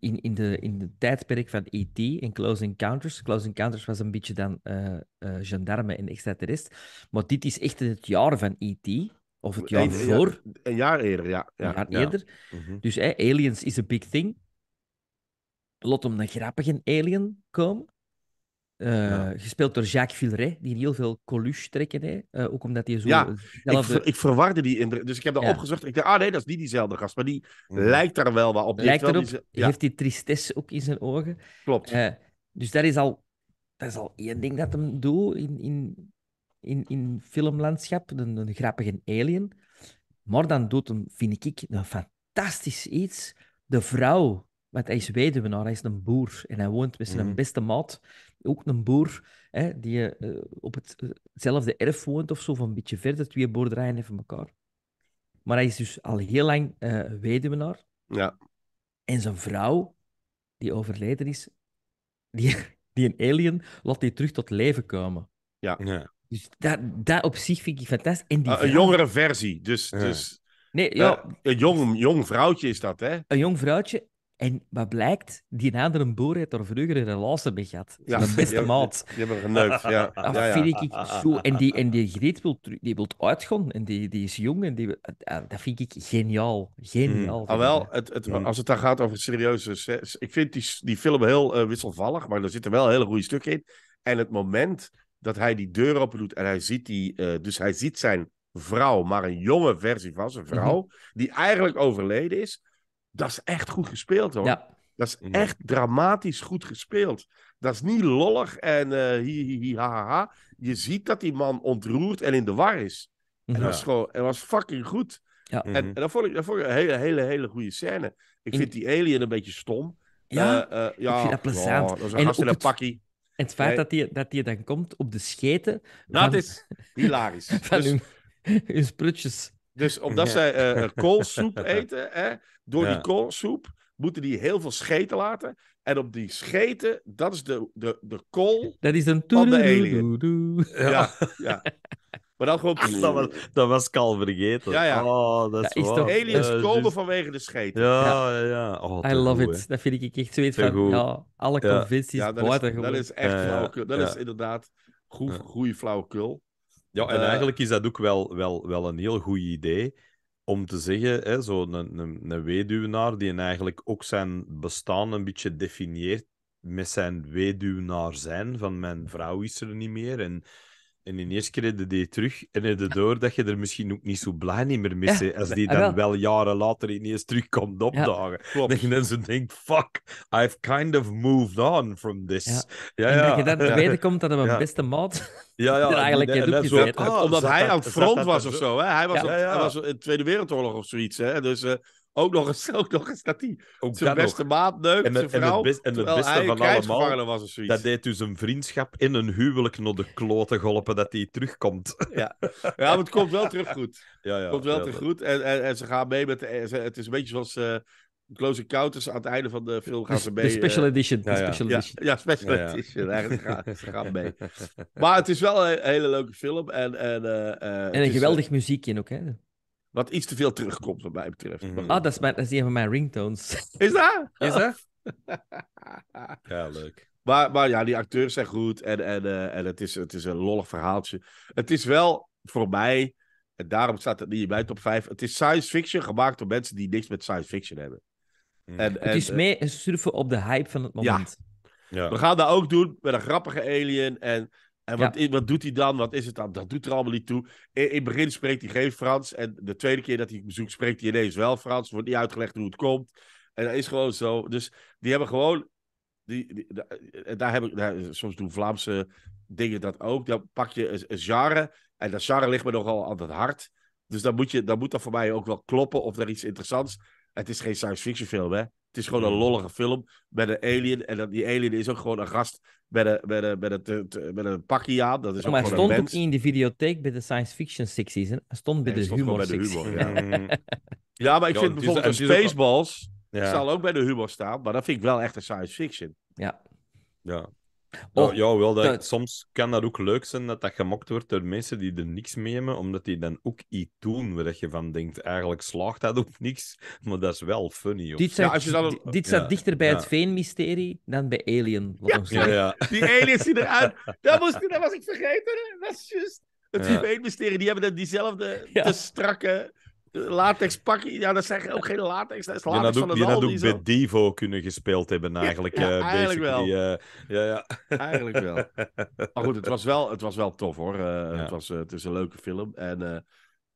in, in, de, in de tijdperk van E.T. en Close Encounters, Close Encounters was een beetje dan eh, gendarme en extraterrest, maar dit is echt het jaar van E.T., of het jaar voor. een jaar eerder, ja. ja een jaar eerder. Mhm. Dus hey, aliens is a big thing. Lot om een grappige alien komen. Eh, gespeeld door Jacques Villeray, die heel veel Coluche trekken. Hè? Eh, ook omdat hij zo. Ja, ik, ik, verwarde die. dus ik heb dat opgezocht. Ik dacht, ah nee, dat is niet diezelfde gast. Maar die mhm. lijkt daar wel wat op. Die lijkt heeft erop. Heeft die tristesse ook in zijn ogen. Klopt. Eh, dus dat is, al, dat is al één ding dat hem doet in, in, in, in filmlandschap. Een, grappige alien. Maar dan doet hem, vind ik, een fantastisch iets. De vrouw. Want hij is weduwe, hij is een boer. En hij woont met zijn mhm. beste maat ook een boer hè, die eh, op het, eh, hetzelfde erf woont of zo, van een beetje verder, twee boerderijen even elkaar. Maar hij is dus al heel lang uh, weduwenaar. Ja. En zijn vrouw, die overleden is, die, [LAUGHS] die een alien, laat die terug tot leven komen. Ja. ja. Dus dat, dat op zich vind ik fantastisch. die ah, Een jongere versie, dus... dus... Nee, ja. een jong, jong vrouwtje is dat, hè? Een jong vrouwtje. En wat blijkt, die andere boer heeft er vroeger een relatie mee gehad. Ja, de beste maat. Die hebben geneukt, [LAUGHS] ah, ja. ja, vind ik zo... En die, en die die wilt uitgaan en die, die is jong en die... Ah, ah, dat vind ik geniaal. Geniaal. Mm. wel, het, het, hmm. als het daar gaat over serieuze... Ik vind die, die film heel eh, wisselvallig, maar er zitten wel hele goede stukken in. En het moment dat hij die deur open doet en hij ziet die... Eh, dus hij ziet zijn vrouw, maar een jonge versie van zijn mhm. vrouw, die eigenlijk overleden is... Dat is echt goed gespeeld hoor. Dat is echt dramatisch goed gespeeld. Dat is niet lollig en uh, hi, hi, ha, ha, Je ziet dat die man ontroerd en in de war is. En dat, was gewoon, dat was fucking goed. Ja. En, mhm. en dat, vond ik, dat vond ik een hele, hele, hele goede scène. Ik vind die alien een beetje stom. Ja, eh, eh, ja. ik vind dat plezant. Oh, dat is het... pakkie. het feit dat hij dat die dan komt op de scheten... Dat van... is hilarisch. In [LAUGHS] dus... sprutjes. Dus omdat zij eh, eh, koolsoep [LAUGHS] eten, hè, door die koolsoep moeten die heel veel scheten laten. En op die scheten, dat is de, de, de kool dat is een van de Ja, ja. Maar dan gewoon... [LAUGHS] dat, was, dat was Kal vergeten. Ja, ja. Oh, dat is, is Aliens komen vanwege de scheten. Ja, ja. ja. Oh, I love it. Dat vind ik echt zoiets van... Ja, alle conventies ja, dat is, dat is echt flauwekul. Dat is inderdaad goede flauwekul. Ja, en eh, eigenlijk is dat ook wel, wel, wel een heel goed idee om te zeggen, zo een, een, een weduwnaar die eigenlijk ook zijn bestaan een beetje definieert met zijn weduwnaar zijn, van mijn vrouw is er niet meer en en in eerste keer de die terug en erdoor door dat je er misschien ook niet zo blij niet meer mee ja, als die ah, dan wel. jaren later ineens terug komt opdagen. Ja, dat je dan ze denkt, fuck, I've kind of moved on from this. Ja. ja en dat je dan te [LAUGHS] weten komt dat beste maat ja, ja, [LAUGHS] er eigenlijk en, en, en Omdat hij aan het front was of zo. Hè? Hij was, hij was in de Tweede Wereldoorlog of zoiets. Hè? Dus... Eh, ook nog eens, [LAUGHS] ook nog eens dat hij zijn beste nog. maat neukt, en met, vrouw, en het, beste van allemaal, dat deed dus een vriendschap in een huwelijk naar de kloten golpen dat hij terugkomt. [LAUGHS] Ja. ja, maar het komt wel terug goed. [LAUGHS] Ja, ja, komt wel terug goed. En, en, ze gaan mee met... De, het is een beetje zoals... Uh, Close Encounters aan het einde van de film gaan ze mee. Eh, de special edition. ja, special edition. Ja, special edition. Eigenlijk gaan ze gaan mee. Maar het is wel een hele leuke film. En, en, eh, en een geweldig muziekje ook, hè? Wat iets te veel terugkomt, wat mij betreft. Mm Oh, dat is, mijn, dat is een van mijn ringtones. Is dat? Is dat? [LAUGHS] ja, leuk. Maar, maar ja, die acteurs zijn goed en, en, eh, en het, is, het is een lollig verhaaltje. Het is wel voor mij, en daarom staat het niet in mijn top 5, het is science fiction gemaakt door mensen die niks met science fiction hebben. Mhm. En, het is eh, meer een surfen op de hype van het moment. Ja. We gaan dat ook doen met een grappige alien en en wat, wat doet hij dan? Wat is het dan? Dat doet er allemaal niet toe. In, het begin spreekt hij geen Frans. En de tweede keer dat hij bezoekt, spreekt hij ineens wel Frans. Wordt niet uitgelegd hoe het komt. En dat is gewoon zo. Dus die hebben gewoon. Die, daar heb ik, daar, soms doen Vlaamse dingen dat ook. Dan pak je een, een En dat genre ligt me nogal aan het hart. Dus dan moet, je, dan moet dat voor mij ook wel kloppen of er iets interessants. Het is geen science fiction film, hè? Het is gewoon een mm. lollige film met een alien. En die alien is ook gewoon een gast met een, met een, met een, met een pakje aan. Dat is oh, ook maar hij stond ook in de videotheek bij de science fiction sixties. Hij stond bij de humor mm. [LAUGHS] ja. maar ik vind bijvoorbeeld Spaceballs... zal ook bij de humor staan, maar dat vind ik wel echt een science fiction. Ja. Ja. Oh, ja, wel, dat, soms kan dat ook leuk zijn dat dat gemokt wordt door mensen die er niks mee hebben, omdat die dan ook iets doen waar je van denkt, eigenlijk slaagt dat ook niks, maar dat is wel funny. Dit, staat, dit staat dichter bij ja. het veenmysterie dan bij Alien. [LAUGHS] Die aliens die eruit... Dat, moest, dat was ik vergeten, hè? dat is juist. Het veenmysterie, die hebben dat diezelfde te strakke latex pakken. Ja, dat zijn ook geen latex. Dat is latex die van ook, Die had bij Divo kunnen gespeeld hebben eigenlijk. Ja, eh, eigenlijk wel. Eh, ja, ja. Eigenlijk wel. Maar goed, het was wel, het was wel tof hoor. Eh, het, was, het is een leuke film. En,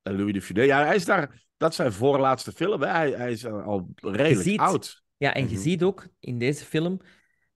Louis de Funès. Ja, hij is daar... Dat zijn voorlaatste film. Hij, hij is al redelijk oud. Ja, en je mhm. ziet ook in deze film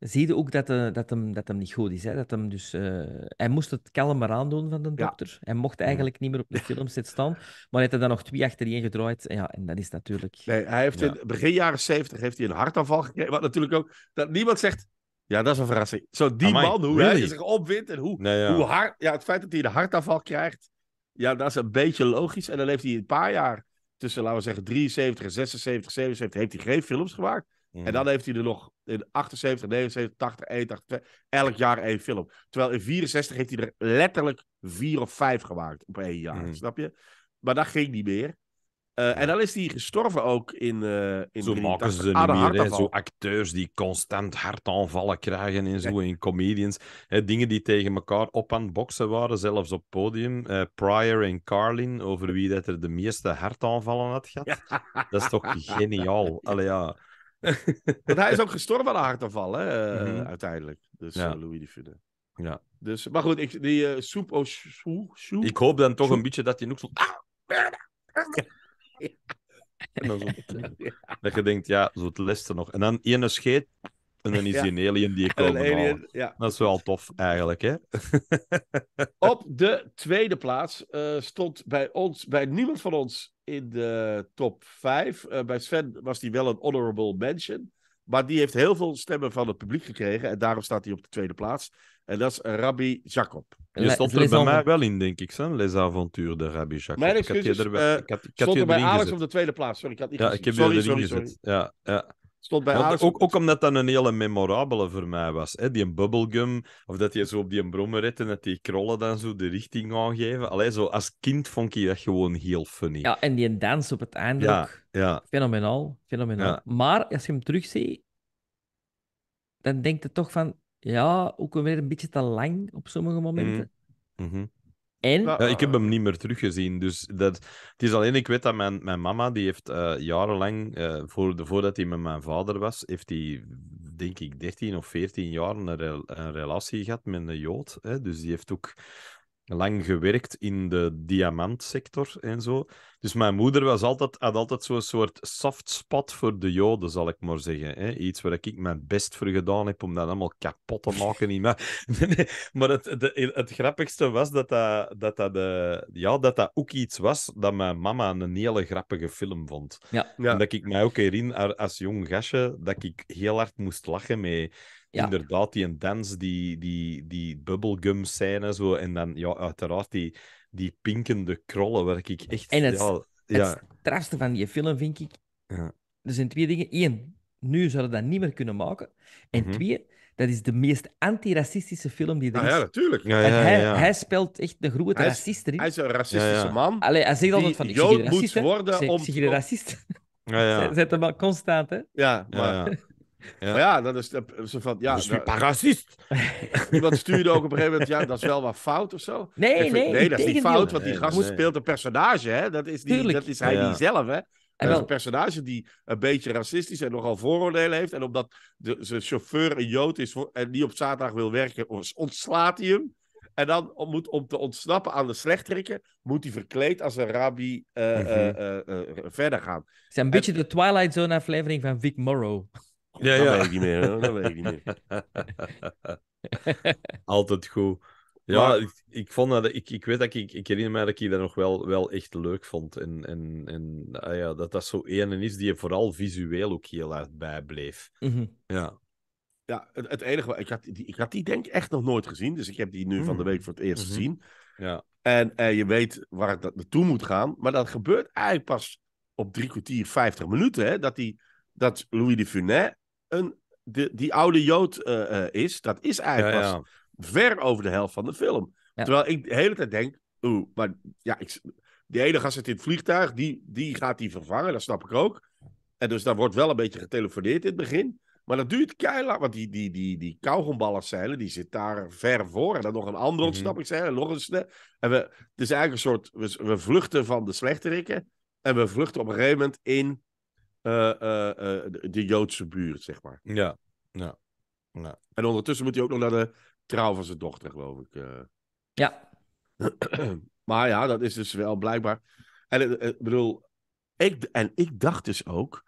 zie je ook dat, de, eh, dat, hem, dat hem niet goed is. Hè? Dat hem dus, eh, hij moest het kalmer aandoen van de dokter. Hij mocht eigenlijk niet meer op de filmset staan. Maar hij heeft er dan nog twee achter gedraaid. En ja, en dat is natuurlijk... Nee, hij heeft in begin jaren zeventig heeft hij een hartaanval gekregen. Wat natuurlijk ook... Dat niemand zegt... Ja, dat is een verrassing. Zo die man, hoe really? hij zich opwint en hoe, hoe hard... Ja, het feit dat hij een hartaanval krijgt... Ja, dat is een beetje logisch. En dan heeft hij een paar jaar tussen, laten we zeggen, 73 en 76, 77, heeft hij geen films gemaakt. En dan mm. heeft hij er nog in 78, 79, 80, 81, elk jaar één film. Terwijl in 64 heeft hij er letterlijk vier of vijf gemaakt op één jaar, mm. snap je? Maar dat ging niet meer. Eh, en dan is hij gestorven ook in. Uh, in zo maken ze niet meer. zo acteurs die constant hartaanvallen krijgen en zo. In comedians. Hè, dingen die tegen elkaar op aan het boksen waren, zelfs op podium. Uh, Pryor en Carlin, over wie dat er de meeste hartaanvallen had gehad. Dat is toch geniaal. [LAUGHS] Allee, ja. Want hij is ook gestorven aan een hartaanval, hè, eh, mhm. uiteindelijk. Dus ja. Eh, Louis vinden. Ja. Dus, maar goed, ik, die uh, soep, soep, Ik hoop dan toch een beetje dat hij nog zo... Ah, [LAUGHS] en dan [LAUGHS] dat je denkt, ja, zo te leste nog. En dan ene scheet, en dan is hij een alien die je komt Dat is wel tof, eigenlijk. Hè? [LAUGHS] Op de tweede plaats eh, stond bij ons, bij niemand van ons in de top 5. Eh, bij Sven was hij wel een honorable mention. Maar die heeft heel veel stemmen van het publiek gekregen. En daarom staat hij op de tweede plaats. En dat is Rabbi Jacob. Je stond er bij mij wel in, denk ik, hè? Les Aventures de Rabbi Jacob. Mijn excuses, ik had je er, eh, stond er bij Alex op de tweede plaats. Sorry, ik had niet ja, gezien. Ik heb sorry, erin sorry, gezet. Sorry. Ja, ja. Stond bij ook, ook, omdat dat een hele memorabele voor mij was. Hè? Die bubblegum, of dat je zo op die brommer en dat die krollen dan zo de richting aangeven. Alleen zo als kind vond ik dat gewoon heel funny. Ja, en die dans op het einde ja, ook. Ja. Fenomenaal, fenomenaal. Maar als je hem terugziet, dan denk je toch van... Ja, ook weer een beetje te lang op sommige momenten. Mm-hmm. Mm-hmm. En... Ja, ik heb hem niet meer teruggezien. Dus dat, het is alleen, ik weet dat mijn, mijn mama, die heeft eh, jarenlang, eh, voor voordat hij met mijn vader was, heeft hij, denk ik, 13 of 14 jaar een, relatie gehad met een Jood. Hè? Dus die heeft ook lang gewerkt in de diamantsector en zo. Dus mijn moeder was altijd, had altijd zo'n soort soft spot voor de Joden, zal ik maar zeggen. Hè? Iets waar ik mijn best voor gedaan heb om dat allemaal kapot te [LAUGHS] maken. maar [LAUGHS] maar het, het, grappigste was dat dat, dat, de, eh, ja, dat dat ook iets was dat mijn mama een hele grappige film vond. Ja. En dat ik mij ook herinner als jong gastje dat ik heel hard moest lachen met inderdaad die dance, die, die, die bubblegum scène zo. En dan ja, uiteraard die, die pinkende krollen, werk ik echt. En het, ja, het strafste van die film vind ik. Ja. Er zijn twee dingen. Eén, nu zouden we dat niet meer kunnen maken. En mhm. twee, dat is de meest antiracistische film die er ah, is. Ja, natuurlijk. Ja, ja, hij, hij, speelt echt de grote racist Hij is een racistische man. Allee, hij zegt altijd van, ik Jood racist, moet worden om... Ik zeg, racist. Ja, ja. [LAUGHS] Zet hem constant, hè? Ja, maar... Ja. ja, dat is eh, ze van. Ja, dat is racist. [LAUGHS] Iemand stuurde ook op een gegeven moment. Ja, dat is wel wat fout of zo. Nee, nee, nee, dat is niet fout, want die gast speelt een personage. Hè? Dat is, die, dat is hij niet zelf. Hè? dat is een personage die een beetje racistisch en nogal vooroordelen heeft. En omdat de, zijn chauffeur een jood is en die op zaterdag wil werken, ontslaat hij hem. En dan om, moet, om te ontsnappen aan de slechterikken, moet hij verkleed als een rabbi eh, mhm. eh, verder gaan. Het is een beetje de Twilight Zone aflevering van Vic Morrow. Ja, dat ja. weet ik niet meer. [LAUGHS] Altijd goed. Ja, ik, ik, vond dat, ik, ik weet dat ik, ik herinner me dat ik dat nog wel, wel echt leuk vond. En, en, en ah ja, dat dat zo ene is die je vooral visueel ook heel hard bijbleef. Mm Ja. Ja, het, het, enige, ik had, die, ik had die denk ik echt nog nooit gezien. Dus ik heb die nu van de mhm. week voor het eerst mm gezien. Ja. En, en eh, je weet waar het naartoe moet gaan. Maar dat gebeurt eigenlijk pas op drie kwartier, vijftig minuten. Hè, dat, die, dat Louis de Funès de, die oude Jood eh, eh, is. Dat is eigenlijk ver over de helft van de film. Terwijl ik de hele tijd denk, oeh, maar ja, ik, die enige gast zit in het vliegtuig, die, die gaat die vervangen, dat snap ik ook. En dus daar wordt wel een beetje getelefoneerd in het begin. Maar dat duurt keihard, want die, die, die, die zeilen, die zit daar ver voor. En dan nog een andere snap mm -hmm. nog een En we, het is eigenlijk een soort, we, we vluchten van de slechterikken. En we vluchten op een gegeven moment in eh, eh, eh, de Joodse buurt, zeg maar. Ja, ja. ja. En ondertussen moet hij ook nog naar de trouw van zijn dochter, geloof ik. Ja. [CLEARS THROAT] maar ja, dat is dus wel blijkbaar. En ik bedoel, ik, en ik dacht dus ook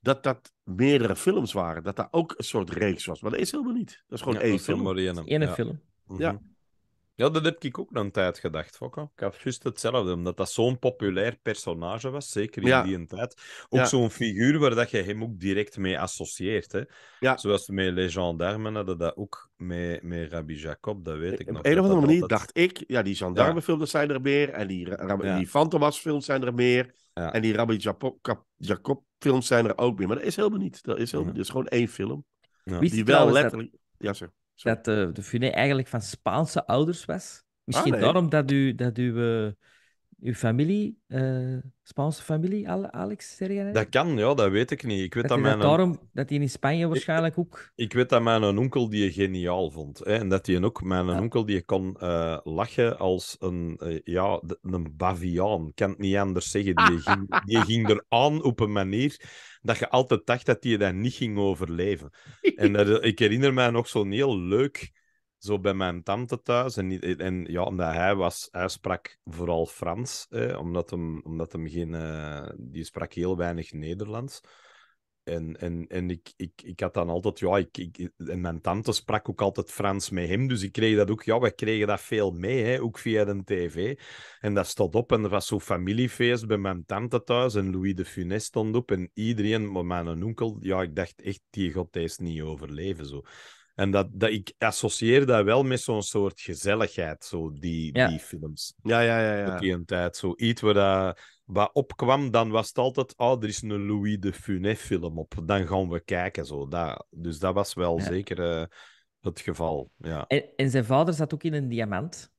dat dat meerdere films waren. Dat daar ook een soort reeks was. Maar dat is helemaal niet. Dat is gewoon één film. In een film. Ja. Mhm. Ja, dat heb ik ook een tijd gedacht. Fokke. ik had juist hetzelfde, omdat dat zo'n populair personage was, zeker in die tijd. Ook zo'n figuur waar dat je hem ook direct mee associeert. Hè? Ja. Zoals met met Gendarmes hadden dat ook met, met Rabbi Jacob, dat weet eh, ik nog. Op een of andere manier dacht ik, ja, die gendarmenfilms zijn er meer, en die, die Fantomas-films zijn er meer, en die Rabbi Jacob-films zijn er ook meer. Maar dat is helemaal niet. Dat is, helemaal, mhm. dat is gewoon één film. Die wel letterlijk... Ja, sir dat eh, de, de Funé eigenlijk van Spaanse ouders was. Misschien ah, daarom dat, u, dat uw, eh, uw familie, eh, Spaanse familie, Alex, zeg Dat kan, ja, dat weet ik niet. Ik weet dat, mijn... dat daarom dat hij in Spanje waarschijnlijk ook... Ik weet dat mijn onkel die je geniaal vond. Hè, en dat hij ook, mijn ja. onkel die kon lachen als een, ja, een baviaan. Ik kan het niet anders zeggen. Die, [LAUGHS] ging, die ging er aan op een manier dat je altijd dacht dat hij dat niet ging overleven. [LAUGHS] en dat, ik herinner mij nog zo'n heel leuk zo bij mijn tante thuis. En, en ja, omdat hij was, hij sprak vooral Frans, omdat, hem, omdat hem geen, eh, die sprak heel weinig Nederlands. En, en, en ik, ik, ik had dan altijd, ja, ik, ik, en mijn tante sprak ook altijd Frans met hem, dus ik kreeg dat ook, ja, we kregen dat veel mee, hè, ook via de tv. En dat stond op en er was zo'n familiefeest bij mijn tante thuis en Louis de Funès stond op en iedereen, maar mijn onkel, ja, ik dacht echt, die god, deze is niet overleven, zo. En dat, dat ik associeer dat wel met zo'n soort gezelligheid, zo die, die films. Ja, ja, ja. ja. Op die tijd, zo iets waar wat opkwam, dan was het altijd, oh, er is een Louis de Funès film op, dan gaan we kijken. Zo. Dat, dus dat was wel zeker eh, het geval, ja. En, zijn vader zat ook in een diamant.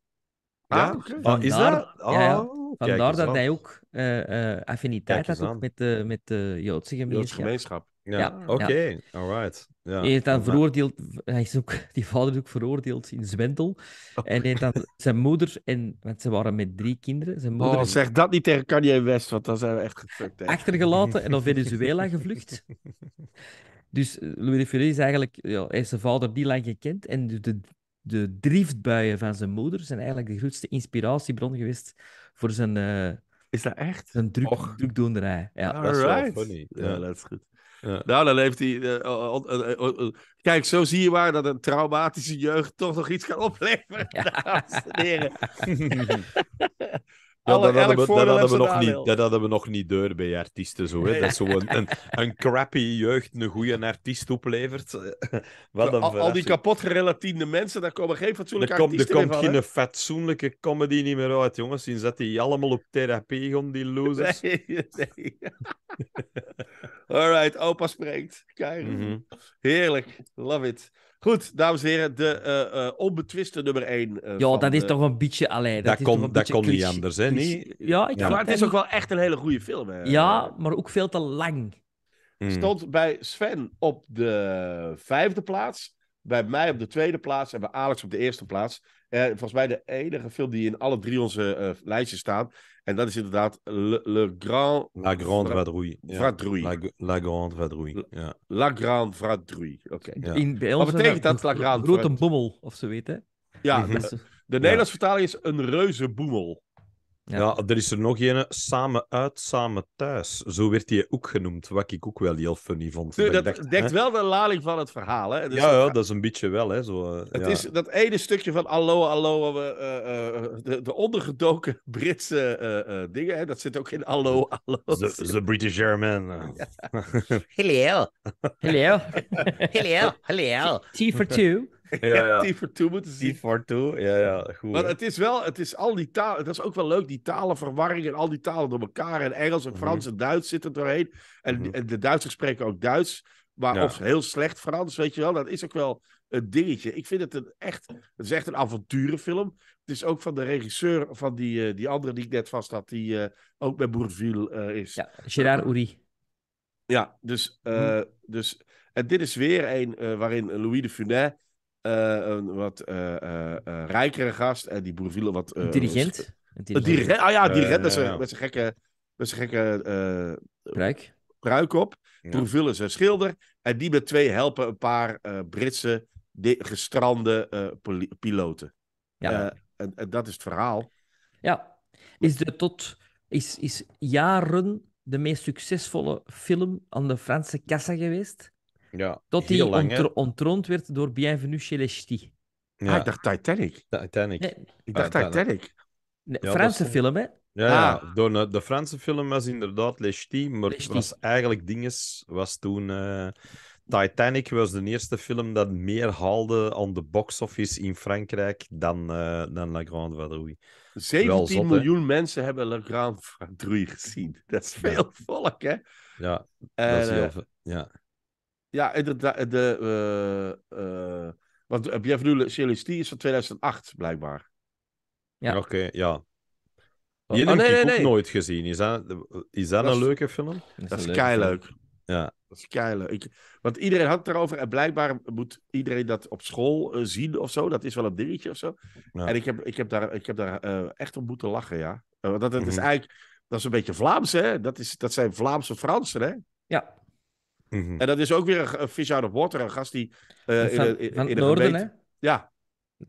ah, vandaar, ah, is dat? Oh, ja, vandaar dat oh, hij ook eh, eh, affiniteit had ook met, met de Joodse Joodse gemeenschap. Ja, oké, alright. Ja. Hij dan eh, veroordeeld, hij is ook, die vader is ook veroordeeld in zwendel. Oh. En dan zijn moeder, en, want ze waren met drie kinderen. Zijn moeder oh, zeg dat niet tegen Kanye West, want dan zijn we echt gefukt. Achtergelaten en naar Venezuela gevlucht. [LAUGHS] Dus eh, Louis de is eigenlijk, ja, hij heeft zijn vader die lang gekend. En de, de, driftbuien van zijn moeder zijn eigenlijk de grootste inspiratiebron geweest voor zijn. Uh, is dat echt? Een druk, drukdoenderij. Ja, dat is wel funny. Ja, dat is goed. Ja. Nou, dan heeft hij. Eh, Kijk, zo zie je maar dat een traumatische jeugd toch nog iets kan opleveren. [LAUGHS] Ja. [LAUGHS] Ja, dat hadden, we, dat, we nog niet, dat hadden we nog niet door bij artiesten. Zo, hè. Dat zo een, [LAUGHS] een, crappy jeugd een goede artiest oplevert. [LAUGHS] Wat een al, die kapot gerelateerde mensen, daar komen geen fatsoenlijke er artiesten kom, Er komt geen fatsoenlijke comedy niet meer uit, jongens. Sinds dat die allemaal op therapie gaan, die losers. Nee, [LAUGHS] nee. All right, opa spreekt. Mhm. Heerlijk. Love it. Goed, dames en heren, de eh, eh, onbetwiste nummer 1. Uh, eh, ja, dat is toch een beetje alleen. Dat, dat kon, dat kon niet anders, hè? Nee. Ja, ik Maar het is ook wel echt een hele goede film. Hè? Ja, maar ook veel te lang. Hmm. Stond bij Sven op de vijfde plaats, bij mij op de tweede plaats en bij Alex op de eerste plaats. Uh, volgens mij de enige film die in alle drie onze eh, lijsten staat. En dat is inderdaad Le, Grand... La Grande Vadrouille. Vadrouille. Ja. La, la, Grande Vadrouille, ja. La Grande Vadrouille, oké. In Wat betekent dat, La Grande Grote boemel, of [LAUGHS] zo weten? Ja, de, de Nederlandse vertaling is een reuze boemel. Ja. er is er nog een, samen uit, samen thuis. Zo werd hij ook genoemd, wat ik ook wel heel funny vond. dat dacht, dekt wel de lading van het verhaal. Hè? Dus ja, ja, dat is een beetje wel. Hè, zo, eh, het is dat ene stukje van Allo, Allo, eh, eh, de, de, ondergedoken Britse dingen. Hè? Dat zit ook in Allo, Allo. The, British Airman. [LAUGHS] Hello. [LAUGHS] Hello. Hello. Hello. T for two. [LAUGHS] ja, ja. voor toe moeten zien. voor toe, ja, ja. Goed, Maar het is wel, het is al die talen, dat is ook wel leuk, die talenverwarring en al die talen door elkaar. En Engels en mhm. Frans en Duits zitten doorheen. En, mhm. en, de Duitsers spreken ook Duits, maar of heel slecht Frans, weet je wel. Dat is ook wel een dingetje. Ik vind het een echt, het is echt een avonturenfilm. Het is ook van de regisseur van die, eh, die andere die ik net vast had, die eh, ook bij Bourville eh, is. Ja, Gerard Uri. Ja, dus, mhm. dus en dit is weer een waarin Louis de Funès eh, een wat eh, eh, rijkere gast. En die Boerville wat... dirigent? Een dirigent. Ah ja, dirigent met zijn gekke... Met zijn gekke... Pruik? Pruik op. Ja. ze is een schilder. En die met twee helpen een paar Britse gestrande piloten. Ja. En, en, dat is het verhaal. Ja. Is de tot... Is, is jaren de meest succesvolle film aan de Franse kassa geweest. Ja, tot hij ontroond werd door Bienvenue chez les Ja. Ah, ik dacht Titanic. Titanic. Ik dacht Titanic. Franse film, hè? Ja, ah. Door, eh, de, Franse film was inderdaad Les maar het was eigenlijk dinges, was toen... Eh, Titanic was de eerste film dat meer haalde aan de box-office in Frankrijk dan, uh, dan La Grande Vadrouille. 17 miljoen mensen hebben La Grande Vadrouille gezien. Dat is veel volk, hè? Ja, dat is heel veel. Ja. Ja, inderdaad. Eh, de, uh, uh, want Bienvenue Celestie is van 2008, blijkbaar. Ja. Oké, ja. heb oh. oh, nee, ik nee, ook nee. nooit gezien. Is dat, is dat, een leuke film? Dat, is keileuk. leuk Ja. Dat is keileuk. leuk want iedereen had het erover en blijkbaar moet iedereen dat op school zien of zo. Dat is wel een dingetje of zo. En ik heb, ik heb daar, ik heb daar echt op moeten lachen, ja. Uh, dat, is mhm. eigenlijk, dat is een beetje Vlaams, hè. Dat, is, dat zijn Vlaamse Fransen, hè. Ja. Mhm. En dat is ook weer een vis out of water, een gast die... Eh, in, de, het noorden, hè? Ja.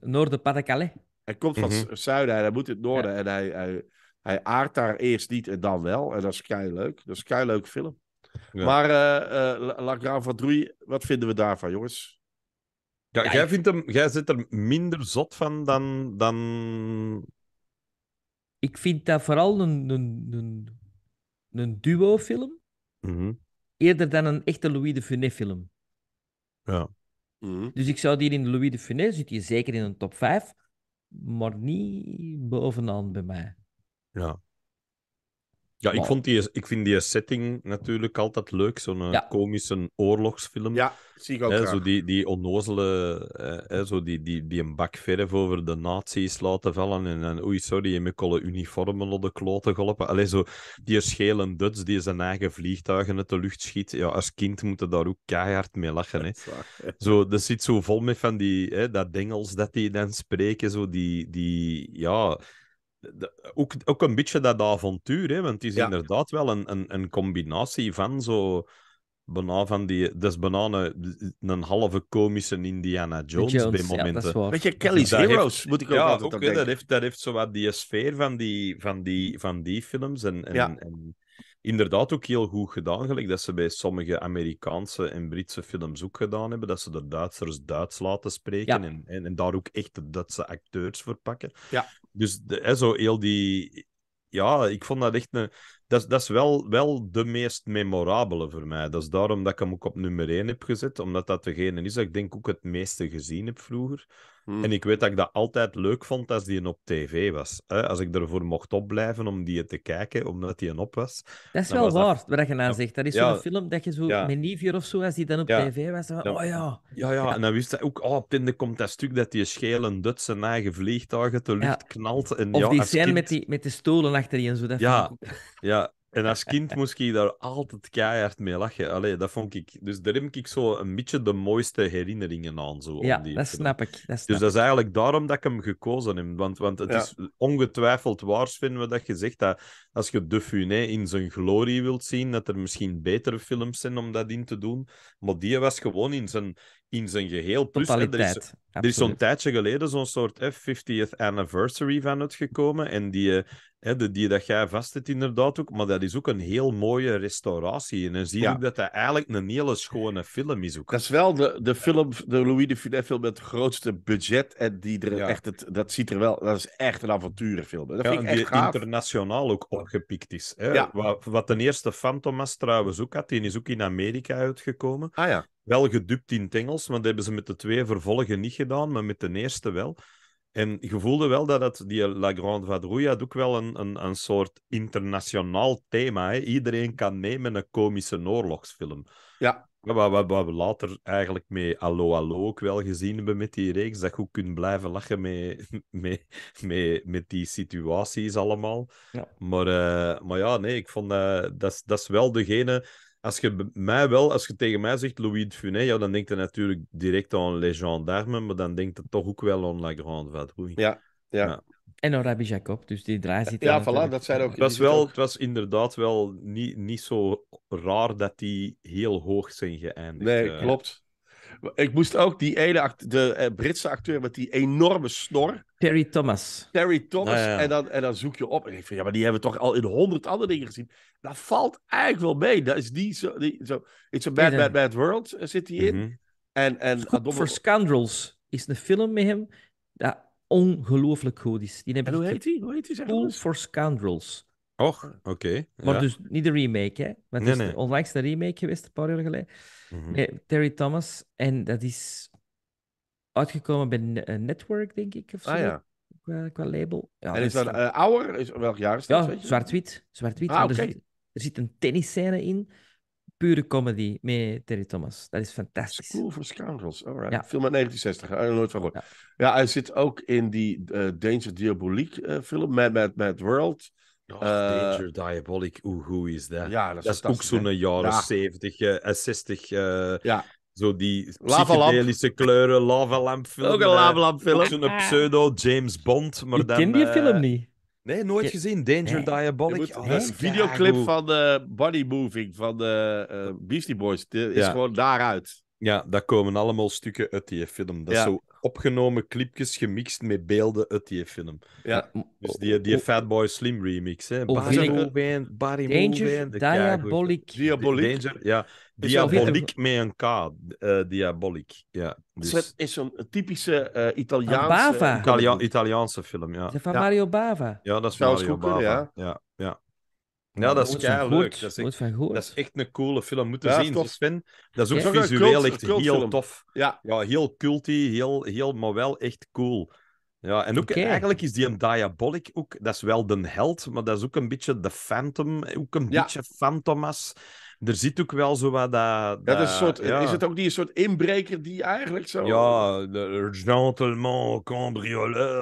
Noorden Pas-de-Calais. Hij komt van het mhm. zuiden, hij moet in het noorden. En hij, hij, hij aardt daar eerst niet en dan wel. En dat is kei leuk. Dat is kei leuk film. Maar uh, uh, La wat vinden we daarvan, jongens? Ja, jij, vindt hem, jij zit er minder zot van dan. dan... Ik vind dat vooral een, een, een, een duo-film. Mm Eerder dan een echte Louis de Funès film. Ja. Mhm. Dus ik zou die in Louis de Funès, zit je zeker in een top 5, maar niet bovenaan bij mij. Ja. Ja, ik, vond die, ik vind die setting natuurlijk altijd leuk. Zo'n eh, komische oorlogsfilm. Ja, zie ik ook Zo die, die onnozele... Eh, zo die, die, die een bak verf over de nazi's laten vallen. En, en oei, sorry, je moet alle uniformen op de kloten golpen Allee, zo die schelen Duts die zijn eigen vliegtuigen uit de lucht schiet. Ja, als kind moet daar ook keihard mee lachen. Hè. [LAUGHS] Zo, dat zit zo vol met van die... hè, dat Engels dat die dan spreken. Zo die... die ja ook, ook een beetje dat avontuur, hè, want het is inderdaad wel een, een, een combinatie van zo. Bijna van die, dat is bijna een, een halve komische Indiana Jones, bij momenten. Weet je, Kelly's Heroes moet ik ook ja, altijd ook, dat heeft, dat heeft zo wat die sfeer van die, van die, van die films. En, en, ja. inderdaad ook heel goed gedaan, gelijk dat ze bij sommige Amerikaanse en Britse films ook gedaan hebben, dat ze de Duitsers Duits laten spreken en, en, en, daar ook echt de Duitse acteurs voor pakken. Ja. Dus de, zo heel die... Ja, ik vond dat echt een... Dat, is, dat is wel, wel de meest memorabele voor mij. Dat is daarom dat ik hem ook op nummer 1 heb gezet. Omdat dat degene is dat ik denk ook het meeste gezien heb vroeger. Hmm. En ik weet dat ik dat altijd leuk vond als die op tv was. Als ik ervoor mocht opblijven om die te kijken, omdat die een op was. Dat is wel waar, dat... wat je nou zegt. Dat is ja, zo'n film dat je zo ja. met Nivier of zo, als die dan op tv was, oh ja. Ja, ja, en dan wist hij ook, oh, op Tinder komt dat stuk dat die schelen dutsen, zijn eigen vliegtuigen te lucht knalt. En, of die scène met, die, met de stolen achter je en zo. Dat ja, ja, [LAUGHS] En als kind moest ik daar altijd keihard mee lachen. Allee, dat vond ik... Dus daar heb ik zo een beetje de mooiste herinneringen aan. ja, dat, snap ik, dat dus dat is eigenlijk daarom dat ik hem gekozen heb. Want, want het is ongetwijfeld waar, vinden we dat je zegt. Dat als je De Funé in zijn glorie wilt zien, dat er misschien betere films zijn om dat in te doen. Maar die was gewoon in zijn in zijn geheel. Plus, er is, is zo'n tijdje geleden zo'n soort hè, 50th anniversary van uitgekomen. En die, eh, hè, de, die dat jij vast hebt inderdaad ook. Maar dat is ook een heel mooie restauratie. En dan zie je dat dat eigenlijk een hele schone film is ook. Dat is wel de, de film, de Louis de Funès film met het grootste budget. En die er echt het, dat ziet er wel, dat is echt een avonturenfilm. Dat vind ik echt die gaaf. internationaal ook opgepikt is. Hè? Wat, wat de eerste Phantom was trouwens ook had, die is ook in Amerika uitgekomen. Ah ja wel gedupt in het Engels, want dat hebben ze met de twee vervolgen niet gedaan, maar met de eerste wel. En je voelde wel dat het, die La Grande Vadrouille ook wel een, een, een soort internationaal thema. Hè? Iedereen kan nemen een komische oorlogsfilm. Ja. Wat, wat, wat, we later eigenlijk met Allo Allo ook wel gezien hebben met die reeks. Dat je goed kunt blijven lachen met, [LAUGHS] met, met, met die situaties allemaal. Ja. Maar, eh, maar ja, nee, ik vond eh, dat, dat is wel degene als je mij wel, als je tegen mij zegt Louis de Funé, ja, dan denkt hij natuurlijk direct aan Legendarme, maar dan denkt hij toch ook wel aan La Grande Vadrouille. Ja, ja, ja. En aan Rabbi Jacob, dus die draai zit Ja, dat zijn ook... Het was, wel, het was inderdaad wel niet, niet zo raar dat die heel hoog zijn geëindigd. Nee, eh. klopt. Ik moest ook die ene, de eh, Britse acteur met die enorme snor. Terry Thomas. Terry Thomas. Nou en, dan, en dan zoek je op. En ik van ja, maar die hebben we toch al in honderd andere dingen gezien. Dat valt eigenlijk wel mee. Dat is die zo. Die, zo It's a Bad, Bad, Bad World eh, zit hij in. Mhm. En, en voor Scoundrels is een film met hem dat ongelooflijk goed is. Die en hoe heet hij Hoe heet die? Cool for Scoundrels. Och, oké. maar dus niet de remake, hè? Want nee, is nee. onlangs de remake geweest, een paar jaar geleden. nee, mhm. Terry Thomas. En dat is uitgekomen bij eh, Network, denk ik. Of Ah, ja. qua, qua, label. Ja, en is dat uh, ouder? Is, welk jaar is dat? Ja, zwart-wit. Zwart-wit. Ah, okay. er, zit, een tennisscène in pure comedy met Terry Thomas. Dat is fantastisch. School for Scoundrels, alright. Ja. Film uit 1960, eh, nooit van gehoord. Ja. hij zit ook in die uh, Danger Diabolique film Mad Mad, World. Oh, Danger Diabolic, hoe is dat? dat is, ook zo'n jaren 70 eh, en 60. Eh, ja. Zo die psychedelische kleuren, lavalampfilm. Ook een is Zo'n pseudo-James Bond. Maar Ik dan, ken die film niet. Nee, nooit gezien. Danger nee. Diabolic. Oh, een videoclip van de Body Moving van de uh, Beastie Boys. is gewoon daaruit. Ja, daar komen allemaal stukken uit die film. Dat is zo opgenomen clipjes gemixt met beelden uit die film. Ja. Dus die, die Fatboy Slim remix. Hè. Barry Moven, Diabolik, Diabolik, Diabolic. ja. Diabolic met een K. Uh, eh, diabolic. Ja. Dus... Het is zo'n typische uh, Italiaanse... Ah, Italiaanse film, ja. Van ja. Mario Bava. Ja, dat is Zou Mario Bava. ja. ja. Ja, dat is ja leuk. Dat is, echt, dat is echt een coole film. Moeten zien, tof. Dus Sven. Dat is ook visueel echt heel tof. Ja. ja, heel culty, heel, heel, maar wel echt cool. Ja, en ook eigenlijk is die een Diabolic ook. Dat is wel de held, maar dat is ook een beetje de Phantom. Ook een beetje Phantomas er zit ook wel zo wat dat... dat ja, is, soort, is het ook die soort inbreker die eigenlijk zo... Ja, de gentleman cambrioleur,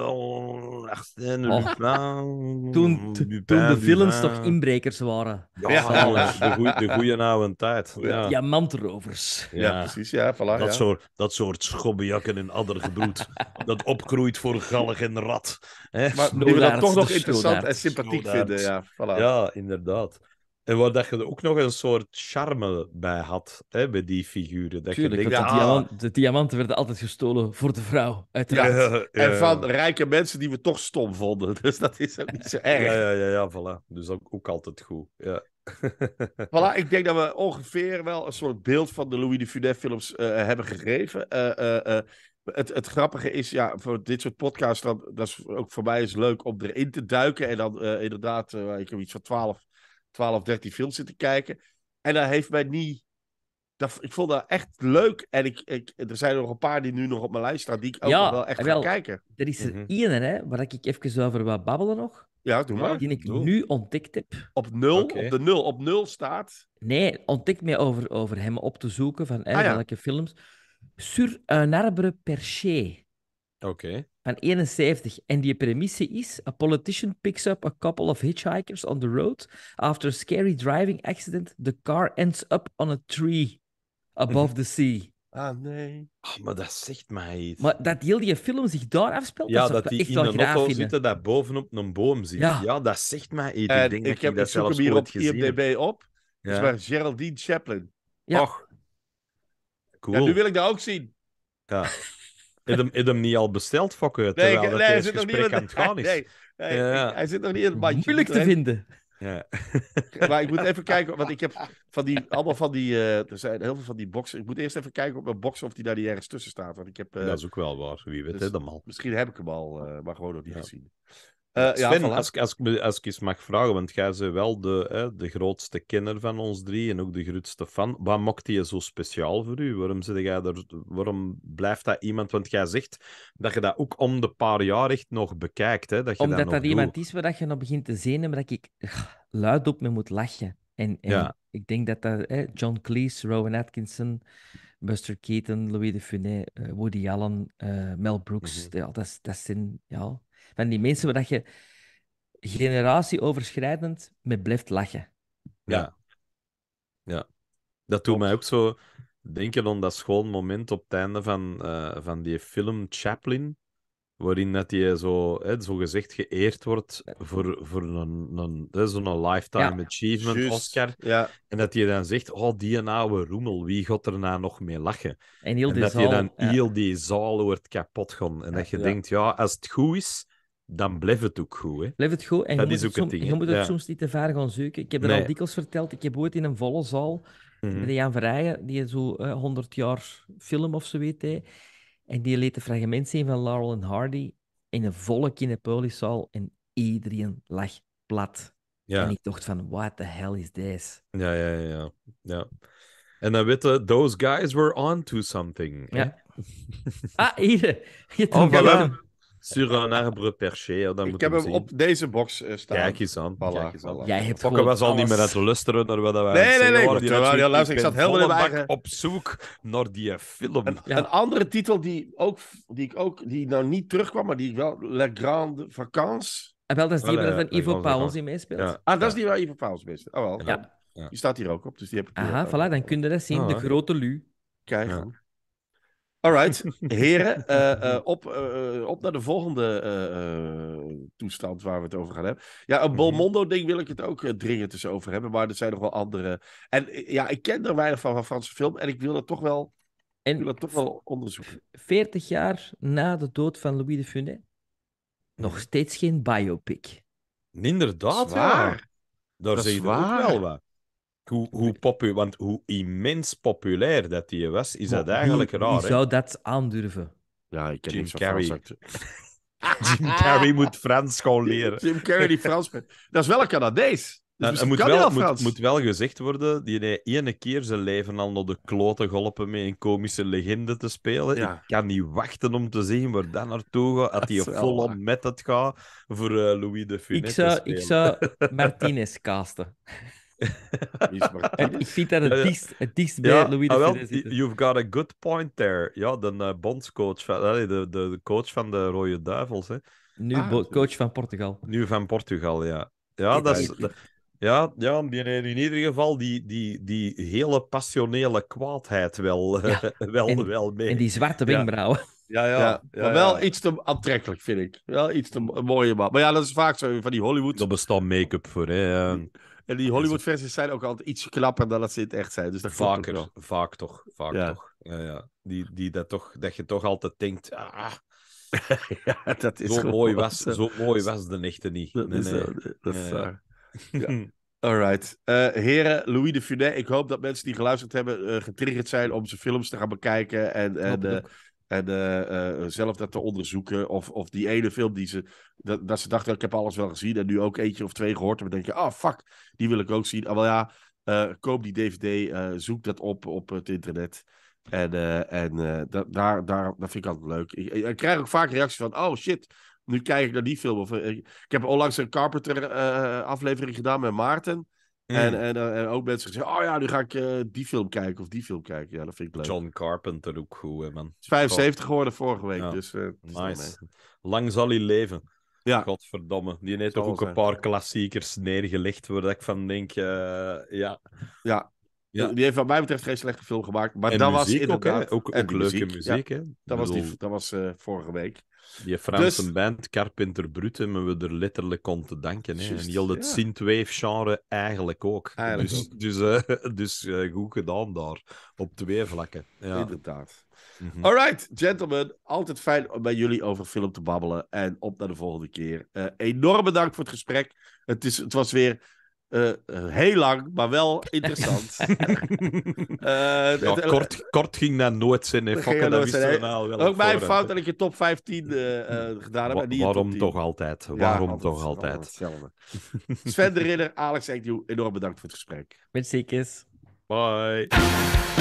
Arsène oh. Lupin... Toen, toen de villains toch inbrekers waren. Ja, ja. de, goede oude tijd. Ja. Diamantrovers. Ja, precies. Ja, voilà, dat, Soort, dat soort schobbejakken en addergebroed [LAUGHS] dat opgroeit voor gallig en rat. Maar we dat toch nog interessant en sympathiek vinden. Ja, voilà. ja, inderdaad. En waar dat je er ook nog een soort charme bij had, hè, bij die figuren. Dat je de, ah, de, diamanten werden altijd gestolen voor de vrouw, uiteraard. Ja, en van rijke mensen die we toch stom vonden. [LAUGHS] Dus dat is ook niet zo erg. Ja, ja, ja, voilà. Dus ook, ook altijd goed, ja. [LAUGHS] voilà, ik denk dat we ongeveer wel een soort beeld van de Louis de Funès films eh, eh, hebben gegeven. Eh, het, het, grappige is, ja, voor dit soort podcasts, dat is ook voor mij is leuk om erin te duiken. En dan inderdaad, ik heb iets van twaalf 12, 13 films zitten kijken. En dat heeft mij niet. ik vond dat echt leuk. En ik, ik, er zijn nog een paar die nu nog op mijn lijst staan, die ik ook wel echt wil ga kijken. Er is er mhm. hè, waar ik even over wil babbelen nog. Ja, doe maar. Die ik nu ontdekt heb. Op nul? Op de nul? Op nul staat? Nee, ontdekt mij over, over hem op te zoeken van ah, films. Sur un arbre perché. Oké. Van 71. En die premisse is: A politician picks up a couple of hitchhikers on the road. After a scary driving accident, the car ends up on a tree above mhm. the sea. Ah, nee. Oh, maar dat zegt mij iets. Maar dat heel die film zich daar afspeelt, ja, dat, die in een auto zitten dat bovenop een boom zit. Ja. dat zegt mij iets. ik, denk dat heb ik dat zelfs hier op IMDb op. Ja. Dat is waar Geraldine Chaplin. Ja. Och. Cool. Ja, nu wil ik dat ook zien. Ja. [LAUGHS] Heb hem, hem niet al besteld, Fokke? Nee, terwijl nee, hij zit nog niet in, aan het gaan is. [LAUGHS] Nee, hij zit nog niet in het bandje. Moeilijk te vinden. Ja. [LAUGHS] maar ik moet even kijken, want ik heb van die, allemaal van die, eh, er zijn heel veel van die boxen. Ik moet eerst even kijken op mijn box of die daar ergens tussen staat. Want ik heb, eh, dat is ook wel waar, wie weet dus, het allemaal. Misschien heb ik hem al, eh, maar gewoon nog niet gezien. Eh, Sven, ja, als, als, als, als ik eens mag vragen, want jij bent wel de, hè, de grootste kenner van ons drie en ook de grootste fan. Wat maakt die zo speciaal voor u? Waarom, zit jij waarom blijft dat iemand? Want jij zegt dat je dat ook om de paar jaar echt nog bekijkt. Hè, dat je Omdat dat, iemand is waar dat je nog begint te zenuwen, dat ik ah, luid op me moet lachen. En, en ik denk dat dat hè, John Cleese, Rowan Atkinson, Buster Keaton, Louis de Funès, eh, Woody Allen, eh, Mel Brooks, mhm. ja, dat, dat zijn... Ja, van die mensen waar dat je generatieoverschrijdend mee blijft lachen. Ja. Ja. Dat doet mij ook zo denken aan dat schoon moment op het einde van, eh, van die film Chaplin waarin dat hij zo, hè, zo gezegd geëerd wordt voor, voor een, een, zo'n lifetime achievement Oscar. Ja. En dat hij dan zegt, oh, die oude roemel, wie gaat er nou nog mee lachen? En, dat je dan ja. heel die zaal wordt kapot gaan. En dat je denkt, ja, als het goed is, dan blijft het ook goed. Hè? Blijft het goed. En je, moet ook je moet het soms niet te ver gaan zoeken. Ik heb er al dikwijls verteld. Ik heb ooit in een volle zaal mm -hmm. met Jan Verrijen die zo 100 eh, jaar film of zo weet hij. En die leed de fragment zien van Laurel en Hardy in een volle Quinepolo-zaal En iedereen lag plat. Ja. En ik dacht van, what the hell is this? Ja, ja, ja. ja. En dan weten those guys were on to something. Ja. ah, hier. oh, voilà. Stuur een arbre perché. ik heb hem, op deze box eh, staan. Kijk eens aan. Voilà, Kijk Jij hebt Fokken was al niet meer aan het lusteren, naar wat Nee, nee, nee. ik zat helemaal in op zoek naar die eh, film. Een, andere titel die, ook, die, ik ook, die nou niet terugkwam, maar die ik wel... La Grande Vacance. En ah, wel, dat is die waar Ivo Pauls in meespeelt. Ah, dat is die waar Ivo Pauls meespeelt. Oh wel. Ja. Die staat hier ook op, dus die heb ik... Aha, voilà, dan kun je dat zien. De ah. grote Lu. Kijk. Alright, heren, [LAUGHS] eh, eh, op, eh, op naar de volgende toestand waar we het over gaan hebben. Ja, een mhm. Bolmondo-ding wil ik het ook dringend eens over hebben, maar er zijn nog wel andere. En ja, ik ken er weinig van, van Franse film en ik wil dat toch wel, en, wil dat toch wel onderzoeken. 40 jaar na de dood van Louis de Funès, nog mhm. steeds geen biopic. Inderdaad, waar. Daar dat zie je waar. wel wat hoe, hoe populair, want hoe immens populair dat die was, is dat eigenlijk raar. Wie zou dat aandurven? Ja, ik ken Jim Carrey. [LAUGHS] Jim Carrey moet Frans gewoon leren. [LAUGHS] Jim Carrey die Frans Dat is wel een Canadees. Nou, dus het moet wel, moet, moet, wel gezegd worden, die heeft ene keer zijn leven al naar de kloten geholpen met een komische legende te spelen. Ik kan niet wachten om te zien waar dat naartoe gaat. Had hij volop met het gaat voor eh, Louis de Funès Ik zou, ik zou [LAUGHS] Martinez casten. [LAUGHS] ik vind dat het dichtst, het dichtst bij Louis de ah, well, You've got a good point there. Ja, de uh, bondscoach, van, de, de, de, coach van de Rode Duivels. Hè. Nu ah, coach van Portugal. Nu van Portugal, ja. Ja, dat is, Ja, ja, die in ieder geval die, die, die hele passionele kwaadheid wel, [LAUGHS] wel, wel mee. En die zwarte wenkbrauwen. Ja. Ja, maar wel iets te aantrekkelijk, vind ik. Wel iets te mooie. Maar, maar ja, dat is vaak zo van die Hollywood. Er bestaat make-up voor, hè. Mm. En die Hollywood-versies zijn ook altijd iets knapper dan dat ze in het echt zijn. Dus dat dus- vaak toch. Vaak toch. Ja, ja. Die, die dat, toch, dat je toch altijd denkt... Ah, [LAUGHS] ja, dat is zo mooi, was, zo. mooi was de echte niet. Nee, nee. dat is waar. [LAUGHS] Ja. Alright. Eh, heren, Louis de Funès. Ik hoop dat mensen die geluisterd hebben eh, getriggerd zijn om zijn films te gaan bekijken. En, en eh, eh, zelf dat te onderzoeken. Of, of die ene film die ze. Dat, dat ze dachten, ik heb alles wel gezien. En nu ook eentje of twee gehoord. En dan denk je, ah oh, fuck, die wil ik ook zien. Ah, ja, eh, koop die DVD. zoek dat op op het internet. En, en da, daar, daar, dat vind ik altijd leuk. Ik, krijg ook vaak reacties van: oh shit, nu kijk ik naar die film. Of, ik, ik heb onlangs een Carpenter-aflevering gedaan met Maarten. En, mm. eh, en, ook mensen zeggen, oh ja, nu ga ik eh, die film kijken of die film kijken. Ja, dat vind ik leuk. John Carpenter ook goed, man. Is 75 geworden vorige week, dus... Eh, nice. Lang zal hij leven. Ja. Godverdomme. Die heeft toch ook een paar klassiekers neergelegd, waar ik van denk, ja... Ja. Ja. Die heeft wat mij betreft geen slechte film gemaakt. Maar dat was inderdaad... Ook, ook, ook leuke muziek, hè? Dat was, die, dat was vorige week. Die Franse dus... band Carpenter Brut hebben we er letterlijk om te danken. Hè. Just, en heel het ja. synthwave-genre eigenlijk ook. dus dus, eh, [LAUGHS] dus eh, goed gedaan daar, op twee vlakken. Ja. Inderdaad. Mm gentlemen. Altijd fijn om bij jullie over film te babbelen. En op naar de volgende keer. Eh, enorm bedankt voor het gesprek. Het, is, het was weer eh, eh, heel lang, maar wel interessant. [LAUGHS] Eh, kort, kort ging dat nooit zijn. dat nou wel. Ook mijn fout dat ik je top 15 gedaan heb. waarom toch altijd? waarom toch altijd? Sven de Ridder, Alex Eikdnieuw, enorm bedankt voor het gesprek. Met ziekjes. Bye.